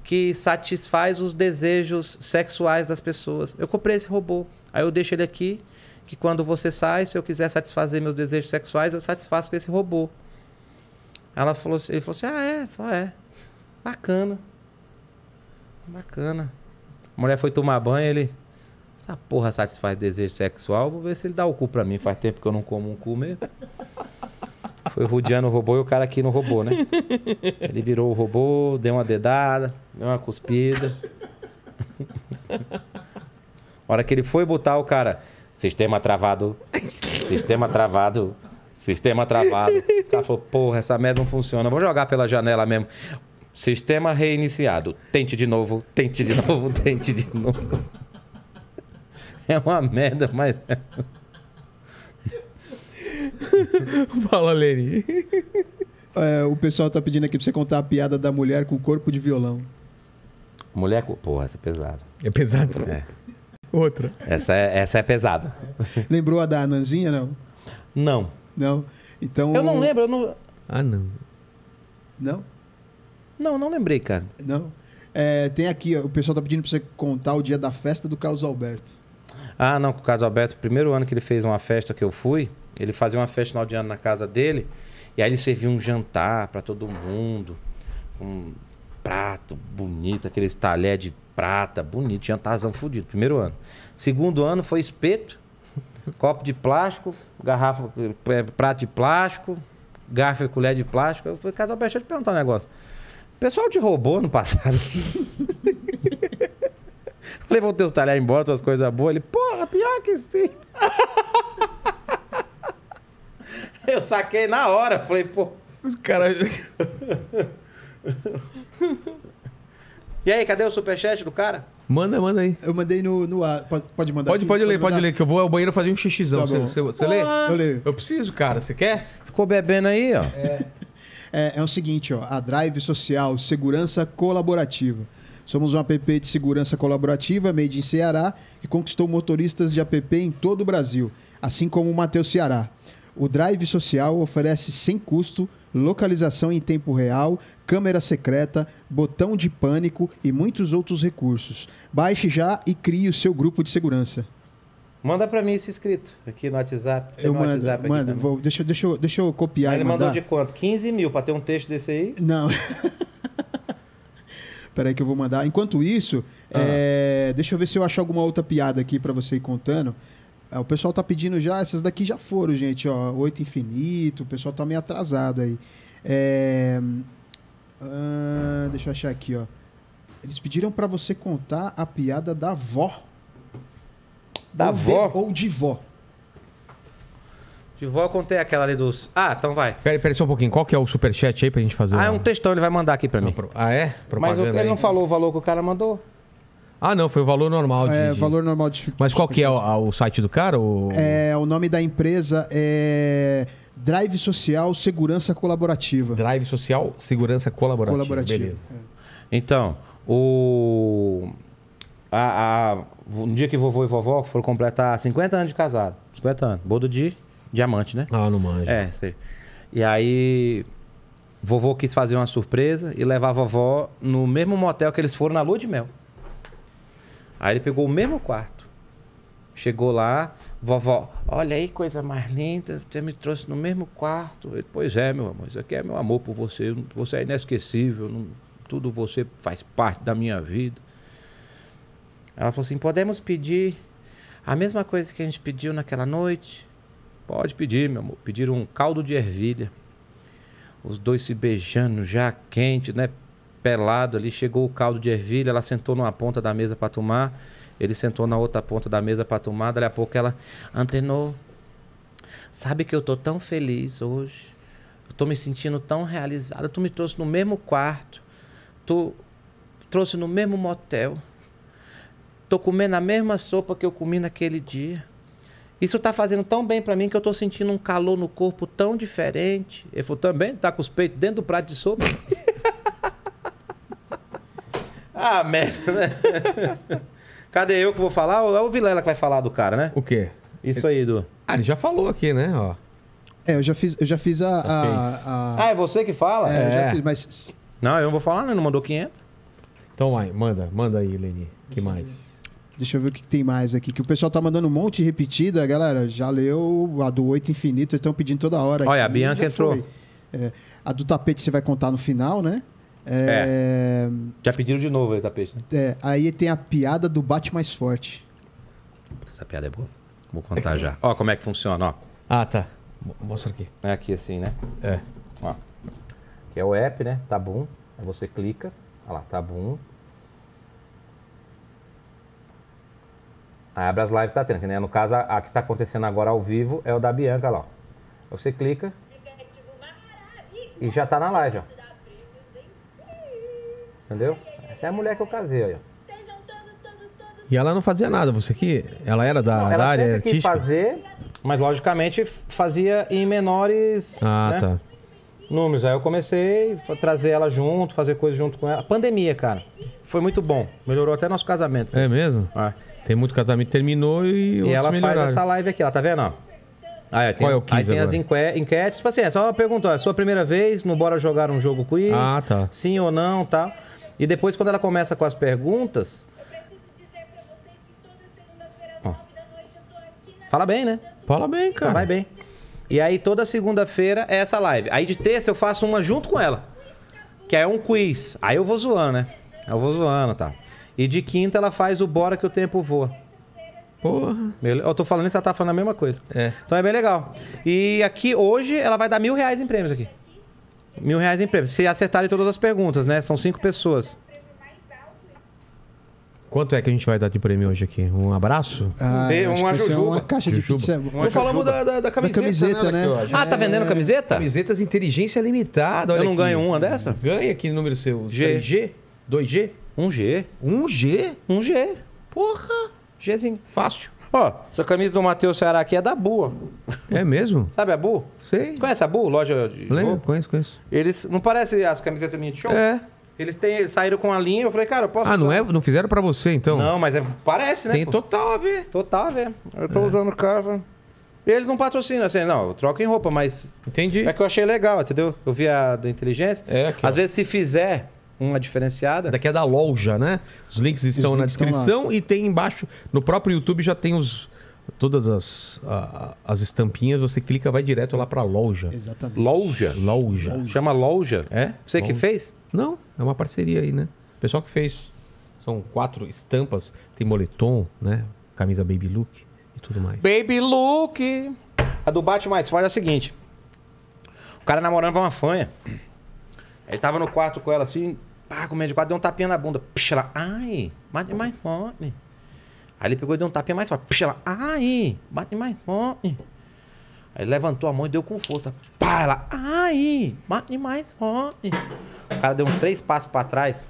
que satisfaz os desejos sexuais das pessoas. Eu comprei esse robô. Aí eu deixo ele aqui, que quando você sai, se eu quiser satisfazer meus desejos sexuais, eu satisfaço com esse robô. Ela falou, ele falou assim: "Ah, é, falou, ah, é. Bacana. Bacana." A mulher foi tomar banho, ele a porra satisfaz desejo sexual, vou ver se ele dá o cu pra mim. Faz tempo que eu não como um cu mesmo. Foi rodeando o robô e o cara aqui no robô, né? Ele virou o robô, deu uma dedada, deu uma cuspida. A hora que ele foi botar o cara, sistema travado, sistema travado, sistema travado. O cara falou, porra, essa merda não funciona, vou jogar pela janela mesmo. Sistema reiniciado. Tente de novo, tente de novo, tente de novo. É uma merda, mas. [LAUGHS] Fala, Leri. É, o pessoal tá pedindo aqui pra você contar a piada da mulher com o corpo de violão. Mulher com. Porra, essa é pesada. É pesada? É. Outra. Essa é, essa é pesada. Lembrou a da Ananzinha, não? Não. Não? Então. Eu não lembro, eu não. Ah, não. Não? Não, não lembrei, cara. Não. É, tem aqui, ó, o pessoal tá pedindo pra você contar o dia da festa do Carlos Alberto. Ah, não, com o caso Alberto, primeiro ano que ele fez uma festa que eu fui, ele fazia uma festa no de ano na casa dele, e aí ele servia um jantar para todo mundo, um prato bonito, aqueles talher de prata, bonito, jantarzão fudido, primeiro ano. Segundo ano foi espeto, [LAUGHS] copo de plástico, garrafa, é, prato de plástico, garfo e colher de plástico. Eu falei, Casal Alberto deixa eu te perguntar um negócio. O pessoal te roubou no passado? [LAUGHS] Levou teus talheres embora, tuas coisas boas. Ele, pô, pior que sim. Eu saquei na hora, falei, pô. Os caras. E aí, cadê o superchat do cara? Manda, manda aí. Eu mandei no, no ar. Pode, pode mandar. Pode, aqui, pode, pode ler, mandar. pode ler, que eu vou ao banheiro fazer um xixizão. Tá você, você, você lê? Eu leio. Eu preciso, cara. Você quer? Ficou bebendo aí, ó. É. é, é o seguinte, ó. A drive social, segurança colaborativa. Somos um app de segurança colaborativa, made em Ceará, que conquistou motoristas de app em todo o Brasil, assim como o Mateus Ceará. O Drive Social oferece sem custo localização em tempo real, câmera secreta, botão de pânico e muitos outros recursos. Baixe já e crie o seu grupo de segurança. Manda para mim esse escrito aqui no WhatsApp. Tem eu mando, WhatsApp mando vou, deixa, deixa, deixa eu copiar Ele mandou de quanto? 15 mil para ter um texto desse aí? Não. [LAUGHS] Peraí que eu vou mandar. Enquanto isso, ah. é, deixa eu ver se eu acho alguma outra piada aqui para você ir contando. É, o pessoal tá pedindo já, essas daqui já foram, gente, ó. Oito infinito, o pessoal tá meio atrasado aí. É, ah, deixa eu achar aqui, ó. Eles pediram para você contar a piada da avó. Da ou avó? De, ou de vó. De vó contei aquela ali dos. Ah, então vai. Pera, pera só um pouquinho. Qual que é o superchat aí pra gente fazer? Ah, é um textão, ele vai mandar aqui pra mim. Ah, é? Propaganda Mas ele não falou o valor que o cara mandou? Ah, não, foi o valor normal. De, é, valor normal de. Mas qual que é o, o site do cara? Ou... É, o nome da empresa é. Drive Social Segurança Colaborativa. Drive Social Segurança Colaborativa. Colaborativa. Beleza. É. Então, o. A, a, no um dia que vovô e vovó foram completar 50 anos de casado. 50 anos. Bodo de diamante, né? Ah, não manja. É, sei. E aí, vovô quis fazer uma surpresa e levar a vovó no mesmo motel que eles foram na lua de mel. Aí ele pegou o mesmo quarto. Chegou lá, vovó, olha aí, coisa mais linda, você me trouxe no mesmo quarto. Ele, pois é, meu amor, isso aqui é meu amor por você, você é inesquecível, não, tudo você faz parte da minha vida. Ela falou assim: podemos pedir a mesma coisa que a gente pediu naquela noite? Pode pedir, meu amor. Pediram um caldo de ervilha. Os dois se beijando, já quente, né? Pelado ali. Chegou o caldo de ervilha, ela sentou numa ponta da mesa para tomar. Ele sentou na outra ponta da mesa para tomar. Daí a pouco ela, Antenor, sabe que eu tô tão feliz hoje. Eu tô me sentindo tão realizada. Tu me trouxe no mesmo quarto. Tu trouxe no mesmo motel. Tô comendo a mesma sopa que eu comi naquele dia. Isso está fazendo tão bem para mim que eu estou sentindo um calor no corpo tão diferente. Ele falou, também? Tá com os peitos dentro do prato de sopa? [LAUGHS] ah, merda, né? [LAUGHS] Cadê eu que vou falar? é o Vilela que vai falar do cara, né? O quê? Isso aí, Edu. Ah, ele já falou aqui, né? Ó. É, eu já fiz, eu já fiz a, a, a... Ah, é você que fala? É, é, eu já é. fiz, mas... Não, eu não vou falar, né? Não mandou 500. Então vai, manda. Manda aí, Leni. que mais? Deixa eu ver o que tem mais aqui. Que o pessoal tá mandando um monte repetida, galera. Já leu a do Oito Infinito, estão pedindo toda hora. Olha, aqui. a Bianca entrou. É, a do tapete você vai contar no final, né? É... é. Já pediram de novo aí o tapete, né? É, aí tem a piada do bate mais forte. Essa piada é boa. Vou contar já. Ó, como é que funciona, ó. Ah, tá. Mostra aqui. É aqui assim, né? É. Ó. Que é o app, né? Tá bom. Aí você clica. Olha lá, tá bom. Aí abre as lives da Trank, né? No caso, a, que está acontecendo agora ao vivo é o da Bianca lá. Você clica e já está na live, ó. Entendeu? Essa é a mulher que eu casei, aí, ó. E ela não fazia nada, você que. Ela era da, não, ela da área artística? Quis fazer, mas logicamente fazia em menores ah, né, tá. números. Aí eu comecei a trazer ela junto, fazer coisas junto com ela. A pandemia, cara, foi muito bom. Melhorou até nosso casamento. Assim. É mesmo? É. Tem muito casamento terminou e. E ela melhoraram. faz essa live aqui, ela tá vendo? Ó? Ah, é, tem, Qual é o Aí tem as enque enquetes. Tipo assim, é só uma pergunta: é sua primeira vez no Bora Jogar um Jogo Quiz? Ah, tá. Sim ou não, Tá? E depois, quando ela começa com as perguntas. Ó. Fala bem, né? Fala bem, então cara. vai bem. E aí, toda segunda-feira é essa live. Aí de terça eu faço uma junto com ela. Que é um quiz. Aí eu vou zoando, né? Eu vou zoando, tá? E de quinta ela faz o Bora que o Tempo Voa. Porra. Eu tô falando isso, ela tá falando a mesma coisa. É. Então é bem legal. E aqui, hoje, ela vai dar mil reais em prêmios aqui. Mil reais em prêmios. Se acertarem todas as perguntas, né? São cinco pessoas. Quanto é que a gente vai dar de prêmio hoje aqui? Um abraço? Ah, um, uma, é jujuba. uma caixa de jujuba. pizza. Uma falamos da, da, da, camiseta, da camiseta né? né? Ah, tá vendendo é. camiseta? Camisetas inteligência limitada. Olha Eu não aqui. ganho uma dessa? Ganha aqui no número seu. G. 3G? 2G? 1G. 1G? 1G. Porra. Gzinho. Fácil. Ó, sua camisa do Matheus Ceará aqui é da Bu. É mesmo? Sabe a Bu? Sei. Você conhece a Bu? Loja de Lembro, conheço, conheço. Eles. Não parece as camisetas minha de show? É. Eles, têm, eles saíram com a linha, eu falei, cara, eu posso. Ah, não é? Não fizeram pra você, então? Não, mas é, parece, né? Tem pô? total a ver. Total, velho. Eu tô é. usando o cara. Eles não patrocinam, assim, não, troco em roupa, mas Entendi. é que eu achei legal, entendeu? Eu vi a do inteligência. É, aqui, ó. Às vezes, se fizer uma diferenciada. Daqui é da loja, né? Os links estão os na descrição estão e tem embaixo, no próprio YouTube já tem os todas as, a, as estampinhas, você clica, vai direto lá para loja. Exatamente. Loja? Loja. Chama loja? É? Você loja. que fez? Não, é uma parceria aí, né? O pessoal que fez. São quatro estampas, tem moletom, né? Camisa baby look e tudo mais. Baby look. A do Batman mais faz é a seguinte. O cara namorando com uma fanha. Ele tava no quarto com ela assim, Pá, com o médico deu um tapinha na bunda. Pixa, ela, ai, bate mais forte. Aí ele pegou e deu um tapinha mais forte. Pixa, ela, ai, bate mais forte. Aí levantou a mão e deu com força. Pá, ela, ai, bate mais forte. O cara deu uns três passos pra trás.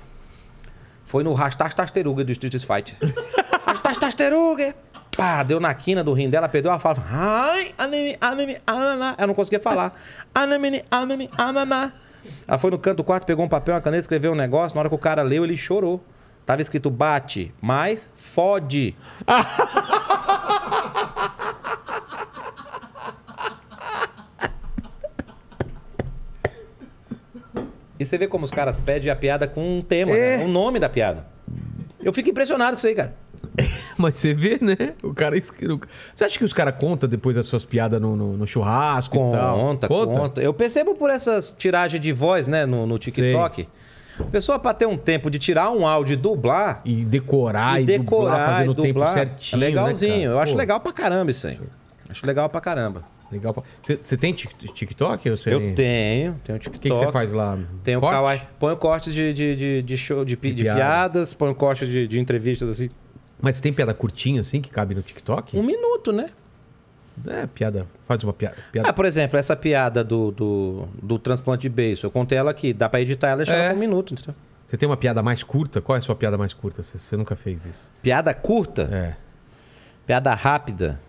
Foi no rastas tasteruga do Street Fight. [LAUGHS] rastas tasteruga. Pá, deu na quina do rim dela, perdeu a fala. Ai, anemi, anemi, ananá. Ela não conseguia falar. Anemi, anemi, ananá. Ela foi no canto do quarto, pegou um papel, uma caneta, escreveu um negócio. Na hora que o cara leu, ele chorou. Tava escrito bate, mas fode. [LAUGHS] e você vê como os caras pedem a piada com um tema, né? é. né? o nome da piada. Eu fico impressionado com isso aí, cara. [LAUGHS] Mas você vê, né? O cara. Você acha que os caras contam depois das suas piadas no, no, no churrasco conta, conta, Conta, Eu percebo por essas tiragens de voz, né, no, no TikTok. Sim. A pessoa para ter um tempo de tirar um áudio e dublar. E decorar e, decorar, dublar, fazendo o tempo certinho. É né, legalzinho. Né, eu acho Pô. legal pra caramba isso aí. Acho legal pra caramba. Legal Você, tem TikTok? Ou você... Eu tenho, tenho TikTok. O que, você faz lá? Tenho Corte? Kawaii. cortes de, de, de, de show, de, de, de piadas, ponho cortes de, de entrevistas assim. Mas tem piada curtinha, assim, que cabe no TikTok? Um minuto, né? É, piada. Faz uma piada. piada. Ah, por exemplo, essa piada do, do, do transplante de beijo. Eu contei ela aqui. Dá pra editar ela e deixar é. ela um minuto, entendeu? Você tem uma piada mais curta? Qual é a sua piada mais curta? Você, você nunca fez isso. Piada curta? É. Piada rápida?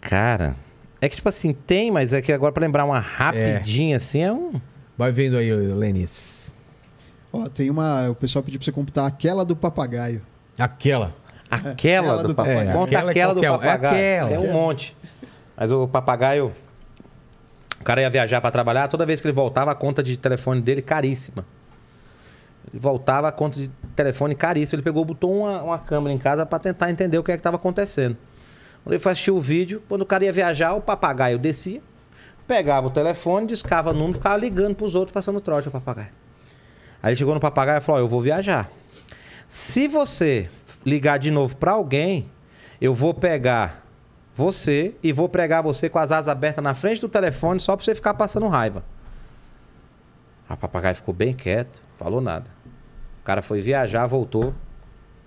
Cara... É que, tipo assim, tem, mas é que agora pra lembrar uma é. rapidinha, é. assim, é um... Vai vendo aí, Lenis. Ó, tem uma. O pessoal pediu pra você computar aquela do papagaio. Aquela. Aquela, do, papagaio. Conta aquela, é do é papagaio. É um monte. Mas o papagaio. O cara ia viajar para trabalhar, toda vez que ele voltava, a conta de telefone dele caríssima. Ele voltava, a conta de telefone caríssima. Ele pegou, botou uma, uma câmera em casa para tentar entender o que é que estava acontecendo. Quando ele foi assistir o vídeo, quando o cara ia viajar, o papagaio descia, pegava o telefone, discava o número, ficava ligando para outros, passando trote o papagaio. Aí ele chegou no papagaio e falou: oh, Eu vou viajar. Se você ligar de novo para alguém, eu vou pegar você e vou pregar você com as asas abertas na frente do telefone só para você ficar passando raiva. A papagaio ficou bem quieto, falou nada. O cara foi viajar, voltou,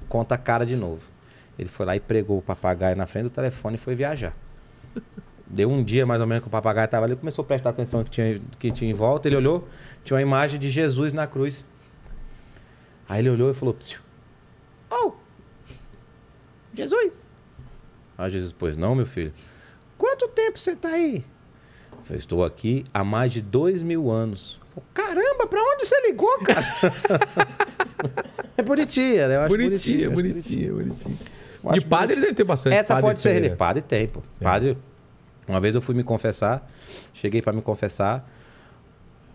conta a cara de novo. Ele foi lá e pregou o papagaio na frente do telefone e foi viajar. Deu um dia mais ou menos que o papagaio estava ali, começou a prestar atenção no que tinha, que tinha em volta. Ele olhou, tinha uma imagem de Jesus na cruz. Aí ele olhou e falou: Psiu. Oh! Jesus! Aí Jesus, pois não, meu filho. Quanto tempo você está aí? Eu estou aqui há mais de dois mil anos. Caramba, para onde você ligou, cara? [LAUGHS] é bonitinha, né? Eu acho bonitinha, bonitinha, bonitinha. bonitinha. De padre bonitinha. deve ter bastante. Essa padre pode ser. de Padre tem, pô. É. Padre. Uma vez eu fui me confessar, cheguei para me confessar.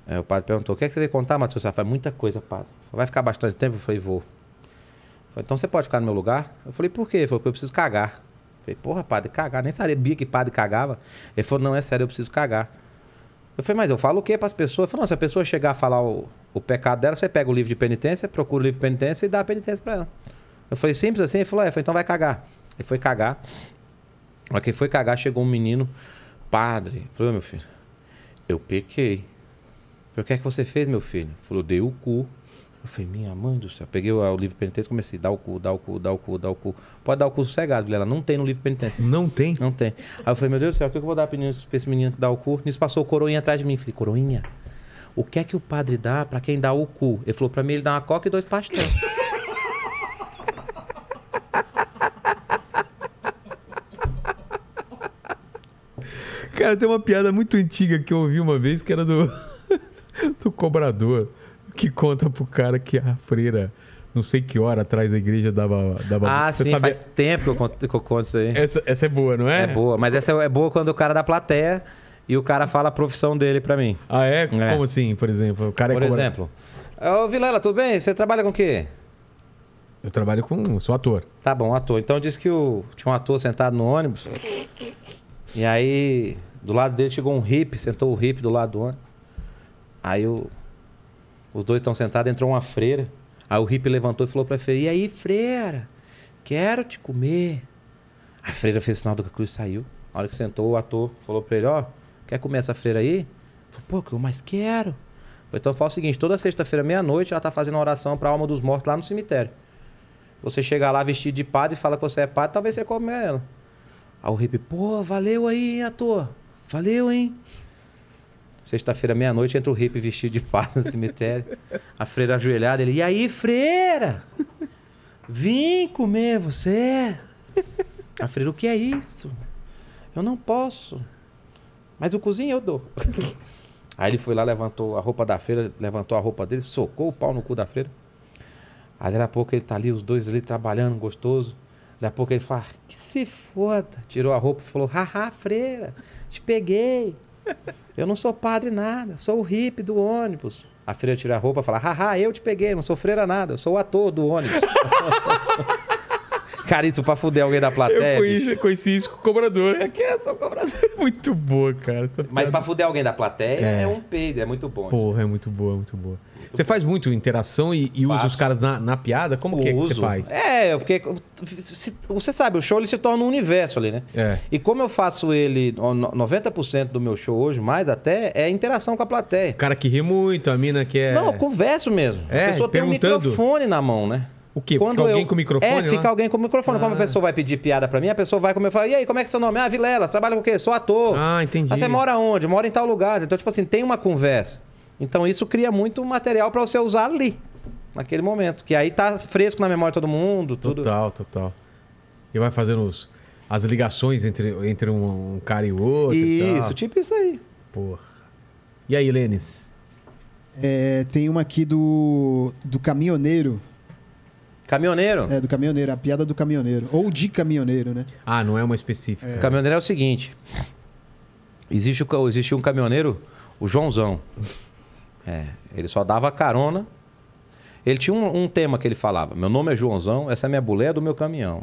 Aí o padre perguntou: O que é que você veio contar, Matheus? Eu falei: ah, Muita coisa, padre. Vai ficar bastante tempo? Eu falei: Vou. Eu falei, então você pode ficar no meu lugar? Eu falei: Por quê? Ele falou: Porque eu preciso cagar. Eu falei: Porra, padre, cagar. Nem sabia que padre cagava. Ele falou: Não, é sério, eu preciso cagar. Eu falei, mas eu falo o quê para as pessoas? Ele falou: não, se a pessoa chegar a falar o, o pecado dela, você pega o livro de penitência, procura o livro de penitência e dá a penitência para ela. Eu falei, simples assim? Ele falou, é, falei, então vai cagar. Ele foi cagar. Mas quem foi cagar, chegou um menino, padre. Falou, meu filho, eu pequei. Falei, o que é que você fez, meu filho? Falou, dei o cu. Eu falei, minha mãe do céu. Peguei o, livro penitência e comecei, dá o cu, dá o cu, dá o cu, dá o cu. Pode dar o cu sossegado, Ela Não tem no livro penitência. Não tem? Não tem. Aí eu falei, meu Deus do céu, o que eu vou dar pra esse menino que dá o cu? Nisso passou o coroinha atrás de mim. Falei, coroinha, o que é que o padre dá pra quem dá o cu? Ele falou, pra mim ele dá uma coca e dois pastéis. [LAUGHS] Cara, tem uma piada muito antiga que eu ouvi uma vez que era do, [LAUGHS] do cobrador que conta pro cara que a freira não sei que hora atrás da igreja dava. dava ah, Você sim, sabe... faz tempo que eu, conto, que eu conto isso aí. Essa, essa, é boa, não é? É boa, mas essa é, é boa quando o cara da plateia e o cara fala a profissão dele para mim. Ah, é? é? Como assim, por exemplo? O cara é por é exemplo, ô Vilela, tudo bem? Você trabalha com o quê? Eu trabalho com. sou ator. Tá bom, ator. Então disse que o, tinha um ator sentado no ônibus. E aí, do lado dele chegou um hippie, sentou o hippie do lado do ônibus. Aí o, os dois estão sentados, entrou uma freira. Aí o hippie levantou e falou pra freira: E aí, freira, quero te comer. A freira fez sinal do cruz saiu. Na hora que sentou, o ator falou pra ele: Ó, oh, quer comer essa freira aí? Falei, pô, que eu mais quero. Falei, então fala o seguinte: toda sexta-feira, meia-noite, ela tá fazendo uma oração pra alma dos mortos lá no cemitério. Você chegar lá vestido de padre e fala que você é padre, talvez você come ela. Aí o hippie, pô, valeu aí, hein, ator. Valeu, hein? Sexta-feira, meia-noite, entra o hippie vestido de pato no cemitério. A freira ajoelhada, ele, e aí, freira? Vim comer você. A freira, o que é isso? Eu não posso. Mas o cozinho eu dou. [LAUGHS] Aí ele foi lá, levantou a roupa da freira, levantou a roupa dele, socou o pau no cu da freira. Aí daqui a pouco ele tá ali, os dois ali trabalhando, gostoso. Daqui a pouco ele fala, ah, que se foda. Tirou a roupa e falou, haha, freira, te peguei. [LAUGHS] Eu não sou padre nada, sou o hippie do ônibus. A freira tira a roupa e fala, haha, eu te peguei, não sou freira nada, eu sou o ator do ônibus. [LAUGHS] Cara, isso pra fuder alguém da plateia. Eu conheci, conheci isso com o cobrador. É que é só o cobrador. [LAUGHS] Muito boa, cara. Mas pra fuder alguém da plateia é, é um peido, é muito bom. Porra, é muito boa, muito boa. Muito você bom. faz muito interação e, e usa os caras na, na piada? Como que, é que você faz? É, porque se, você sabe, o show ele se torna um universo ali, né? É. E como eu faço ele, 90% do meu show hoje, mais até, é interação com a plateia. O cara que ri muito, a mina que é. Não, eu converso mesmo. É, a pessoa tem um microfone na mão, né? O quê? Quando fica alguém eu... com o microfone? É, né? fica alguém com o microfone. Ah. a pessoa vai pedir piada pra mim, a pessoa vai comer e fala: E aí, como é que é seu nome? Ah, Vilela, você trabalha com o quê? Sou ator. Ah, entendi. Mas ah, você mora onde? Mora em tal lugar. Então, tipo assim, tem uma conversa. Então, isso cria muito material para você usar ali, naquele momento. Que aí tá fresco na memória de todo mundo. Tudo. Total, total. E vai fazendo os, as ligações entre, entre um, um cara e o outro. Isso, tipo isso aí. Porra. E aí, Lênis? É, tem uma aqui do, do caminhoneiro Caminhoneiro? É, do caminhoneiro, a piada do caminhoneiro. Ou de caminhoneiro, né? Ah, não é uma específica. É. Caminhoneiro é o seguinte: existe, existe um caminhoneiro, o Joãozão. É, ele só dava carona. Ele tinha um, um, tema que ele falava: Meu nome é Joãozão, essa é minha buleia do meu caminhão.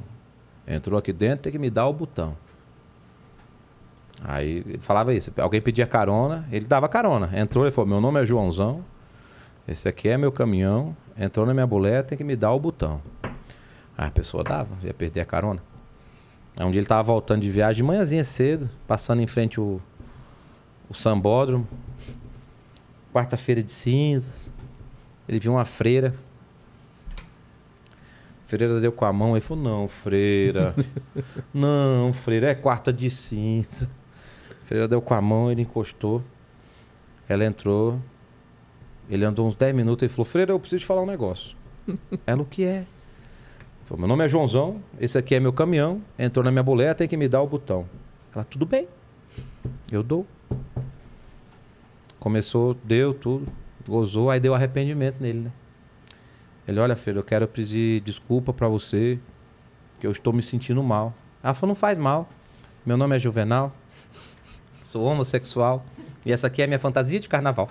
Entrou aqui dentro, tem que me dar o botão. Aí ele falava isso. Alguém pedia carona, ele dava carona. Entrou, ele falou: Meu nome é Joãozão, esse aqui é meu caminhão, entrou na minha boleta, tem que me dar o botão. Aí a pessoa dava, ia perder a carona. Aí um dia ele tava voltando de viagem manhãzinha cedo, passando em frente o, o sambódromo. Quarta-feira de cinzas. Ele viu uma freira. freira deu com a mão, ele falou: Não, freira. [LAUGHS] não, freira, é quarta de cinza. freira deu com a mão, ele encostou. Ela entrou, ele andou uns 10 minutos e falou: Freira, eu preciso te falar um negócio. [LAUGHS] Ela, o que é? Falou, meu nome é Joãozão, esse aqui é meu caminhão, entrou na minha boleia, tem que me dar o botão. Ela, tudo bem, eu dou. Começou, deu tudo, gozou, aí deu arrependimento nele, né? Ele, olha, Freira, eu quero pedir desculpa para você, que eu estou me sentindo mal. Ela falou, não faz mal, meu nome é Juvenal, sou homossexual, e essa aqui é a minha fantasia de carnaval.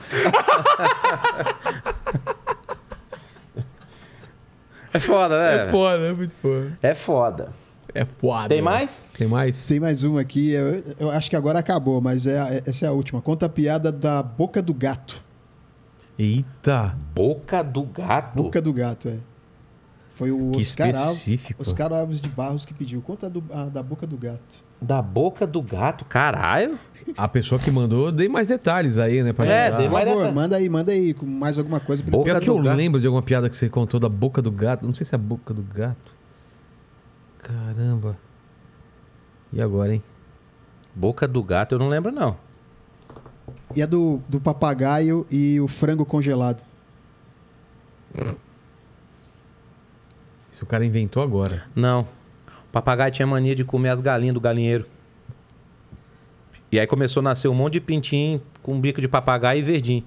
é foda, né? É foda, é muito foda. É foda. É foda. Tem mais? Tem mais? Tem mais uma aqui. Eu, eu acho que agora acabou, mas é, é, essa é a última. Conta a piada da boca do gato. Eita! Boca do gato? Boca do gato, é. Foi o que Oscar específico. Alves, Oscar Alves de Barros que pediu. Conta do, a, da boca do gato. Da boca do gato, caralho. A pessoa que mandou, dei mais detalhes aí, né? Pra é, dei Por mais favor, detalhes. manda aí, manda aí mais alguma coisa. Pior que eu gato. lembro de alguma piada que você contou da boca do gato. Não sei se é a boca do gato. Caramba. E agora, hein? Boca do gato, eu não lembro, não. E a do, do papagaio e o frango congelado. Isso o cara inventou agora. Não papagaio tinha mania de comer as galinhas do galinheiro. E aí começou a nascer um monte de pintinho com bico de papagaio e verdinho.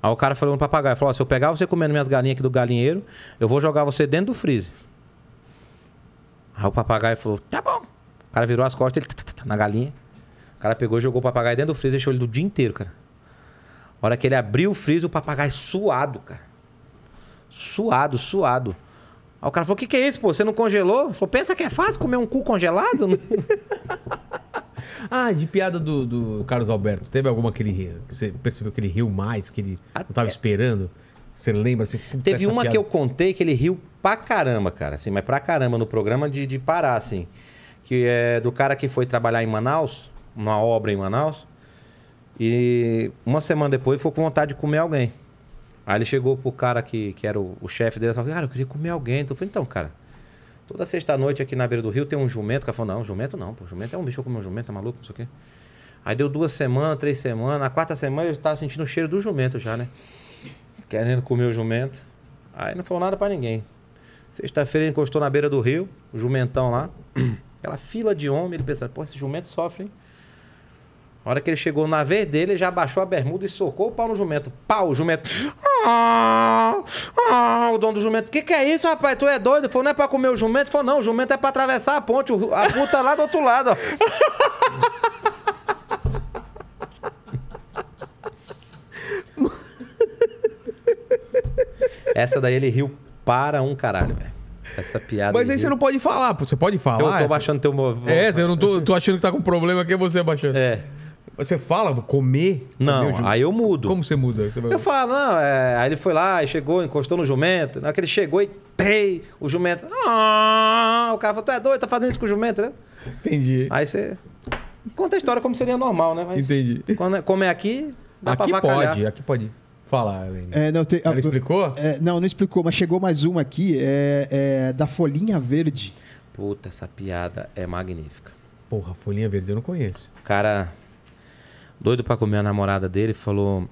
Aí o cara falou no papagaio, falou, se eu pegar você comendo minhas galinhas aqui do galinheiro, eu vou jogar você dentro do freezer. Aí o papagaio falou, tá bom. O cara virou as costas, ele na galinha. O cara pegou e jogou o papagaio dentro do freezer, deixou ele do dia inteiro, cara. A hora que ele abriu o freezer, o papagaio suado, cara. Suado, suado. Aí o cara falou: o que, que é isso, pô? Você não congelou? Ele falou: pensa que é fácil comer um cu congelado? [LAUGHS] ah, de piada do, do, Carlos Alberto. Teve alguma que ele riu? você percebeu que ele riu mais, que ele não tava esperando? Você lembra? Assim, Teve uma piada... que eu contei que ele riu pra caramba, cara. Assim, mas pra caramba, no programa de, de parar, assim. Que é do cara que foi trabalhar em Manaus, numa obra em Manaus. E uma semana depois foi com vontade de comer alguém. Aí ele chegou pro cara que, que era o, o chefe dele e falou: Cara, eu queria comer alguém. Então, eu falei: Então, cara, toda sexta-noite aqui na beira do rio tem um jumento. O cara falou: Não, jumento não, pô, jumento é um bicho, eu comer um jumento, é maluco, não sei o quê. Aí deu duas semanas, três semanas. Na quarta semana eu tava sentindo o cheiro do jumento já, né? Querendo comer o jumento. Aí não falou nada para ninguém. Sexta-feira ele encostou na beira do rio, o jumentão lá. [CLEARS THROAT] Aquela fila de homem, ele pensando, pô, esse jumento sofre, hein? A hora que ele chegou na vez dele, ele já abaixou a bermuda e socou o pau no jumento. Pau, o jumento. Ah, ah, o dono do jumento, que que é isso, rapaz? Tu é doido? Falou, não é pra comer o jumento? Falou, não, o jumento é pra atravessar a ponte, a puta lá do outro lado, ó. Essa daí ele riu para um caralho, velho. Essa piada. Mas aí você não pode falar, pô. Você pode falar. Eu tô essa... baixando teu. É, eu não tô, tô achando que tá com problema aqui, é você baixando. É você fala, vou comer? Não, aí eu mudo. Como você muda? Você vai... Eu falo, não, é... aí ele foi lá, chegou, encostou no jumento. Na hora que ele chegou e tei, o jumento. Ah! O cara falou, tu é doido, tá fazendo isso com o jumento, né? Entendi. Aí você. Conta a história como seria normal, né? Mas Entendi. Quando, é, como é aqui, dá aqui pra vacalhar. Pode, aqui pode. falar. Helene. É, não, te, Ela explicou? É, não, não explicou, mas chegou mais uma aqui, é, é, da Folhinha Verde. Puta, essa piada é magnífica. Porra, Folhinha Verde eu não conheço. Cara, doido para comer a namorada dele, falou: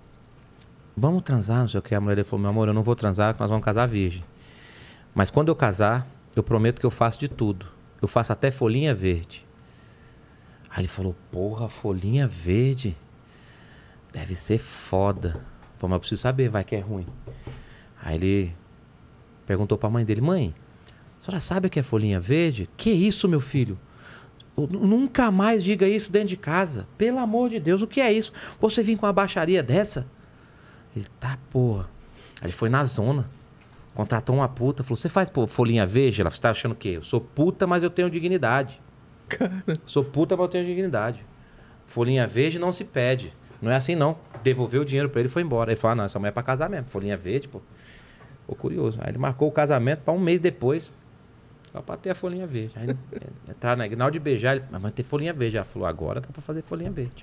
Vamos transar, não sei o que. A mulher dele falou: Meu amor, eu não vou transar, nós vamos casar virgem. Mas quando eu casar, eu prometo que eu faço de tudo. Eu faço até folhinha verde. Aí ele falou: Porra, folhinha verde? Deve ser foda. Pô, mas eu preciso saber, vai que é ruim. Aí ele perguntou para a mãe dele: Mãe, a senhora sabe o que é folhinha verde? Que isso, meu filho? Nunca mais diga isso dentro de casa. Pelo amor de Deus, o que é isso? Você vir com uma baixaria dessa? Ele tá, porra. Aí ele foi na zona. Contratou uma puta, falou: Você faz pô, folhinha verde? Ela, você tá achando o quê? Eu sou puta, mas eu tenho dignidade. Cara. Sou puta, mas eu tenho dignidade. Folhinha verde não se pede. Não é assim, não. Devolveu o dinheiro para ele e foi embora. Ele falou: ah, Não, essa mulher é pra casar mesmo. Folhinha verde, pô. Ficou curioso. Aí ele marcou o casamento para um mês depois. Só para ter a folhinha verde. Aí, entrar na, na hora de beijar, ele, mas manter folhinha verde. Ela falou, agora dá para fazer folhinha verde.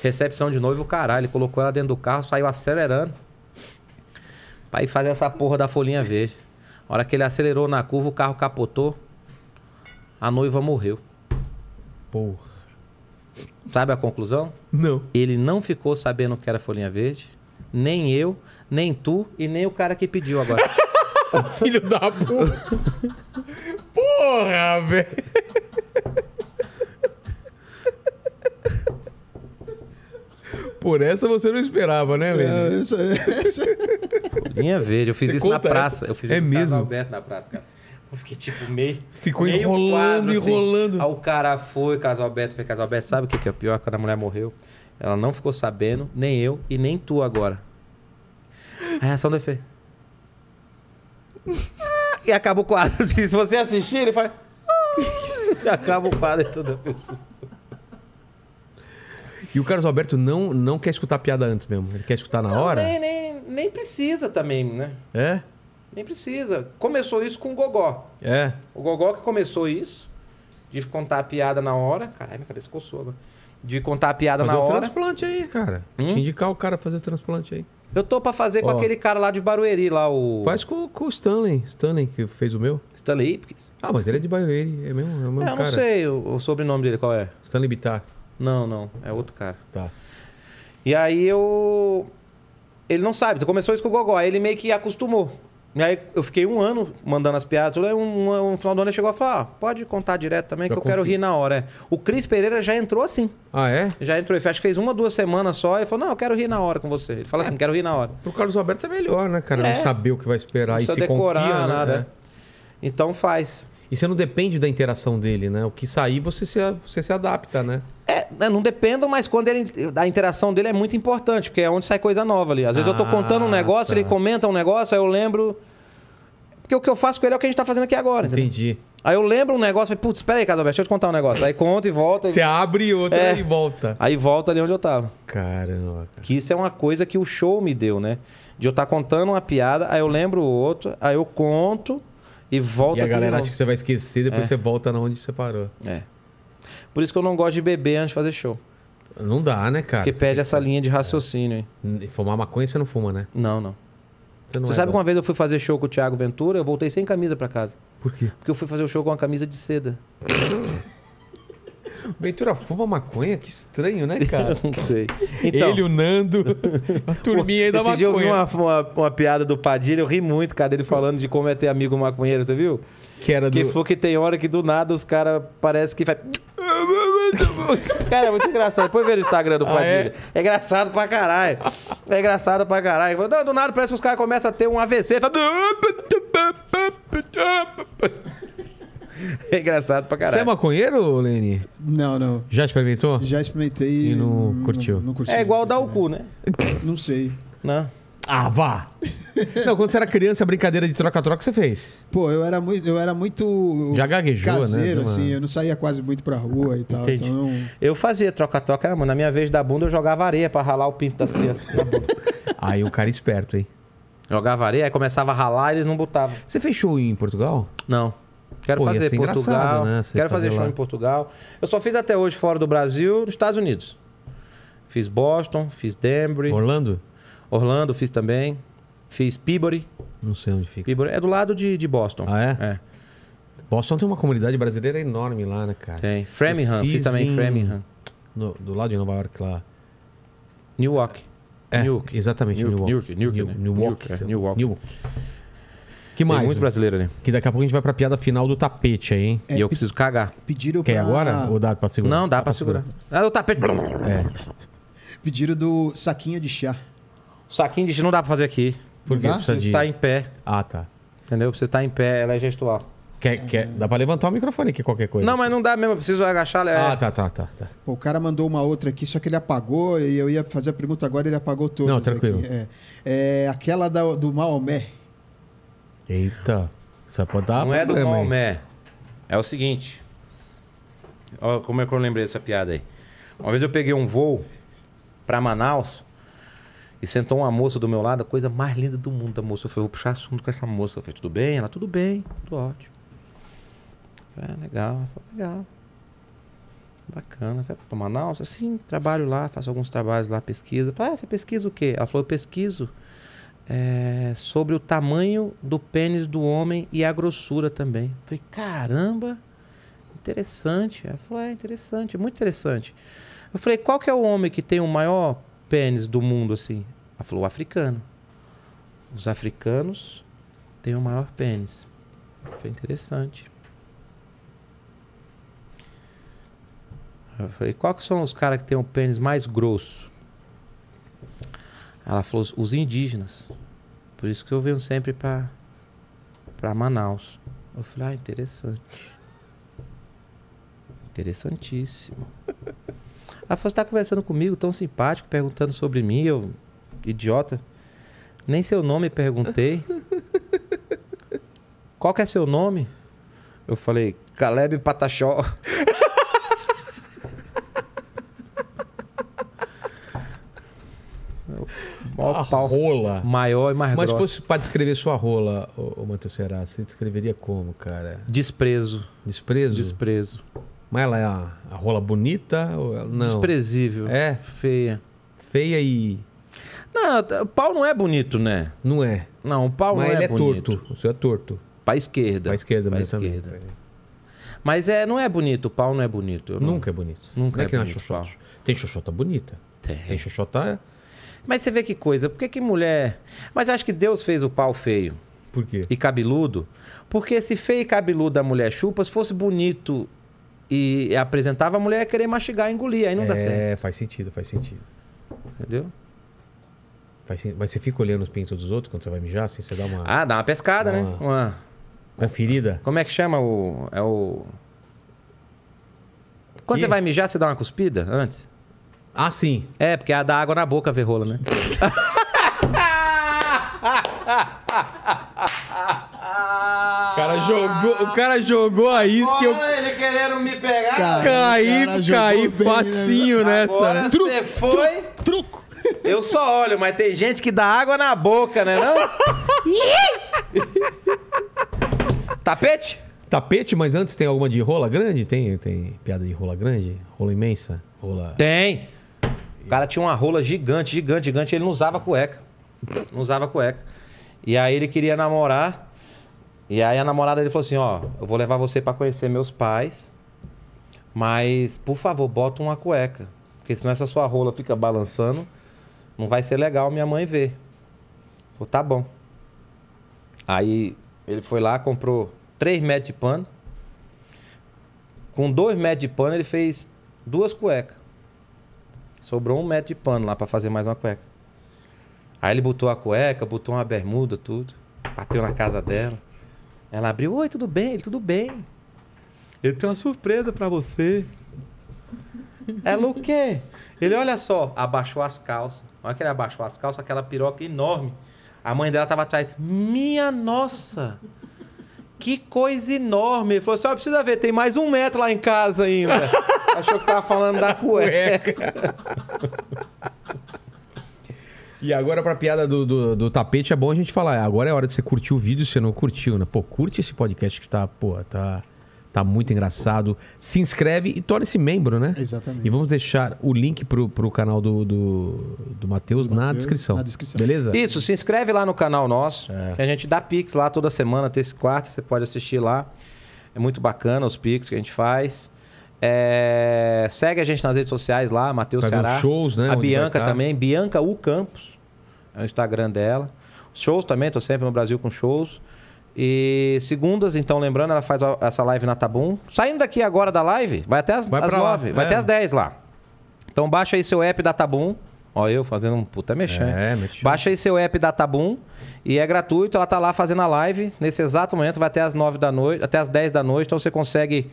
Recepção de noivo, caralho. Ele colocou ela dentro do carro, saiu acelerando. Pra ir fazer essa porra da folhinha verde. A hora que ele acelerou na curva, o carro capotou. A noiva morreu. Porra. Sabe a conclusão? Não. Ele não ficou sabendo o que era folhinha verde. Nem eu, nem tu e nem o cara que pediu agora. [LAUGHS] [LAUGHS] Filho da puta. Porra, velho. Por essa você não esperava, né, velho? É, isso Linha verde, eu fiz você isso na praça. Essa? Eu fiz é isso mesmo? Alberto na praça, cara. Eu fiquei tipo meio. Ficou meio enrolando, quadro, assim. enrolando. Assim. Aí o cara foi, Casal Aberto foi Casal Aberto Sabe o que é pior? Quando a mulher morreu, ela não ficou sabendo, nem eu e nem tu agora. A reação do efeito. Ah, e acaba o quadro. [LAUGHS] Assim, se você assistir, ele faz. Ah", e acaba o quadro de toda pessoa. E o Carlos Alberto não, não quer escutar piada antes mesmo. Ele quer escutar na não, hora? Nem, nem, nem precisa também, né? É? Nem precisa. Começou isso com o Gogó. É. O Gogó que começou isso, de contar a piada na hora. Caralho, minha cabeça coçou agora. De contar a piada fazer na hora. Hum? Fazer o transplante aí, cara. Hum? Te indicar o cara fazer o transplante aí. Eu tô pra fazer oh. com aquele cara lá de Barueri, lá o. Faz com, com, o Stanley. Stanley, que fez o meu. Stanley Ipkins. Ah, mas ele é de Barueri. É mesmo, é o mesmo é, cara. Eu não sei o, o, sobrenome dele qual é. Stanley Bittar. Não, não. É outro cara. Tá. E aí eu. Ele não sabe. Então começou isso com o Gogó. Aí ele meio que acostumou. E aí eu fiquei um ano mandando as piadas, tudo, aí um, um, final do ano ele chegou e falou: ah, pode contar direto também, que eu, quero rir na hora. É. O Cris Pereira já entrou assim. Ah, é? Já entrou. acho que fez uma, duas semanas só e falou: não, eu quero rir na hora com você. Ele fala é. assim: quero rir na hora. Pro Carlos Alberto é melhor, né, cara? É. Não saber o que vai esperar não e se decorar, confia, né? nada. Né? Então faz. E você não depende da interação dele, né? O que sair, você se, você se adapta, né? É, é, não dependo, mas quando ele, a interação dele é muito importante, porque é onde sai coisa nova ali. Às vezes ah, eu estou contando um negócio, tá. ele comenta um negócio, aí eu lembro. Porque o que eu faço com ele é o que a gente está fazendo aqui agora. Entendi. Entendeu? Aí eu lembro um negócio, falei, putz, peraí, Casalberto, deixa eu te contar um negócio. Aí conta e volta. Você e... abre outra é. e volta. Aí volta ali onde eu tava. Caramba. Cara. Que isso é uma coisa que o show me deu, né? De eu estar tá contando uma piada, aí eu lembro outro, aí eu conto e volta. E a galera acha que você vai esquecer, depois é. você volta na onde você parou. É. Por isso que eu não gosto de beber antes de fazer show. Não dá, né, cara? Porque você perde essa que... linha de raciocínio e Fumar maconha você não fuma, né? Não, não. Você, não você é sabe que uma vez eu fui fazer show com o Thiago Ventura, eu voltei sem camisa para casa. Por quê? Porque eu fui fazer o show com uma camisa de seda. [LAUGHS] Ventura fuma maconha? Que estranho, né, cara? [LAUGHS] não sei. Então, Ele, o Nando, [LAUGHS] a turminha aí da maconha. Esse dia eu vi uma, uma, uma, piada do Padilha, eu ri muito, cara, dele falando de como é ter amigo maconheiro, você viu? Que era do... Que foi que tem hora que do nada os caras parece que [LAUGHS] Cara, é muito engraçado. Depois ver o Instagram do Padilha. Ah, é? é? engraçado pra caralho. É engraçado pra caralho. Do, do nada parece que os caras começam a ter um AVC. Fala... É engraçado pra caralho. Você é maconheiro, Leni? Não, não. Já experimentou? Já experimentei. E não, não curtiu? Não, não curti, é igual dar o cu, né? Não sei. Não. Ah, vá! [LAUGHS] Não, quando você era criança, a brincadeira de troca-troca você fez. Pô, eu era muito. Eu era muito Já gaguejou, né? caseiro, né? assim, eu não saía quase muito pra rua e tal. Entendi. Então Eu fazia troca-troca, mano? Na minha vez da bunda eu jogava areia pra ralar o pinto das crianças. [LAUGHS] aí o cara é esperto, hein? Jogava areia, aí começava a ralar e eles não botavam. Você fez show em Portugal? Não. Quero Pô, fazer Portugal. Né, quero fazer, fazer show lá. em Portugal. Eu só fiz até hoje fora do Brasil, nos Estados Unidos. Fiz Boston, fiz Denver. Orlando? Orlando fiz também. Fiz Peabody. Não sei onde fica. Peabody. É do lado de, de Boston. Ah, é? É. Boston tem uma comunidade brasileira enorme lá, né, cara? Tem. Framingham. Fiz, fiz, também em... Framingham. No, do lado de Nova York lá. Newark. É, Newark. exatamente. Newark. Newark. Newark. Newark. Né? Newark. Newark. É. Newark. Que mais? Tem muito né? brasileiro ali. Né? Que daqui a pouco a gente vai pra piada final do tapete aí, hein? É, e eu preciso cagar. Pediram Quer pra... agora? Ou dá pra segurar? Não, dá, dá pra, pra segurar. segurar. Ah, o tapete. É. Pediram do saquinho de chá. Saquinho de gelo não dá pra fazer aqui. Porque você precisa de... tá em pé. Ah, tá. Entendeu? Você tá em pé, ela é gestual. Quer, quer, dá pra levantar o microfone aqui, qualquer coisa. Não, mas não dá mesmo, eu preciso agachar. É... Ah, tá, tá, tá, tá. Pô, o cara mandou uma outra aqui, só que ele apagou e eu ia fazer a pergunta agora ele apagou tudo. Não, tranquilo. Aqui. É, é aquela da, do Maomé. Eita, você pode dar Não é do Maomé. É o seguinte. como é que eu lembrei dessa piada aí? Uma vez eu peguei um voo pra Manaus e sentou uma moça do meu lado, a coisa mais linda do mundo da moça. Eu falei, vou puxar assunto com essa moça. Eu falei, tudo bem? Ela, tudo bem, tudo ótimo. é legal. falei, legal. Bacana. Vai para Manaus? Assim, trabalho lá, faço alguns trabalhos lá, pesquisa. Eu falei, ah, você pesquisa o quê? Ela falou, eu pesquiso é, sobre o tamanho do pênis do homem e a grossura também. Eu falei, caramba, interessante. Ela falou, é interessante, é muito interessante. Eu falei, qual que é o homem que tem o maior pênis do mundo, assim? Ela falou, o africano. Os africanos têm o maior pênis. Foi interessante. Eu falei, qual são os caras que têm o pênis mais grosso? Ela falou, os indígenas. Por isso que eu venho sempre pra, pra Manaus. Eu falei, ah, interessante. Interessantíssimo. [LAUGHS] Afonso tá conversando comigo, tão simpático, perguntando sobre mim, eu, idiota. Nem seu nome perguntei. [LAUGHS] Qual que é seu nome? Eu falei, Caleb Pataxó. [LAUGHS] maior a pau, rola. Maior e mais Mas se fosse para descrever sua rola, ô, Matheus Será, você descreveria como, cara? Desprezo. Desprezo? Desprezo. Mas ela é a, a rola bonita? Ou não. Desprezível. É? Feia. Feia e. Não, pau não é bonito, né? Não é. Não, o pau Mas não é ele é, é bonito. torto. O seu é torto. Pra esquerda. Pra esquerda, pra esquerda. Mas é, não é bonito, o pau não é bonito. Nunca é bonito. Nunca não é, é que é bonito, xoxota. Tem xoxota bonita. Tem. Tem xoxota... É? Mas você vê que coisa, por que que mulher... Mas acho que Deus fez o pau feio. Por quê? E cabeludo. Porque se feio e cabeludo da mulher chupa, se fosse bonito e apresentava, a mulher ia querer mastigar, engolir, aí não é, dá certo. É, faz sentido, faz sentido. Entendeu? Faz, mas você fica olhando os pintos dos outros quando você vai mijar, assim, você dá uma... Ah, dá uma pescada, né? Uma... uma... Conferida. Como é que chama o... É o... Quando e? você vai mijar, você dá uma cuspida antes? Ah, sim. É, porque é da água na boca a verrola, né? [LAUGHS] o cara jogou, o cara jogou a isca Olha! eu querendo me pegar? Cara, caí, caí né, facinho né? nessa. Agora truco, você foi... Truco, truco. Eu só olho, mas tem gente que dá água na boca, né não? [LAUGHS] Tapete? Tapete, mas antes tem alguma de rola grande? Tem, tem piada de rola grande? Rola imensa? Rola... Tem. O cara tinha uma rola gigante, gigante, gigante. Ele não usava cueca. Não usava cueca. E aí ele queria namorar... E aí a namorada ele falou assim: ó, eu vou levar você para conhecer meus pais, mas por favor, bota uma cueca. Porque senão essa sua rola fica balançando, não vai ser legal minha mãe ver. Falou, tá bom. Aí ele foi lá, comprou três metros de pano. Com dois metros de pano, ele fez duas cuecas. Sobrou um metro de pano lá para fazer mais uma cueca. Aí ele botou a cueca, botou uma bermuda, tudo. Bateu na casa dela. Ela abriu, oi, tudo bem? Ele, tudo bem. Eu tenho uma surpresa para você. Ela, o quê? Ele, olha só, abaixou as calças. Olha que ele abaixou as calças, aquela piroca enorme. A mãe dela tava atrás. Minha nossa! Que coisa enorme. Ele falou assim: precisa ver, tem mais um metro lá em casa ainda. [LAUGHS] Achou que tava falando da cueca. E agora, pra piada do, do, do, tapete, é bom a gente falar. Agora é hora de você curtir o vídeo se você não curtiu, né? Pô, curte esse podcast que tá, pô, tá, tá muito engraçado. Se inscreve e torne-se membro, né? Exatamente. E vamos deixar o link pro, pro canal do, do, do Matheus na descrição. Na descrição. Beleza? Isso, se inscreve lá no canal nosso. É. A gente dá Pix lá toda semana, terça e quarta, você pode assistir lá. É muito bacana os Pix que a gente faz. É... Segue a gente nas redes sociais lá, Matheus Ceará. shows, né? A Bianca tá. também, Bianca U Campos, é o Instagram dela. Shows também, tô sempre no Brasil com shows. E segundas, então, lembrando, ela faz essa live na Tabum. Saindo daqui agora da live, vai até as, vai as lá. vai é. até as dez lá. Então baixa aí seu app da Tabum. Ó, eu fazendo um puta mexer. É, Baixa aí seu app da Tabum e é gratuito. Ela tá lá fazendo a live. Nesse exato momento, vai até as nove da noite, até as dez da noite. Então você consegue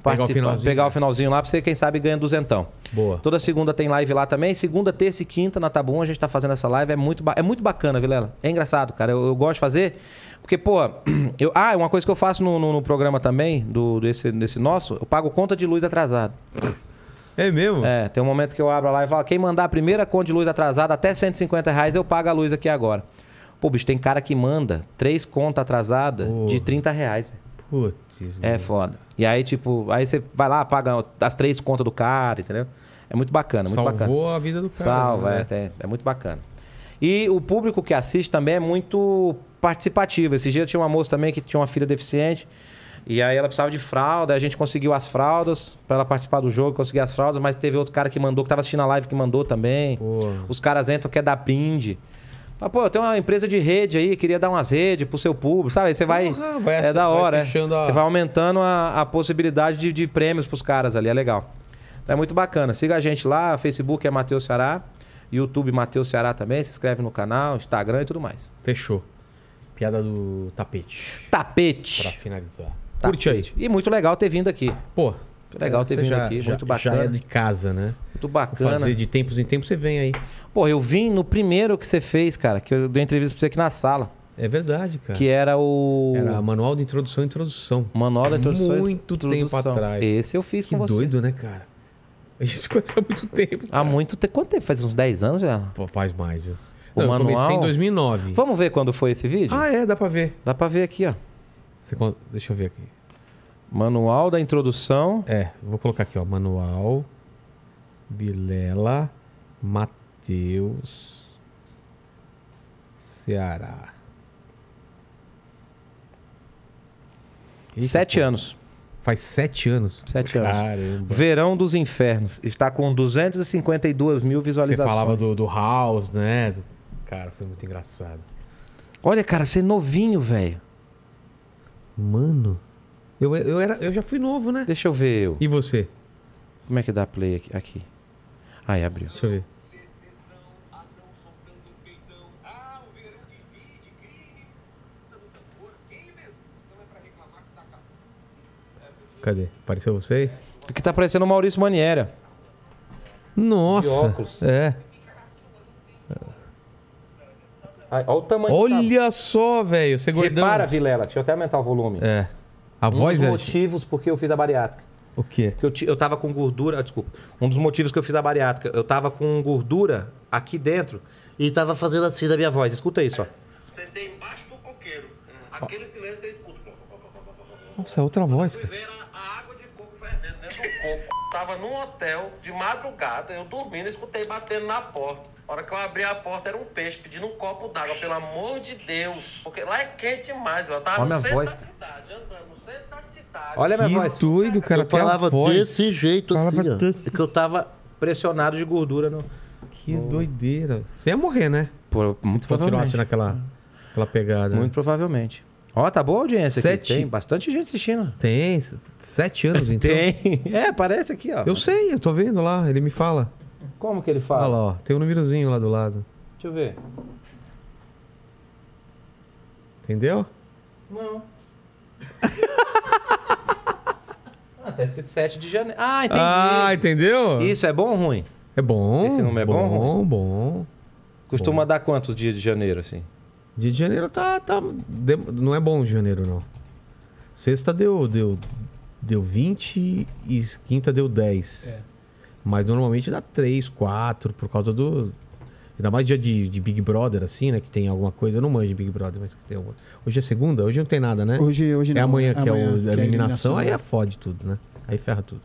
participar, pegar, pegar o finalzinho, lá pra você, quem sabe, ganha duzentão. Boa. Toda segunda tem live lá também. Segunda, terça e quinta na Tabum a gente tá fazendo essa live. É muito, é muito bacana, Vilela. É engraçado, cara. Eu, eu gosto de fazer. Porque, pô, [CLEARS THROAT] eu, ah, uma coisa que eu faço no, no, no programa também, do, desse, desse nosso, eu pago conta de luz atrasado. É mesmo? É, tem um momento que eu abro lá e falo, quem mandar a primeira conta de luz atrasada até 150 reais, eu pago a luz aqui agora. Pô, bicho, tem cara que manda três contas atrasadas oh. de 30 reais. Véio. Putz. É foda. E aí, tipo, aí você vai lá, paga as três contas do cara, entendeu? É muito bacana, muito Salvou bacana. Salvou a vida do cara. Salva, né? É, é, é muito bacana. E o público que assiste também é muito participativo. Esse dia tinha uma moça também que tinha uma filha deficiente. E aí ela precisava de fralda, a gente conseguiu as fraldas para ela participar do jogo, conseguir as fraldas, mas teve outro cara que mandou, que tava assistindo a live que mandou também. Porra. Os caras entram, quer dar brinde. Ah, pô, tem uma empresa de rede aí, queria dar umas redes pro seu público, sabe? Aí você vai. vai é da hora. Vai é. a... Você vai aumentando a, a possibilidade de, de prêmios pros caras ali, é legal. Então é muito bacana. Siga a gente lá, Facebook é Matheus Ceará, YouTube Matheus Ceará também, se inscreve no canal, Instagram e tudo mais. Fechou. Piada do tapete. Tapete. Pra finalizar. Tapete. Curte aí. E muito legal ter vindo aqui. Pô, muito legal é, ter vindo já, aqui, já, muito bacana. Já é de casa, né? Muito bacana. Vou fazer de tempos em tempos você vem aí. Pô, eu vim no primeiro que você fez, cara, que eu dei entrevista pra você aqui na sala. É verdade, cara. Que era o. Era Manual de Introdução e Introdução. Manual de Introdução Muito introdução. tempo atrás. Esse eu fiz que com você. doido, né, cara? A gente se conhece há muito tempo. Cara. Há muito tempo. Quanto tempo? Faz uns 10 anos já? Pô, faz mais, viu? O Não, manual... Eu comecei em 2009. Vamos ver quando foi esse vídeo? Ah, é, dá pra ver. Dá pra ver aqui, ó. Você... Deixa eu ver aqui. Manual da Introdução. É, vou colocar aqui, ó. Manual Vilela, Matheus, Ceará. Eita, sete anos. Faz sete anos? Sete Caramba. anos. Verão dos Infernos. Está com 252 mil visualizações. Você falava do, do House, né? Cara, foi muito engraçado. Olha, cara, você é novinho, velho. Mano. Eu, eu, era, eu já fui novo, né? Deixa eu ver eu. E você? Como é que dá play aqui? aqui. Aí abriu. Deixa eu ver. Cadê? Apareceu você? Aqui tá aparecendo é o Maurício Maniera. Nossa. De É. Ai, olha o tamanho tá. Olha tá... só, velho. Você gordão. Repara, Vilela. Deixa eu até aumentar o volume. É. A um voz dos é... motivos porque eu fiz a bariátrica. O quê? Porque eu, eu tava com gordura. Ah, desculpa. Um dos motivos que eu fiz a bariátrica. Eu tava com gordura aqui dentro e tava fazendo assim da minha voz. Escuta isso, ó. Sentei embaixo do coqueiro. É. Aquele silêncio você escuta. Nossa, é outra voz. Eu fui ver a água de coco fervendo dentro do coco. tava num hotel de madrugada, eu dormindo, escutei batendo na porta. A hora que eu abri a porta era um peixe pedindo um copo d'água, pelo amor de Deus. Porque lá é quente demais, eu tava tá Olha no centro voz. da cidade, andando no centro da cidade. Olha que minha voz. doido, cara. Eu falava desse jeito falava assim, desse... Ó, é que eu tava pressionado de gordura no... Que no... doideira. Você ia morrer, né? Por, muito provavelmente. naquela aquela pegada. Muito né? provavelmente. Ó, tá boa a audiência Sete... aqui. Tem bastante gente assistindo. Tem. Sete anos, [LAUGHS] então. Tem. É, parece aqui, ó. Eu sei, eu tô vendo lá. Ele me fala. Como que ele fala? Olha lá, ó, tem um númerozinho lá do lado. Deixa eu ver. Entendeu? Não. [LAUGHS] ah, tá escrito 7 de janeiro. Ah, entendi. Ah, entendeu? Isso é bom ou ruim? É bom. Esse número é bom, bom ou ruim? Bom, Costuma bom. dar quantos dias de janeiro, assim? Dia de janeiro tá, tá. Não é bom de janeiro, não. Sexta deu, deu, deu 20 e quinta deu 10. É. Mas normalmente dá três, quatro, por causa do. Ainda mais dia de, de, Big Brother, assim, né? Que tem alguma coisa. Eu não manjo de Big Brother, mas tem alguma. Hoje é segunda? Hoje não tem nada, né? Hoje, hoje é não. É amanhã, né? que é, o, a, eliminação, que é a eliminação. Aí é fode tudo, né? Aí ferra tudo.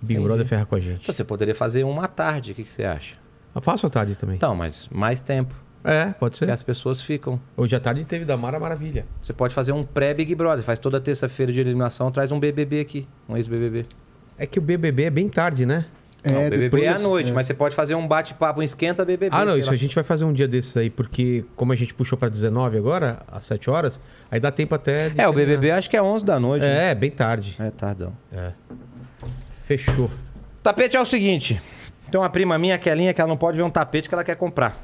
Big Entendi. Brother ferra com a gente. Então você poderia fazer uma tarde, o que, que você acha? Eu faço a tarde também. Então, mas mais tempo. É, pode ser. E as pessoas ficam. Hoje à tarde teve da Mara Maravilha. Você pode fazer um pré-Big Brother. Faz toda terça-feira de eliminação, traz um BBB aqui, um ex-BBB. É que o BBB é bem tarde, né? É, não, BBB depois, é à noite, é. mas você pode fazer um bate-papo, um esquenta BBB. Ah, não, isso lá. a gente vai fazer um dia desses aí, porque como a gente puxou para 19 agora, às 7 horas, aí dá tempo até. É, terminar. o BBB acho que é 11 da noite. É, né? é bem tarde. É tardão. É. Fechou. Tapete é o seguinte: tem uma prima minha, Kelinha, é que ela não pode ver um tapete que ela quer comprar.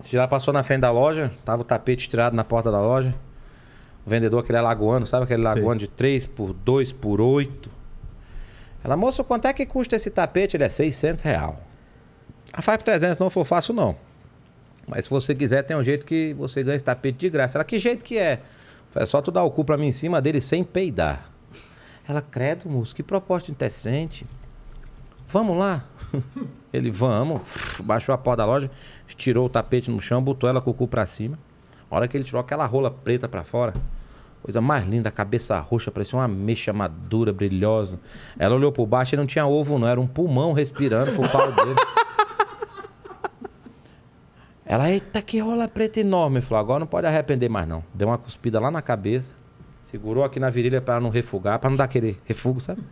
Se ela passou na frente da loja, tava o tapete tirado na porta da loja. O vendedor, aquele alagoano, é sabe aquele alagoano de 3 por 2 por 8? Ela, moço, quanto é que custa esse tapete? Ele é 600 real. A Five 300 não for fácil, não. Mas se você quiser, tem um jeito que você ganha esse tapete de graça. Ela, que jeito que é? É só tu dar o cu pra mim em cima dele sem peidar. Ela, credo, moço, que proposta interessante. Vamos lá? [LAUGHS] Ele, vamos. Baixou a porta da loja, tirou o tapete no chão, botou ela com o cu pra cima. A hora que ele tirou aquela rola preta pra fora, Coisa mais linda, cabeça roxa, parecia uma mecha madura, brilhosa. Ela olhou por baixo e não tinha ovo, não. Era um pulmão respirando pro pau dele. [LAUGHS] Ela, eita, que rola preta enorme. Falou, agora não pode arrepender mais, não. Deu uma cuspida lá na cabeça. Segurou aqui na virilha para não refugar, para não dar aquele refugo, sabe?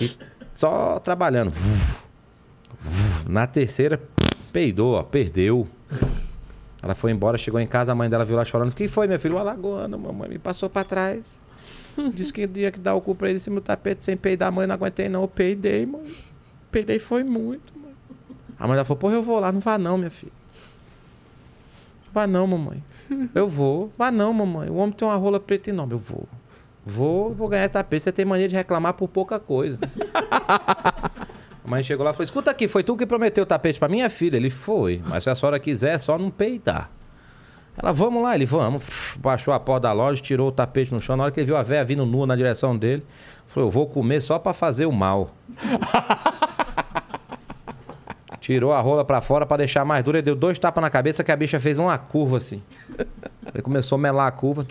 E só trabalhando. Na terceira, peidou, ó, perdeu. Ela foi embora, chegou em casa, a mãe dela viu ela chorando. quem que foi, meu filho? O alagoano, mamãe, me passou para trás. [LAUGHS] Disse que dia que dar o cu pra ele em cima do tapete sem peidar, mãe, não aguentei não. Eu peidei, mãe. Peidei foi muito, mãe. A mãe dela falou, porra, eu vou lá. Não vá não, minha filha. Vá não, mamãe. [LAUGHS] Eu vou. Vá não, mamãe. O homem tem uma rola preta enorme. Eu vou. Vou, vou ganhar esse tapete. Você tem mania de reclamar por pouca coisa. [LAUGHS] A mãe chegou lá e falou: Escuta aqui, foi tu que prometeu o tapete para minha filha? Ele foi, mas se a senhora quiser, é só não peitar. Ela, vamos lá, ele, vamos. Baixou a porta da loja, tirou o tapete no chão. Na hora que ele viu a véia vindo nua na direção dele, falou: Eu vou comer só para fazer o mal. [LAUGHS] Tirou a rola para fora para deixar mais dura. Ele deu dois tapas na cabeça que a bicha fez uma curva assim. Ele começou a melar a curva.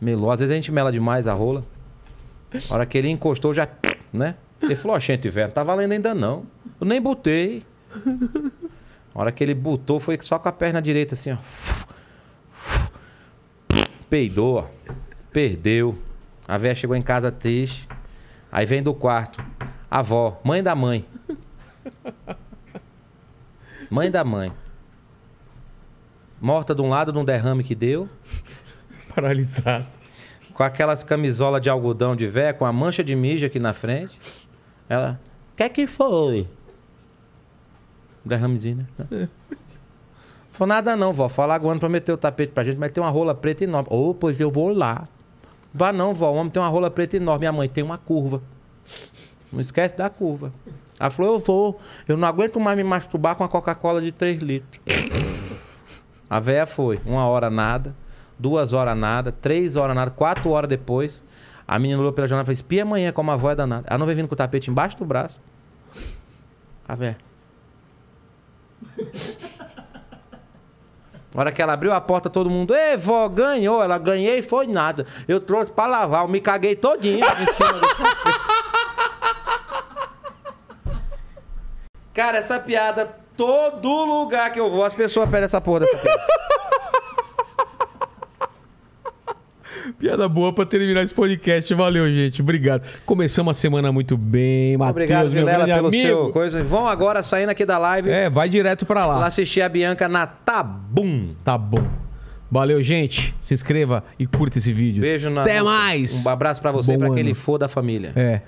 Melou. Às vezes a gente mela demais a rola. A hora que ele encostou, já. Né? Ele falou: Ó, oh, gente, velho, não tá valendo ainda não. Eu nem botei. A hora que ele botou, foi só com a perna direita, assim, ó. Peidou, ó. Perdeu. A véia chegou em casa triste. Aí vem do quarto. A avó, mãe da mãe. Mãe da mãe. Morta de um lado de um derrame que deu. Paralisada com aquelas camisolas de algodão de véia, com a mancha de mija aqui na frente. Ela, o que que foi? Derramezinho, [LAUGHS] né? Foi nada não, vó. Falar agora pra meter o tapete pra gente, mas tem uma rola preta enorme. Ô, oh, pois eu vou lá. Vá não, vó. O homem tem uma rola preta enorme. Minha mãe tem uma curva. Não esquece da curva. Ela falou, eu vou. Eu não aguento mais me masturbar com a Coca-Cola de 3 litros. [LAUGHS] a véia foi. Uma hora nada duas horas nada, três horas nada, quatro horas depois, a menina olhou pela janela e falou: espia amanhã com avó é danada. Ela não vem vindo com o tapete embaixo do braço. A ver. Na hora que ela abriu a porta, todo mundo, ei, vó, ganhou. Ela ganhei e foi nada. Eu trouxe pra lavar, eu me caguei todinho [LAUGHS] em cima do Cara, essa piada, todo lugar que eu vou, as pessoas pedem essa porra dessa piada. [LAUGHS] Piada boa pra terminar esse podcast. Valeu, gente. Obrigado. Começamos a semana muito bem. Matheus, Obrigado, Vilela, pelo amigo. seu coisa. Vão agora saindo aqui da live. É, vai direto pra lá. Lá assistir a Bianca na Tabum. Tabum. Tá Valeu, gente. Se inscreva e curta esse vídeo. Beijo na. Até mais. Um abraço para você Bom e pra ano. aquele fô da família. É.